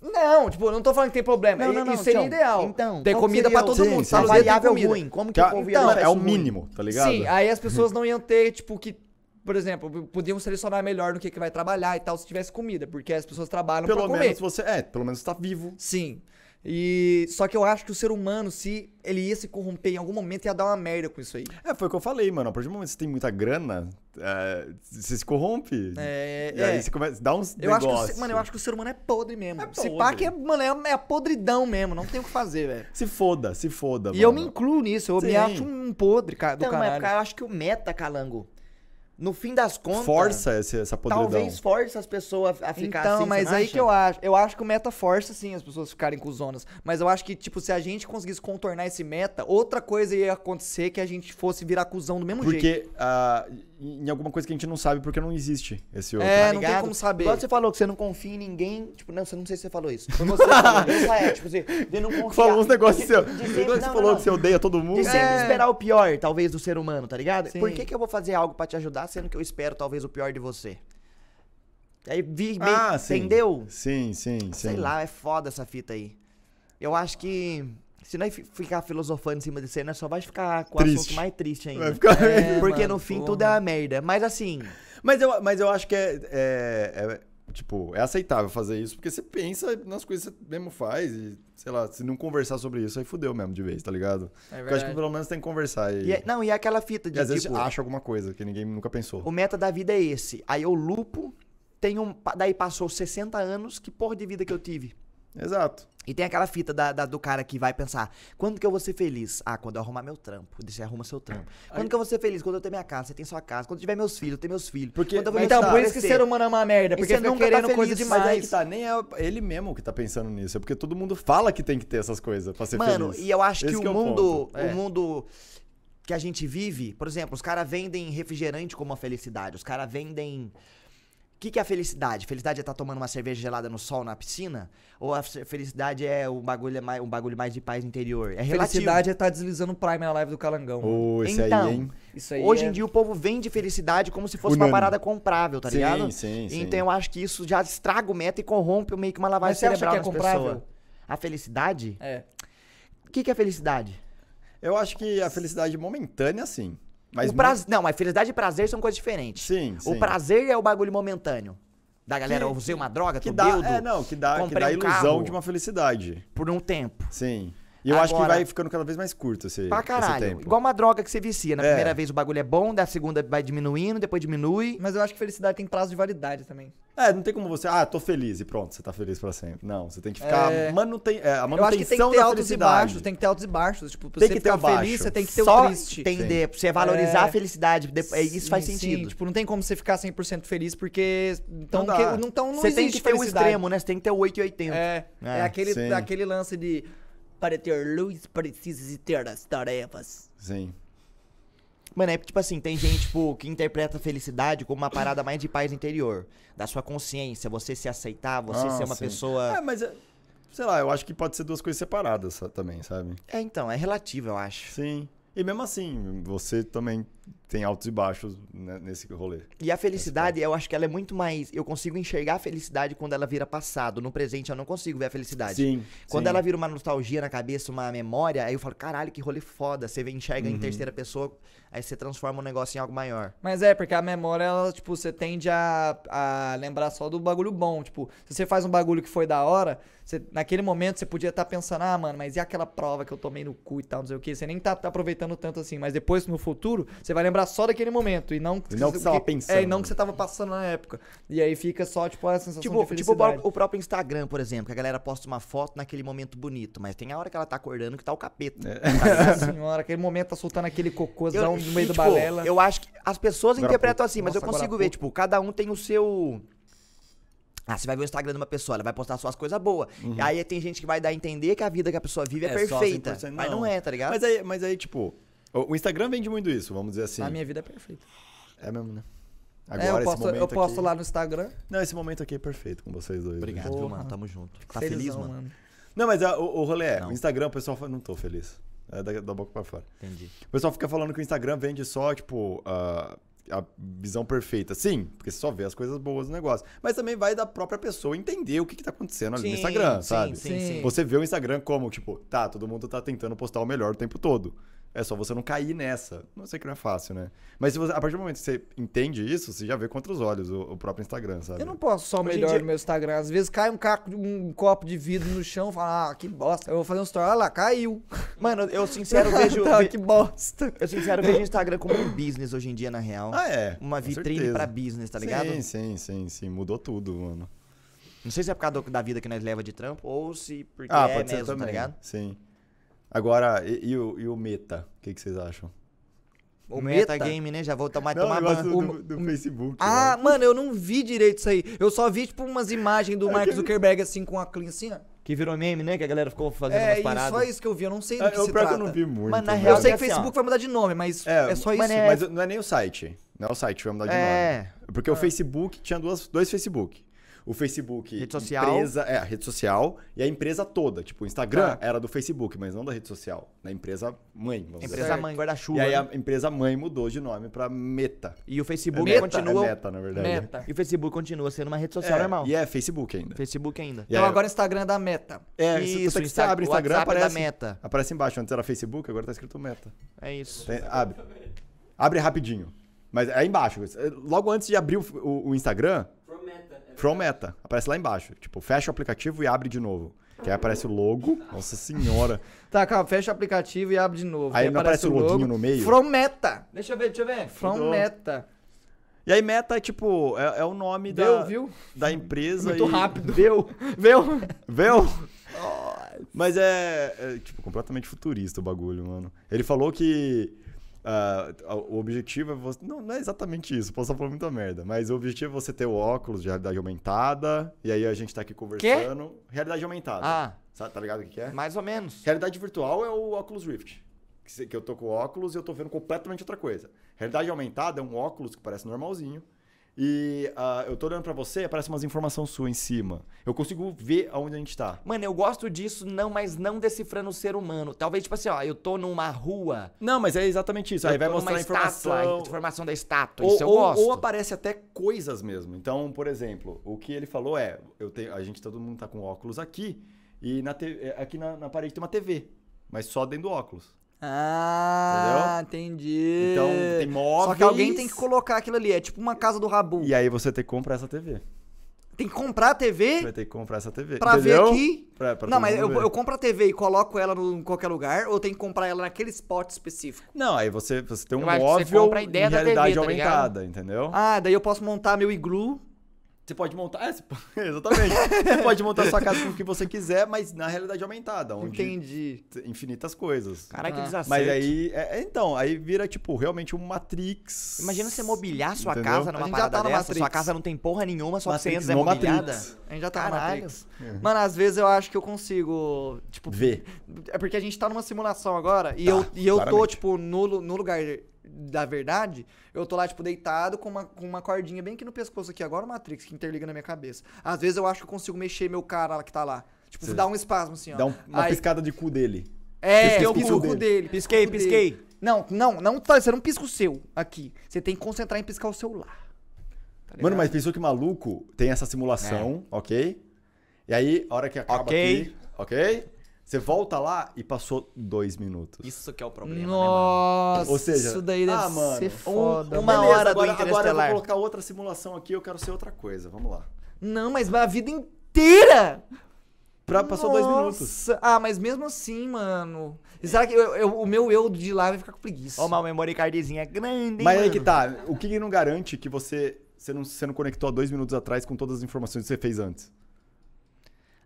Não, tipo, não tô falando que tem problema. Não, não, não, Isso seria então, ideal. Então, ter comida pra todo sim, mundo. Sim, variável ruim. Como que, que então, então É o tipo, mínimo, ruim? tá ligado? Sim, aí as pessoas não iam ter, tipo, que por exemplo, podiam selecionar melhor no que, que vai trabalhar e tal, se tivesse comida, porque as pessoas trabalham pelo comer. Pelo menos você, é, pelo menos está vivo. Sim. E só que eu acho que o ser humano, se ele ia se corromper em algum momento, ia dar uma merda com isso aí. É, foi o que eu falei, mano. A partir do momento que você tem muita grana, é, você se corrompe. É, e é. aí você começa. Dá uns eu negócios. acho que, Mano, eu acho que o ser humano é podre mesmo. É podre. Se pá que é, mano, é, é a podridão mesmo. Não tem o que fazer, velho. se foda, se foda. E mano. eu me incluo nisso. Eu Sim. me acho um podre, cara. Do então, caralho. Mas, cara, eu acho que o meta, Calango, no fim das contas. Força essa, essa podridão. Talvez força as pessoas a ficar então, assim. Então, mas aí acha? que eu acho. Eu acho que o meta força, sim, as pessoas ficarem com zonas. Mas eu acho que, tipo, se a gente conseguisse contornar esse meta, outra coisa ia acontecer que a gente fosse virar cuzão do mesmo Porque, jeito. Porque. Uh ah, em alguma coisa que a gente não sabe porque não existe esse outro. É, tá não tem como saber. Quando você falou que você não confia em ninguém, tipo, não, você não sei se você falou isso. Foi você falou isso, é, tipo, assim, de não confiar. Falou uns negócios seu. você não, falou não. que você odeia todo mundo. De sempre é. esperar o pior, talvez, do ser humano, tá ligado? Sim. Por que, que eu vou fazer algo para te ajudar, sendo que eu espero talvez o pior de você? Aí vi, meio, ah, entendeu? Sim, sim, sim. Sei lá, é foda essa fita aí. Eu acho que se nós ficar filosofando em cima de cena, só vai ficar com o assunto mais triste ainda. Vai ficar... É, porque mano, no fim porra. tudo é uma merda. Mas assim. Mas eu, mas eu acho que é, é, é, Tipo, é aceitável fazer isso, porque você pensa nas coisas que você mesmo faz e, sei lá, se não conversar sobre isso, aí fudeu mesmo de vez, tá ligado? É verdade. Porque eu acho que pelo menos tem que conversar. E... e é, não, e é aquela fita de. E às tipo, vezes acha alguma coisa que ninguém nunca pensou. O meta da vida é esse. Aí eu lupo, tem um. Daí passou 60 anos, que porra de vida que eu tive. Exato. E tem aquela fita da, da, do cara que vai pensar: quando que eu vou ser feliz? Ah, quando eu arrumar meu trampo. Você arruma seu trampo. É. Quando Aí... que eu vou ser feliz? Quando eu ter minha casa, você tem sua casa. Quando tiver meus filhos, eu tenho meus filhos. Porque, quando eu vou então, por isso que ser humano é uma merda. Porque você não tá querendo tá coisa demais. Mas que tá, nem é ele mesmo que tá pensando nisso. É porque todo mundo fala que tem que ter essas coisas pra ser Mano, feliz. Mano, e eu acho Esse que, o, é o mundo. É. O mundo que a gente vive, por exemplo, os caras vendem refrigerante como uma felicidade. Os caras vendem que, que é a felicidade? Felicidade é estar tá tomando uma cerveja gelada no sol na piscina? Ou a felicidade é o bagulho é mais, um bagulho mais de paz interior? É relativo. Felicidade é estar tá deslizando o Prime na live do Calangão. Oh, isso então, aí, hein? Isso aí hoje é... em dia o povo vende felicidade como se fosse Unânimo. uma parada comprável, tá sim, ligado? Sim, sim. Então eu acho que isso já estraga o meta e corrompe meio que uma lavagem Mas cerebral acha que é comprável? Pessoa. A felicidade? É. O que, que é felicidade? Eu acho que a felicidade momentânea, sim. Mas o prazer, não, mas felicidade e prazer são coisas diferentes. Sim, sim. O prazer é o bagulho momentâneo. Da galera, que, usei uma droga, que dá, é, não, que dá, que dá a ilusão de uma felicidade. Por um tempo. Sim. E eu Agora, acho que vai ficando cada vez mais curto esse Pra caralho. Esse Igual uma droga que você vicia. Na é. primeira vez o bagulho é bom, da segunda vai diminuindo, depois diminui. Mas eu acho que felicidade tem prazo de validade também. É, não tem como você, ah, tô feliz e pronto, você tá feliz pra sempre. Não, você tem que ficar. É... Manuten... É, a manutenção eu acho que tem que ter altos felicidade. e baixos, tem que ter altos e baixos. Tipo, pra tem você que ficar ter feliz, baixo. você tem que ter Só o triste. Entender, pra você valorizar é... a felicidade. É, isso faz sentido. Sim. Tipo, não tem como você ficar 100% feliz porque. Então, não, que, não, não você tem que ter felicidade. o extremo, né? Você tem que ter o 880. É, é, é aquele, aquele lance de. Para ter luz, de ter as tarefas. Sim. Mano, é tipo assim, tem gente tipo, que interpreta a felicidade como uma parada mais de paz interior. Da sua consciência, você se aceitar, você ah, ser uma ah, sim. pessoa. É, mas, é, sei lá, eu acho que pode ser duas coisas separadas também, sabe? É, então, é relativo, eu acho. Sim. E mesmo assim, você também tem altos e baixos né, nesse rolê. E a felicidade, eu acho que ela é muito mais. Eu consigo enxergar a felicidade quando ela vira passado. No presente eu não consigo ver a felicidade. Sim. Quando sim. ela vira uma nostalgia na cabeça, uma memória, aí eu falo, caralho, que rolê foda. Você enxerga uhum. em terceira pessoa, aí você transforma o negócio em algo maior. Mas é, porque a memória, ela, tipo, você tende a, a lembrar só do bagulho bom. Tipo, se você faz um bagulho que foi da hora, naquele momento você podia estar tá pensando, ah, mano, mas e aquela prova que eu tomei no cu e tal, não sei o que. Você nem tá, tá aproveitando tanto assim. Mas depois, no futuro, você vai vai lembrar só daquele momento e não, e não que você tava pensando. É, e não que você tava passando na época. E aí fica só, tipo, a sensação tipo, de Tipo o próprio Instagram, por exemplo, que a galera posta uma foto naquele momento bonito, mas tem a hora que ela tá acordando que tá o capeta. É. Tá nossa senhora, aquele momento tá soltando aquele cocôzão no meio tipo, da balela. Eu acho que as pessoas agora interpretam assim, nossa, mas eu consigo ver, tipo, cada um tem o seu... Ah, você vai ver o Instagram de uma pessoa, ela vai postar suas coisas boas. Uhum. Aí tem gente que vai dar a entender que a vida que a pessoa vive é, é perfeita. Não. Mas não é, tá ligado? Mas aí, mas aí tipo, o Instagram vende muito isso, vamos dizer assim. A minha vida é perfeita. É mesmo, né? É, Agora, é, eu posto, eu posto aqui... lá no Instagram. Não, esse momento aqui é perfeito com vocês dois. Obrigado, viu, mano? Tamo junto. Tá Felizão, feliz, mano? mano? Não, mas a, ah, o, o rolê é, o Instagram, o pessoal fala, não tô feliz. É da, da, boca pra fora. Entendi. O pessoal fica falando que o Instagram vende só, tipo, a, a visão perfeita. Sim, porque você só vê as coisas boas do negócio. Mas também vai da própria pessoa entender o que, que tá acontecendo ali sim, no Instagram, sim, sabe? Sim, sim. Você vê o Instagram como, tipo, tá, todo mundo tá tentando postar o melhor o tempo todo. É só você não cair nessa. Não sei que não é fácil, né? Mas você, a partir do momento que você entende isso, você já vê contra os olhos o, o próprio Instagram, sabe? Eu não posso só melhorar melhor dia... meu Instagram. Às vezes cai um, caco, um copo de vidro no chão e fala, ah, que bosta. Eu vou fazer um story, olha lá, caiu. Mano, eu sincero tá, vejo. tá, que bosta. Eu sincero vejo o Instagram como um business hoje em dia, na real. Ah, é. Uma vitrine para business, tá ligado? Sim, sim, sim, sim. Mudou tudo, mano. Não sei se é por causa da vida que nós leva de trampo ou se porque ah, é pode mesmo, ser tá também. tá ligado? Sim. Agora, e, e, o, e o meta? O que, que vocês acham? O meta? metagame, né? Já vou tomar, não, tomar banho do, do, do Facebook. Ah, mano, eu não vi direito isso aí. Eu só vi, tipo, umas imagens do é Mark Zuckerberg, assim, com a clean, assim, ó. Que virou meme, né? Que a galera ficou fazendo é, umas paradas. É, só isso que eu vi. Eu não sei do é, que eu, se trata. Eu não vi muito. Mas, na né? real, é eu sei que o assim, Facebook vai mudar de nome, mas é, é só mas isso. É, mas, não é nem o site. Não é o site vai mudar de é. nome. Porque o Facebook tinha duas, dois Facebook o Facebook. Rede social. Empresa, é, a rede social e a empresa toda. Tipo, o Instagram tá. era do Facebook, mas não da rede social. Da empresa mãe. empresa assim. mãe, guarda-chuva. E aí a né? empresa mãe mudou de nome pra Meta. E o Facebook é meta, continua. É meta, na verdade. Meta. E o Facebook continua sendo uma rede social é, normal. E é Facebook ainda. Facebook ainda. então agora o Instagram é da Meta. É, isso. Você abre o Instagram, WhatsApp é aparece, da Meta. Aparece embaixo. Antes era Facebook, agora tá escrito Meta. É isso. Tem, abre. Abre rapidinho. Mas é embaixo. Logo antes de abrir o, o, o Instagram, From Meta. Aparece lá embaixo. Tipo, fecha o aplicativo e abre de novo. Que aí aparece o logo. Nossa senhora. Tá, calma, fecha o aplicativo e abre de novo. Aí, aí não aparece, aparece o loginho logo. no meio. From Meta. Deixa eu ver, deixa eu ver. From Mudou. Meta. E aí Meta é tipo, é, é o nome Deu, da, viu? da empresa. Muito e... rápido. Deu. Deu. Deu. Mas é, é, tipo, completamente futurista o bagulho, mano. Ele falou que Uh, o objetivo é você. Não, não é exatamente isso, posso tá falar muita merda. Mas o objetivo é você ter o óculos de realidade aumentada. E aí a gente tá aqui conversando. Quê? Realidade aumentada. Ah. Sabe, tá ligado o que é? Mais ou menos. Realidade virtual é o óculos Rift. que eu tô com o óculos e eu tô vendo completamente outra coisa. Realidade aumentada é um óculos que parece normalzinho e uh, eu tô olhando para você, aparece umas informações suas em cima. Eu consigo ver aonde a gente tá. Mano, eu gosto disso, não, mas não decifrando o ser humano. Talvez, tipo assim, ó, eu tô numa rua. Não, mas é exatamente isso. Aí vai mostrar a informação. Estátua, a informação da estátua. Ou, isso eu ou, gosto. Ou aparece até coisas mesmo. Então, por exemplo, o que ele falou é: eu tenho, a gente, todo mundo tá com óculos aqui, e na te, é, aqui na, na parede tem uma TV, mas só dentro do óculos. Ah, Entendeu? entendi. Então tem móveis. Só que alguém tem que colocar aquilo ali. É tipo uma casa do Rabu. E aí você tem que comprar essa TV. Tem que comprar a TV? Vai ter que comprar essa TV. Pra Entendeu? ver aqui. Pra, pra não, mas eu, eu, compro a TV e coloco ela no, em qualquer lugar, ou tem que comprar ela naquele spot específico? Não, aí você, você tem um móvel você a ideia em realidade TV, tá aumentada, entendeu? Ah, daí eu posso montar meu iglu você pode montar. É, exatamente. você pode montar sua casa com o que você quiser, mas na realidade aumentada. Entendi. Infinitas coisas. Caraca, ah. Mas aí. É, é, então, aí vira, tipo, realmente um Matrix. Imagina você mobiliar sua Entendeu? casa numa parada tá dessa. Matrix. Sua casa não tem porra nenhuma, só Matrix, que você é mobiliada. Matrix. A gente já tá Caralho. na Matrix. É. Mano, às vezes eu acho que eu consigo, tipo. Ver. É porque a gente tá numa simulação agora e tá, eu, e eu tô, tipo, no, no lugar da verdade, eu tô lá, tipo, deitado com uma, com uma cordinha bem aqui no pescoço aqui, agora o Matrix, que interliga na minha cabeça. Às vezes eu acho que eu consigo mexer meu cara que tá lá. Tipo, Sim. dá um espasmo assim, ó. Dá um, uma Aí, piscada de cu dele. É, pisquei o cu, dele. dele. Pisquei, cu pisquei. Dele. Não, não, não, tá, você não pisca o seu aqui. Você tem que concentrar em piscar o seu lá. Tá Mano, mas pensou que maluco tem essa simulação, é. ok? E aí, a hora que acaba okay. aqui, ok? Você volta lá e passou dois minutos. Isso que é o problema, Nossa, né, mano? Ou seja, isso daí deve ah, mano, ser foda. Um, uma beleza, hora agora, do Agora eu vou colocar outra simulação aqui, eu quero ser outra coisa. Vamos lá. Não, mas a vida inteira! Pra, passou Nossa. dois minutos. Ah, mas mesmo assim, mano. Será que eu, eu, o meu eu de lá vai ficar com preguiça? Ó, uma memória cardzinha grande. mas mano? aí que tá. O que não garante que você, você, não, você não conectou há dois minutos atrás com todas as informações que você fez antes?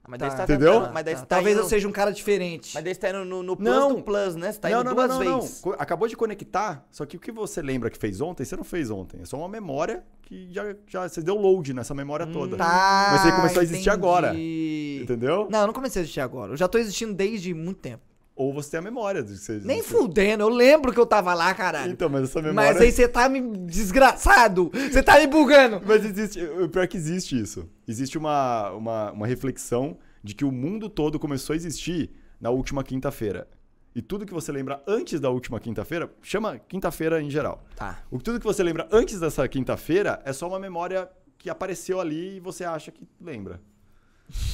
Ah, mas tá. daí tá Entendeu? Tentando, mas daí tá. tá Talvez indo... eu seja um cara diferente. Mas daí você tá indo no, no plus não. do plus, né? Você tá indo não, duas não, não, vezes. Não. Acabou de conectar, só que o que você lembra que fez ontem, você não fez ontem. É só uma memória que já, já você deu load nessa memória toda. Hum, tá, mas você começou entendi. a existir agora. Entendeu? Não, eu não comecei a existir agora. Eu já tô existindo desde muito tempo. Ou você tem a memória de que você. Nem fudendo, eu lembro que eu tava lá, caralho. Então, mas essa memória. Mas aí você tá me desgraçado! Você tá me bugando! Mas existe. Pior que existe isso. Existe uma, uma, uma reflexão de que o mundo todo começou a existir na última quinta-feira. E tudo que você lembra antes da última quinta-feira, chama quinta-feira em geral. Tá. O, tudo que você lembra antes dessa quinta-feira é só uma memória que apareceu ali e você acha que lembra.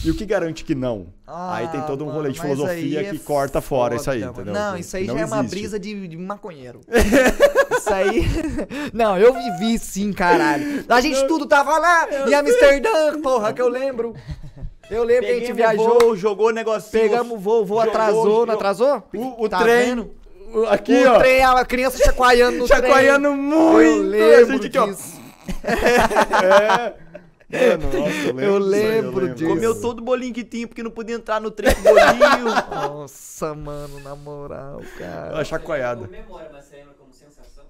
E o que garante que não? Ah, aí tem todo um ah, rolê de filosofia é que corta fora isso aí, entendeu? Não, isso aí não já existe. é uma brisa de, de maconheiro. isso aí. Não, eu vivi sim, caralho. A gente tudo tava lá em Amsterdã, porra, que eu lembro. Eu lembro Peguei que a gente viajou. Voo, jogou negocinho. Pegamos o voo, o voo atrasou, não atrasou? O, o tá treino. Vendo? Aqui, o ó. trem, a criança chacoalhando no chacoalhando trem. Chacoalhando muito! Eu lembro a gente aqui, ó. É. é eu lembro, disso. Comeu todo o bolinho que tinha, porque não podia entrar no trem do bolinho. nossa, mano, na moral, cara. Uma chacoalhada. memória, mas você lembra como sensação?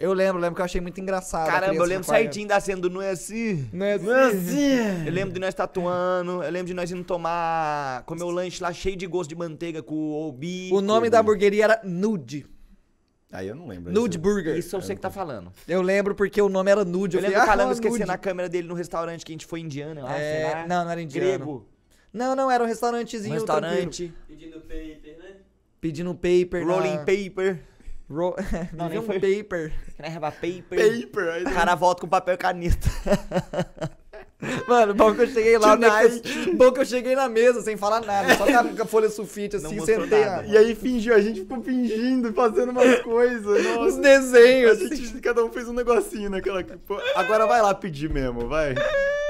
Eu lembro, lembro que eu achei muito engraçado. Caramba, eu lembro certinho da cena do Não é assim? Não é assim. Não é assim. assim. Eu lembro de nós tatuando, eu lembro de nós indo tomar, comer o lanche lá cheio de gosto de manteiga com o bico. O nome da hamburgueria era Nude. Aí eu não lembro. Nude Burger. Isso eu sei que tá falando. Eu lembro porque o nome era Nude. Eu, eu lembro ah, falando, esqueci na câmera dele no restaurante que a gente foi indiano, é, eu acho. Não, não era indiano. Grego. Não, não, era um restaurantezinho. Um restaurante. Tranquilo. Pedindo paper, né? Pedindo paper. Rolling na... paper. Ro... Não, nem um foi... paper. Que paper. Paper. O cara volta com papel e caneta. Mano, bom que eu cheguei lá, na bom que eu cheguei na mesa sem falar nada, só com a folha sulfite assim, sentei. Nada, e aí fingiu, a gente ficou fingindo, fazendo umas coisas, uns desenhos. A gente, assim. cada um fez um negocinho naquela. Né, agora vai lá pedir mesmo, vai.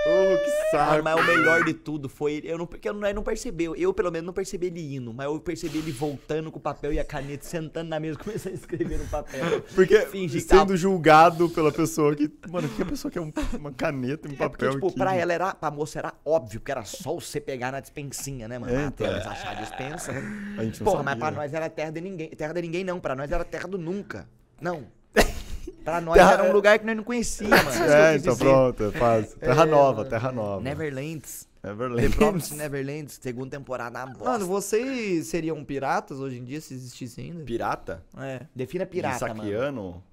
Oh, que saco. Mas, o melhor de tudo foi. Eu não, porque eu não, não percebeu. Eu, pelo menos, não percebi ele indo. Mas eu percebi ele voltando com o papel e a caneta, sentando na mesa, começando a escrever no papel. Porque Fingi, sendo tá... julgado pela pessoa que. Mano, que a pessoa quer é um, uma caneta e um papel é porque, tipo, aqui? Pra uhum. ela era, pra moça era óbvio que era só você pegar na dispensinha, né, mano? Até eles achar a dispensa. A gente Porra, mas pra nós era terra de ninguém. Terra de ninguém não, pra nós era terra do nunca. Não. Pra nós terra... era um lugar que nós não conhecíamos. mano. É, então pronto, é fácil. É, terra é, nova, terra nova. Neverlands. Neverlands. The Neverlands, segunda temporada. Bosta. Mano, vocês seriam piratas hoje em dia se existisse ainda? Pirata? É. Defina pirata, Isaquiano? mano.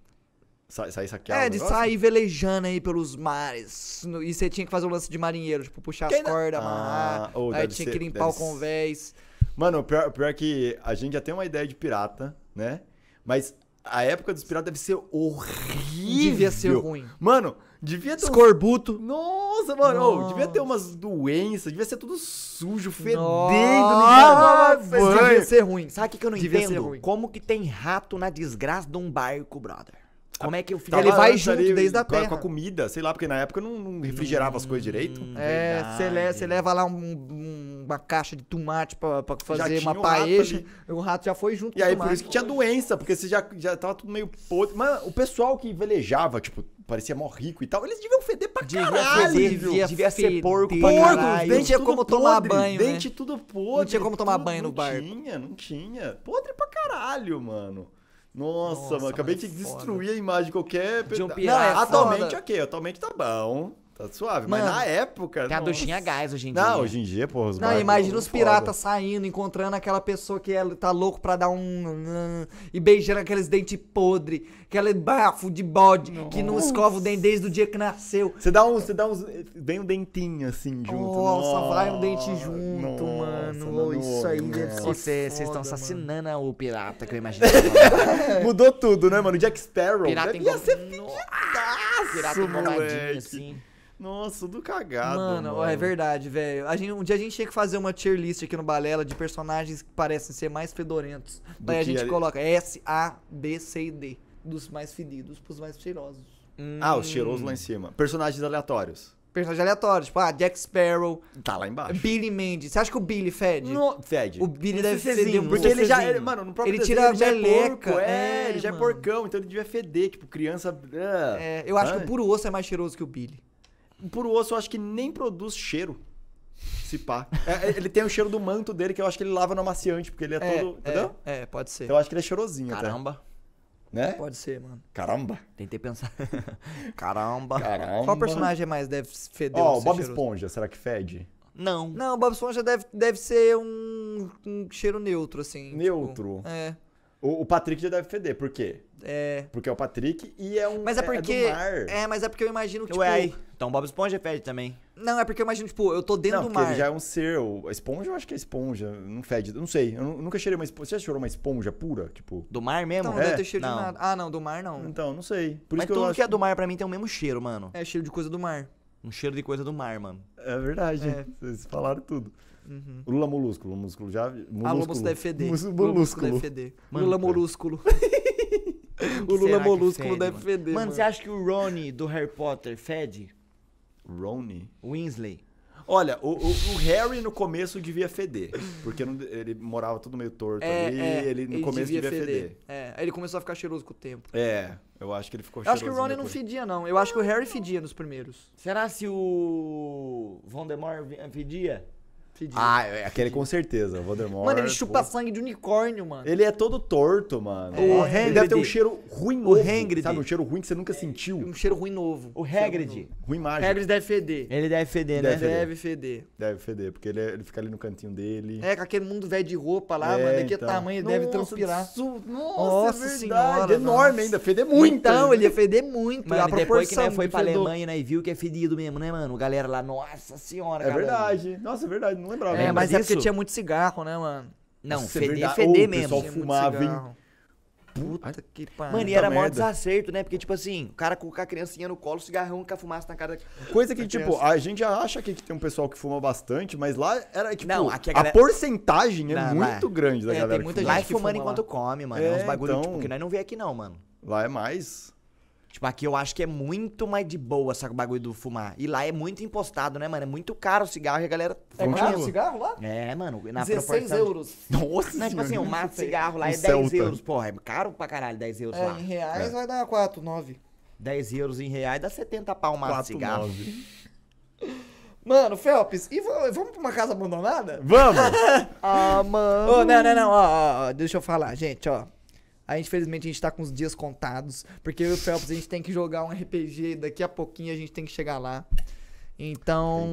Sair saqueado. É, de sair velejando aí pelos mares. No, e você tinha que fazer o um lance de marinheiro, tipo, puxar Quem as cordas, ah, amarrar. Ah, oh, aí tinha ser, que limpar o convés. Mano, o pior, pior é que a gente já tem uma ideia de pirata, né? Mas a época dos piratas deve ser horrível. Devia ser ruim. Mano, devia ter. Escorbuto. Um... Nossa, mano. Nossa. Oh, devia ter umas doenças. Devia ser tudo sujo, fedendo. Nossa, devia ser ruim. Sabe o que, eu não devia entendo? Como que tem rato na desgraça de um barco, brother? Como é que o filho tá Ele vai junto ali, desde a com, terra. Com a comida, sei lá, porque na época não, não refrigerava hum, as coisas direito. Hum, é, você leva lá um, um, uma caixa de tomate pra, pra fazer uma paeja. O, o rato já foi junto E aí, tomate. por isso que tinha doença, porque você já, já tava tudo meio podre. Mano, o pessoal que velejava, tipo, parecia mó rico e tal, eles deviam feder pra devia caralho. Feder, devia, devia ser porco pra porco, Nem tinha como podre, tomar banho, Dente né? tudo podre. Não tinha como tomar banho no bar. Não tinha, não tinha. Podre pra caralho, mano. Nossa, mano, acabei de é foda. destruir a imagem de qualquer... John Não, é foda. atualmente ok, atualmente tá bom. Tá suave. Mano, mas na época. Tem a duchinha gás hoje em dia. Não, hoje em dia, pô. Os não, imagina os piratas saindo, encontrando aquela pessoa que é, tá louco pra dar um. E beijando aqueles dentes podres, aquele bafo de bode, nossa. que não escova o dente desde o dia que nasceu. Você dá um. Você dá uns. Vem um dentinho assim junto. Nossa, nossa vai um dente junto, mano. Não, isso aí deve ser. Vocês estão assassinando mano. o pirata que eu imaginei. Mudou tudo, né, mano? Jack Sparrow. Pirata deve, ia ser fedidaço, Pirata moleque. assim. Nossa, tudo cagado. Mano, é mano. é verdade, velho. Um dia a gente tinha que fazer uma tier list aqui no Balela de personagens que parecem ser mais fedorentos. Do Daí a gente ali? coloca S, A, B, C e D. Dos mais fedidos pros mais cheirosos. Hum. Ah, hum. os cheirosos lá em cima. Personagens aleatórios. Personagens aleatórios, tipo, ah, Jack Sparrow. Tá lá embaixo. Billy Mandy Você acha que o Billy fede? No, fede. O Billy deve feder um Porque ele já. É, ele, mano, no próprio ele desenho, tira ele a é meleca. É, porco, é, ele já mano. é porcão, então ele devia feder, tipo, criança. Ah. é eu acho Ai. que o puro osso é mais cheiroso que o Billy. Puro osso eu acho que nem produz cheiro. Se pá. É, é, ele tem o cheiro do manto dele, que eu acho que ele lava no amaciante, porque ele é, é todo. É, entendeu? É, é, pode ser. eu acho que ele é cheirosinho. Caramba. Até. Né? Pode ser, mano. Caramba. Tentei pensar. Caramba. Caramba. Qual personagem mais deve feder? Ó, oh, Bob cheiroso? Esponja, será que fede? Não. Não, Bob Esponja deve, deve ser um, um cheiro neutro, assim. Tipo, neutro? Tipo, é. O, o, Patrick já deve feder, por quê? É. Porque é o Patrick e é um. Mas é, é porque. É, é mas é porque eu imagino que. Tipo, então Bob Esponja fede também. Não, é porque eu imagino, tipo, eu tô dentro não, do mar. Ele já é um ser. A esponja eu acho que é esponja. Não fede. não sei. Eu nunca cheirei uma esponja. Você já cheirou uma esponja pura? Tipo. Do mar mesmo? Não, não deve é. ter cheiro não. de nada. Ah, não, do mar não. Então, não sei. Por Mas isso que tudo acho... que é do mar pra mim tem o mesmo cheiro, mano. É cheiro de coisa do mar. Um cheiro de coisa do mar, mano. É verdade. É. Vocês falaram tudo. Uhum. Lula molúsculo, músculo já. Alô Ah, Lula deve feder. Molúsculo. Deve Lula molúsculo. o Lula molúsculo deve mano? feder. mano, você acha que o Rony do Harry Potter fede? Ronnie? Winsley. Olha, o, o, o, Harry no começo devia feder. Porque não, ele morava todo meio torto é, ali. É, ele no ele começo devia, devia feder. feder. É, aí ele começou a ficar cheiroso com o tempo. É, eu acho que ele ficou eu cheiroso. Eu acho que o Ronnie não fedia, não. Eu acho que o Harry fedia nos primeiros. Será se o Voldemort fedia? Fedido. Ah, é, aquele com certeza, o Voldemort. Mano, ele chupa pô. sangue de unicórnio, mano. Ele é todo torto, mano. É. O Hagrid. Ele deve ter um cheiro ruim novo. O Hagrid. Sabe, um cheiro ruim que você nunca é. sentiu. Um cheiro ruim novo. O Hagrid. Ruim mágico. O Hagrid deve feder. Ele deve feder, né? Deve feder. Deve feder, deve feder porque ele, é, ele, fica ali no cantinho dele. É, com aquele mundo velho de roupa lá, é, mano. Daqui então. é tamanho, ele deve transpirar. Su... Nossa, Nossa senhora. Enorme ainda, feder muito. Então, ele ia feder muito. Mano, a depois que né, foi pra Alemanha né, e viu que é fedido mesmo, né, mano? Galera lá, nossa senhora, É verdade. Nossa, é verdade não lembrava. É, mas disso. é porque tinha muito cigarro, né, mano? Não, Isso feder, é feder mesmo. O pessoal fumava, hein? Puta que pariu. Mano, e era maior desacerto, né? Porque, tipo assim, o cara com a criancinha no colo, cigarrão com a fumaça na cara. Coisa que, tipo, a gente acha aqui que tem um pessoal que fuma bastante, mas lá era, tipo, não, a, galera... a, porcentagem é não, muito lá. grande da é, galera. Tem muita que gente lá fumando fuma enquanto lá. come, mano. É, é uns bagulho, tipo, então... tipo, que nós não vê aqui, não, mano. Lá é mais. Tipo, aqui eu acho que é muito mais de boa essa bagulho do fumar. E lá é muito impostado, né, mano? É muito caro o cigarro e a galera. É caro o cigarro lá? É, mano. Na 16 proporção... euros. Nossa, né? Tipo assim, o mato cigarro lá é 10 é euros. Porra, é caro pra caralho 10 euros é, lá. Em reais é. vai dar 4, 9. 10 euros em reais dá 70 pau o mato de cigarro. 9. Mano, Felps, e vamos pra uma casa abandonada? Vamos! ah, mano. Oh, não, não, não, ó, oh, oh, deixa eu falar, gente, ó. A gente, infelizmente, a gente tá com os dias contados. Porque eu e o Phelps, a gente tem que jogar um RPG. Daqui a pouquinho a gente tem que chegar lá. Então,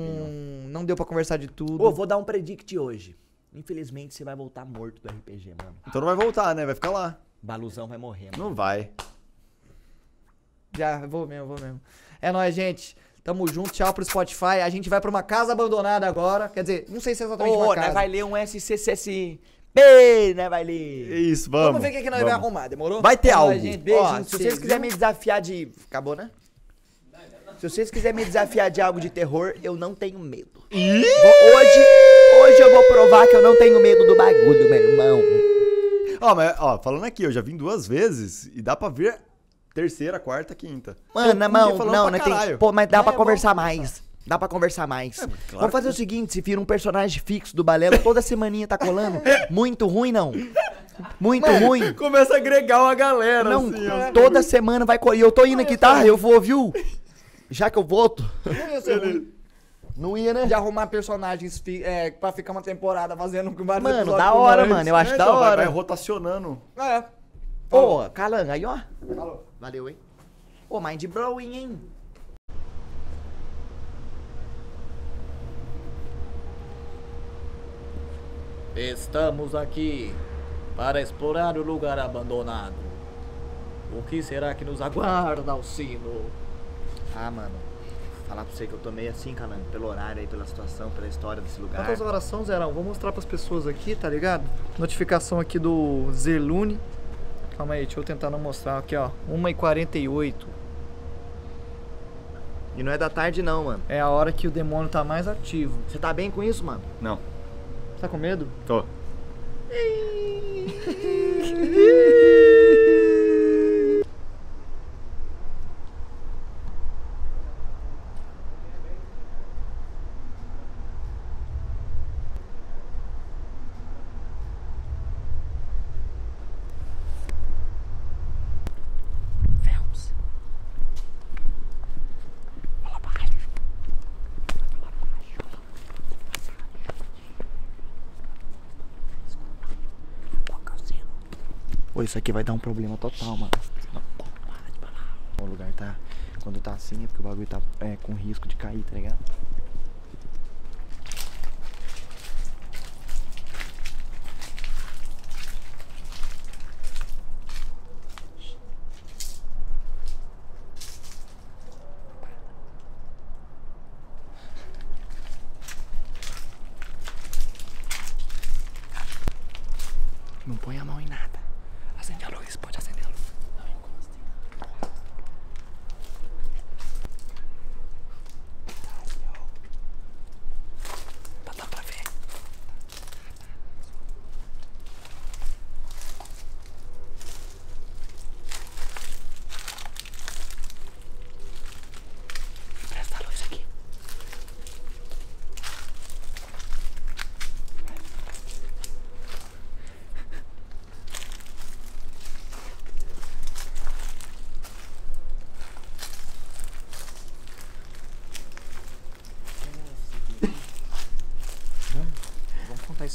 não deu para conversar de tudo. Ô, vou dar um predict hoje. Infelizmente, você vai voltar morto do RPG, mano. Então não vai voltar, né? Vai ficar lá. Baluzão vai morrer, mano. Não vai. Já, vou mesmo, vou mesmo. É nóis, gente. Tamo junto, tchau pro Spotify. A gente vai pra uma casa abandonada agora. Quer dizer, não sei se é exatamente oh, uma né? casa. Vai ler um SCCS bem, né, Bailey? Isso, vamos. Vamos ver o que, é que nós vamos. vai arrumar, demorou? Vai ter algo. Gente, beijo, Ó, se vocês quiserem me desafiar de... Acabou, né? Se vocês quiserem me desafiar de algo de terror, eu não tenho medo. Vou, hoje, hoje eu vou provar que eu não tenho medo do bagulho, meu irmão. Ó, mas, ó, falando aqui, eu já vim duas vezes e dá pra ver terceira, quarta, quinta. Mano, na mão, não, não né, tem. Pô, mas dá é, pra conversar mais. Dá pra conversar mais. É, claro Vamos fazer que... o seguinte: se vira um personagem fixo do balelo, toda semaninha tá colando. Muito ruim, não. Muito Mano, ruim. Começa a agregar uma galera. Não, assim, é. toda semana vai. E eu tô indo aqui, tá? Eu vou, viu? Já que eu volto. Não ia ser ruim. Não ia, né? De arrumar personagens é, pra ficar uma temporada fazendo vários Mano, da hora, mano. Eu acho é, da então, hora. Vai, vai rotacionando. É. Ô, Calan, aí ó. Falou. Valeu, hein? Ô, mind blowing, hein? Estamos aqui para explorar o lugar abandonado. O que será que nos aguarda, Alcino? Ah, mano. Falar pra você que eu tô meio assim, calando, pelo horário aí, pela situação, pela história desse lugar. Quantas horas são, Zerão? Vou mostrar pras pessoas aqui, tá ligado? Notificação aqui do Zelune. Calma aí, deixa eu tentar não mostrar. Aqui, ó. 1h48. E não é da tarde, não, mano. É a hora que o demônio tá mais ativo. Você tá bem com isso, mano? Não. Tá com medo? Tô. isso aqui vai dar um problema total, mano. Não de falar. O lugar tá. Quando tá assim é porque o bagulho tá é, com risco de cair, tá ligado?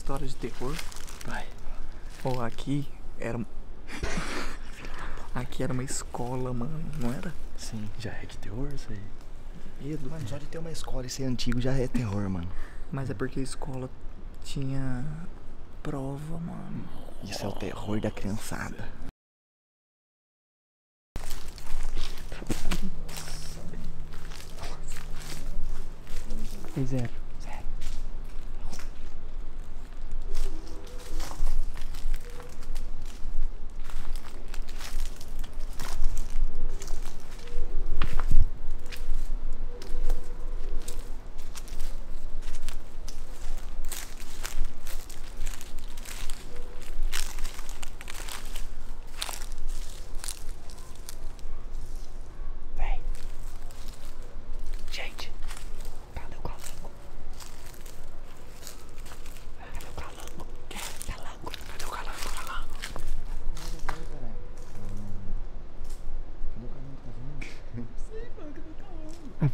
histórias de terror. Vai. Oh, aqui era. aqui era uma escola, mano, não era? Sim, já é de terror isso aí. Medo. Mano, só de ter uma escola e ser antigo já é terror, mano. Mas é porque a escola tinha prova, mano. Isso é o terror da criançada. Pois é,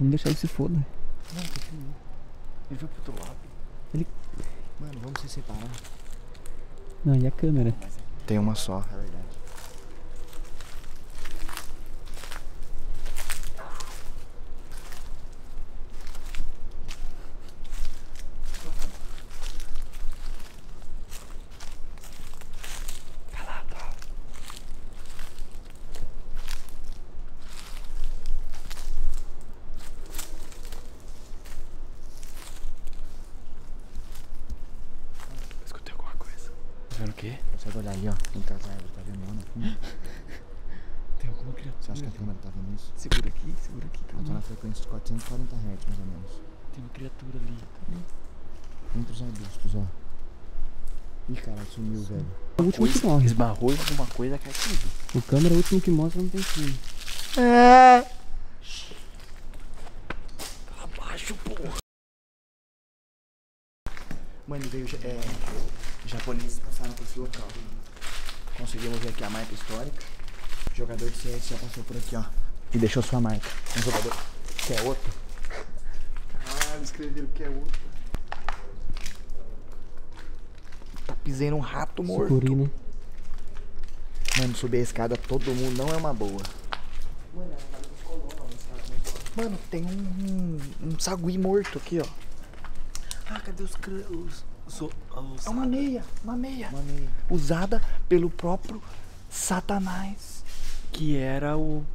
Vamos deixar ele se foda. Não, continua. Ele foi pro outro lado. Ele. Mano, vamos se separar. Não, e a câmera? É- Tem uma só. É verdade. câmera, é tá vendo isso? Segura aqui, segura aqui, Eu então, tô na frequência de 440 Hz, mais ou menos. Tem uma criatura ali, Entre os arbustos, ó. Ih, cara, sumiu, Sim. velho. É o último que morre. Esbarrou em alguma coisa que é tudo. O câmera é o último que mostra, não tem filme. É. Tá abaixo, porra. Mano, veio é, japoneses passaram por esse local. Conseguimos ver aqui a marca histórica jogador de ciência já passou por aqui, ó. E deixou sua marca. Um jogador que é outro. Caralho, escreveram que é outro. Tá pisando um rato morto. Escuri, né? Mano, subir a escada todo mundo não é uma boa. Mano, Mano, tem um, um, um sagui morto aqui, ó. Ah, cadê os... os, os, os é uma meia, uma meia, uma meia. Usada pelo próprio Satanás que era o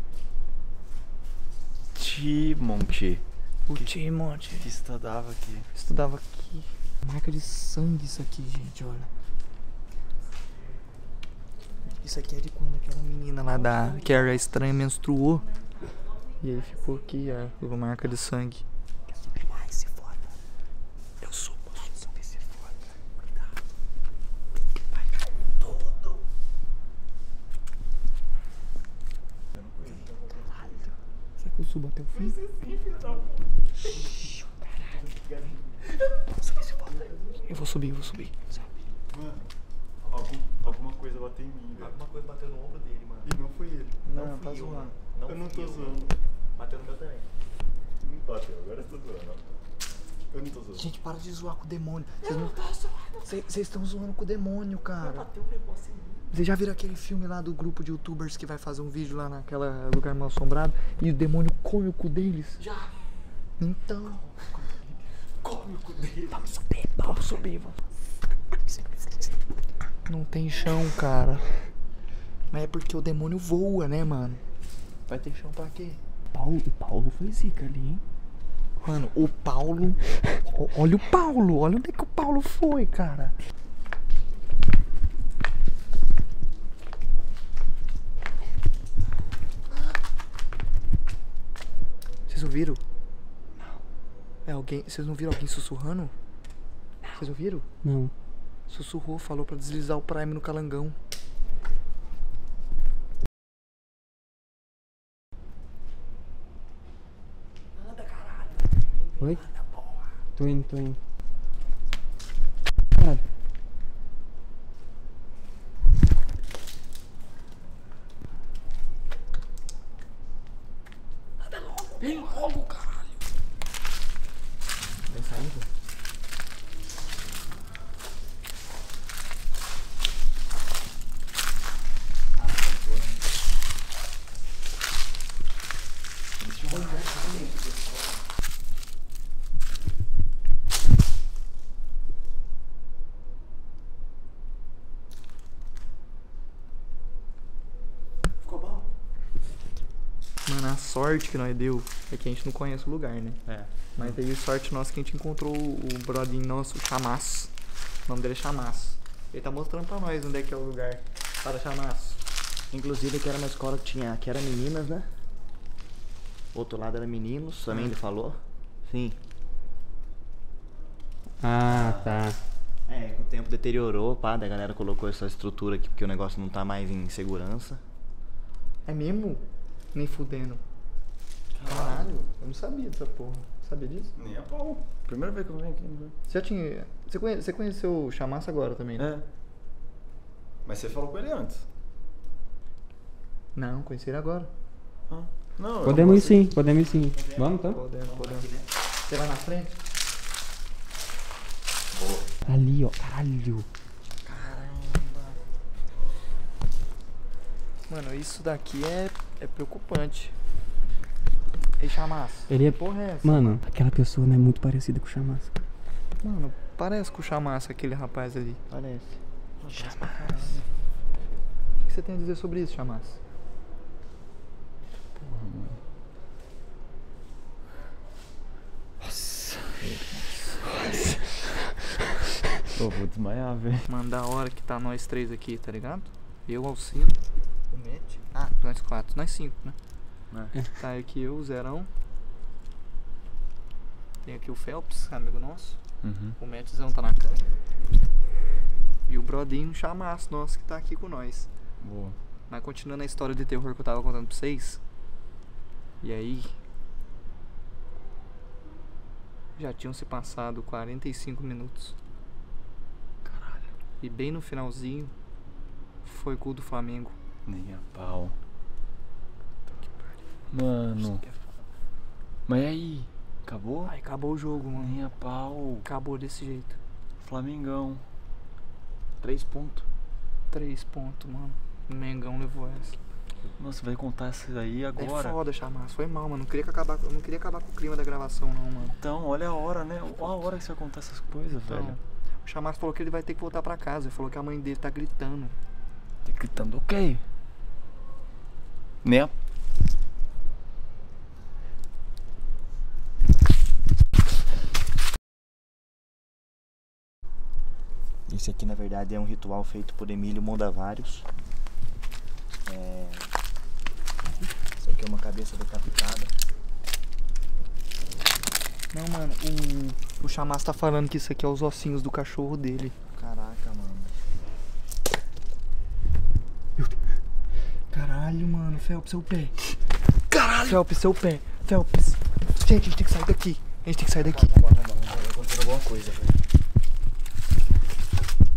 Timonte. O Timonte. Que estudava aqui. Estudava aqui. Marca de sangue isso aqui, gente, olha. Isso aqui é de quando aquela menina lá da que era estranha menstruou. E aí ficou aqui a marca de sangue. até o fim. Shhh, eu vou subir, eu vou subir. Mano, algum, alguma coisa bateu em mim, velho. Alguma coisa bateu no ombro dele, mano. E não foi ele. Não, não tá zoando. eu não tô zoando. Bateu no meu também. Não bateu, agora eu tô zoando. Eu não tô zoando. Gente, para de zoar com o demônio. Vocês não... não... tô zoando. Vocês estão zoando com o demônio, cara. bateu um negócio em mim. Vocês já viram aquele filme lá do grupo de youtubers que vai fazer um vídeo lá naquela lugar mal assombrado e o demônio come o cu deles? Já. Então. Come o cu deles. Vamos subir, vamos subir, vamos. Não tem chão, cara. Mas é porque o demônio voa, né, mano? Vai ter chão pra quê? Paulo, o Paulo foi zica ali, hein? Mano, o Paulo. olha o Paulo, olha onde é que o Paulo foi, cara. Vocês ouviram? Não. É alguém. Vocês não viram alguém sussurrando? Não. Vocês ouviram? Não. Sussurrou, falou para deslizar o Prime no calangão. Anda, caralho. Oi? Anda, porra. Tô indo, tô indo. Caralho. Vem logo, caralho. Tem saída? sorte que nós deu é que a gente não conhece o lugar, né? É. Mas teve sorte nossa é que a gente encontrou o brother nosso, o Chamaço. O nome dele é Chamaço. Ele tá mostrando pra nós onde é que é o lugar para Chamaço. Inclusive que era uma escola que tinha, que era meninas, né? Outro lado era meninos, também ele falou. Sim. Ah, tá. É, o tempo deteriorou, pá, da galera colocou essa estrutura aqui porque o negócio não tá mais em segurança. É mesmo? Nem fudendo. Caralho, eu não sabia dessa porra. Sabia disso? Nem a pau. Primeira vez que eu venho aqui. Né? Você já tinha. Você, conhe... você conheceu o Chamaça agora também, né? É. Mas você falou com ele antes? Não, conheci ele agora. Ah, não, podemos ir sim, podemos ir sim. Podemos, Vamos, tá? Podemos, podemos. Você vai na frente? Boa. Ali, ó. Caralho. Caramba. Mano, isso daqui é, é preocupante. E Chamaz. Ele é. Porra é essa? Mano, aquela pessoa não né, é muito parecida com o Chamaz. Mano, parece com o Chamaz, aquele rapaz ali. Parece. Chamaz. O que você tem a dizer sobre isso, Chamaz? Porra, mano. Nossa. Nossa. Pô, vou desmaiar, velho. Mano, da hora que tá nós três aqui, tá ligado? Eu, Alcino. O Mete. Ah, nós quatro. Nós cinco, né? Né? É. tá aqui eu, o Zerão. Tem aqui o Phelps, amigo nosso. Uhum. O Metzão tá na cama. E o Brodinho, chamaço nosso, que tá aqui com nós. Boa. Mas continuando a história de terror que eu tava contando pra vocês. E aí. Já tinham se passado 45 minutos. Caralho. E bem no finalzinho foi gol do Flamengo. Nem a pau. Mano. Mas aí? Acabou? Aí acabou o jogo, mano. Minha pau. Acabou desse jeito. Flamengão. Três pontos. Três pontos, mano. Mengão levou essa. Nossa, vai contar isso aí é agora. É foda, Chamas. Foi mal, mano. Não queria, acabar, não queria acabar com o clima da gravação, não, mano. Então, olha a hora, né? Olha a hora que você vai contar essas coisas, então, velho. O Chamas falou que ele vai ter que voltar pra casa. Ele falou que a mãe dele tá gritando. Tá gritando o okay. quê? Né? Esse aqui, na verdade, é um ritual feito por Emílio Mondavários. É... Isso aqui é uma cabeça decapitada. Não, mano, o, o chamás tá falando que isso aqui é os ossinhos do cachorro dele. Caraca, mano. Caralho, mano. Felps, seu pé. Caralho! Felps, seu pé. Felps. Gente, a gente tem que sair daqui. A gente tem que sair daqui. Tá, vai, vai, vai, vai,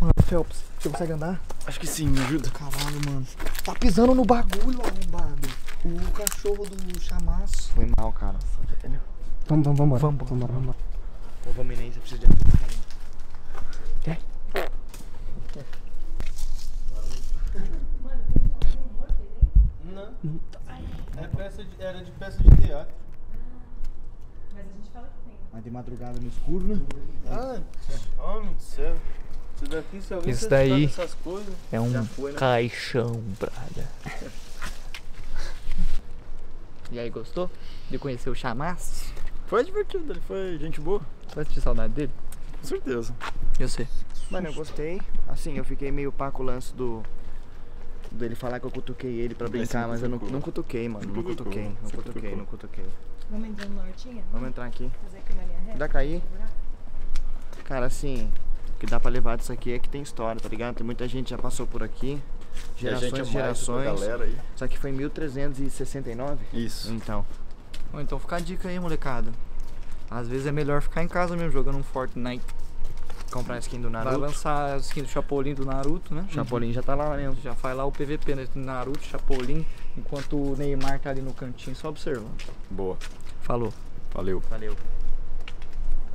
Mano, Phelps, você consegue andar? Acho que sim, me ajuda. Caralho, mano. Tá pisando no bagulho, arrombado. O cachorro do chamaço. Foi mal, cara. Vamos, vamos, vamos. Vamos, vamos, vamos. Ô, Vaminei, você precisa de ajuda, cara. Quer? Não. Tá. É era de peça de teatro. Mas a gente fala que tem. Né? Mas de madrugada no escuro, né? Ah, homem do céu. Isso daí é um foi, né? caixão, brada. e aí, gostou de conhecer o Chamas? Foi divertido, ele foi gente boa. Você vai sentir saudade dele? Com certeza. Eu sei. Mano, eu gostei. Assim, eu fiquei meio pá com o lance do. dele falar que eu cutuquei ele pra brincar, mas eu não, não cutuquei, mano. Não cutuquei, não cutuquei, não cutuquei. Vamos entrar no nortinha? Vamos entrar aqui. Fazer aqui na linha reta? Dá cair? Cara, assim, que dá pra levar disso aqui é que tem história, tá ligado? Tem muita gente já passou por aqui. É gerações, e gerações. Só que foi em 1369? Isso. Então. Bom, então fica a dica aí, molecada. Às vezes é melhor ficar em casa mesmo, jogando um Fortnite. Comprar a skin do Naruto. Vai lançar a skin do Chapolin do Naruto, né? Chapolin uhum. já tá lá mesmo. Já faz lá o PVP, né? Naruto, Chapolin, enquanto o Neymar tá ali no cantinho só observando. Boa. Falou. Valeu. Valeu.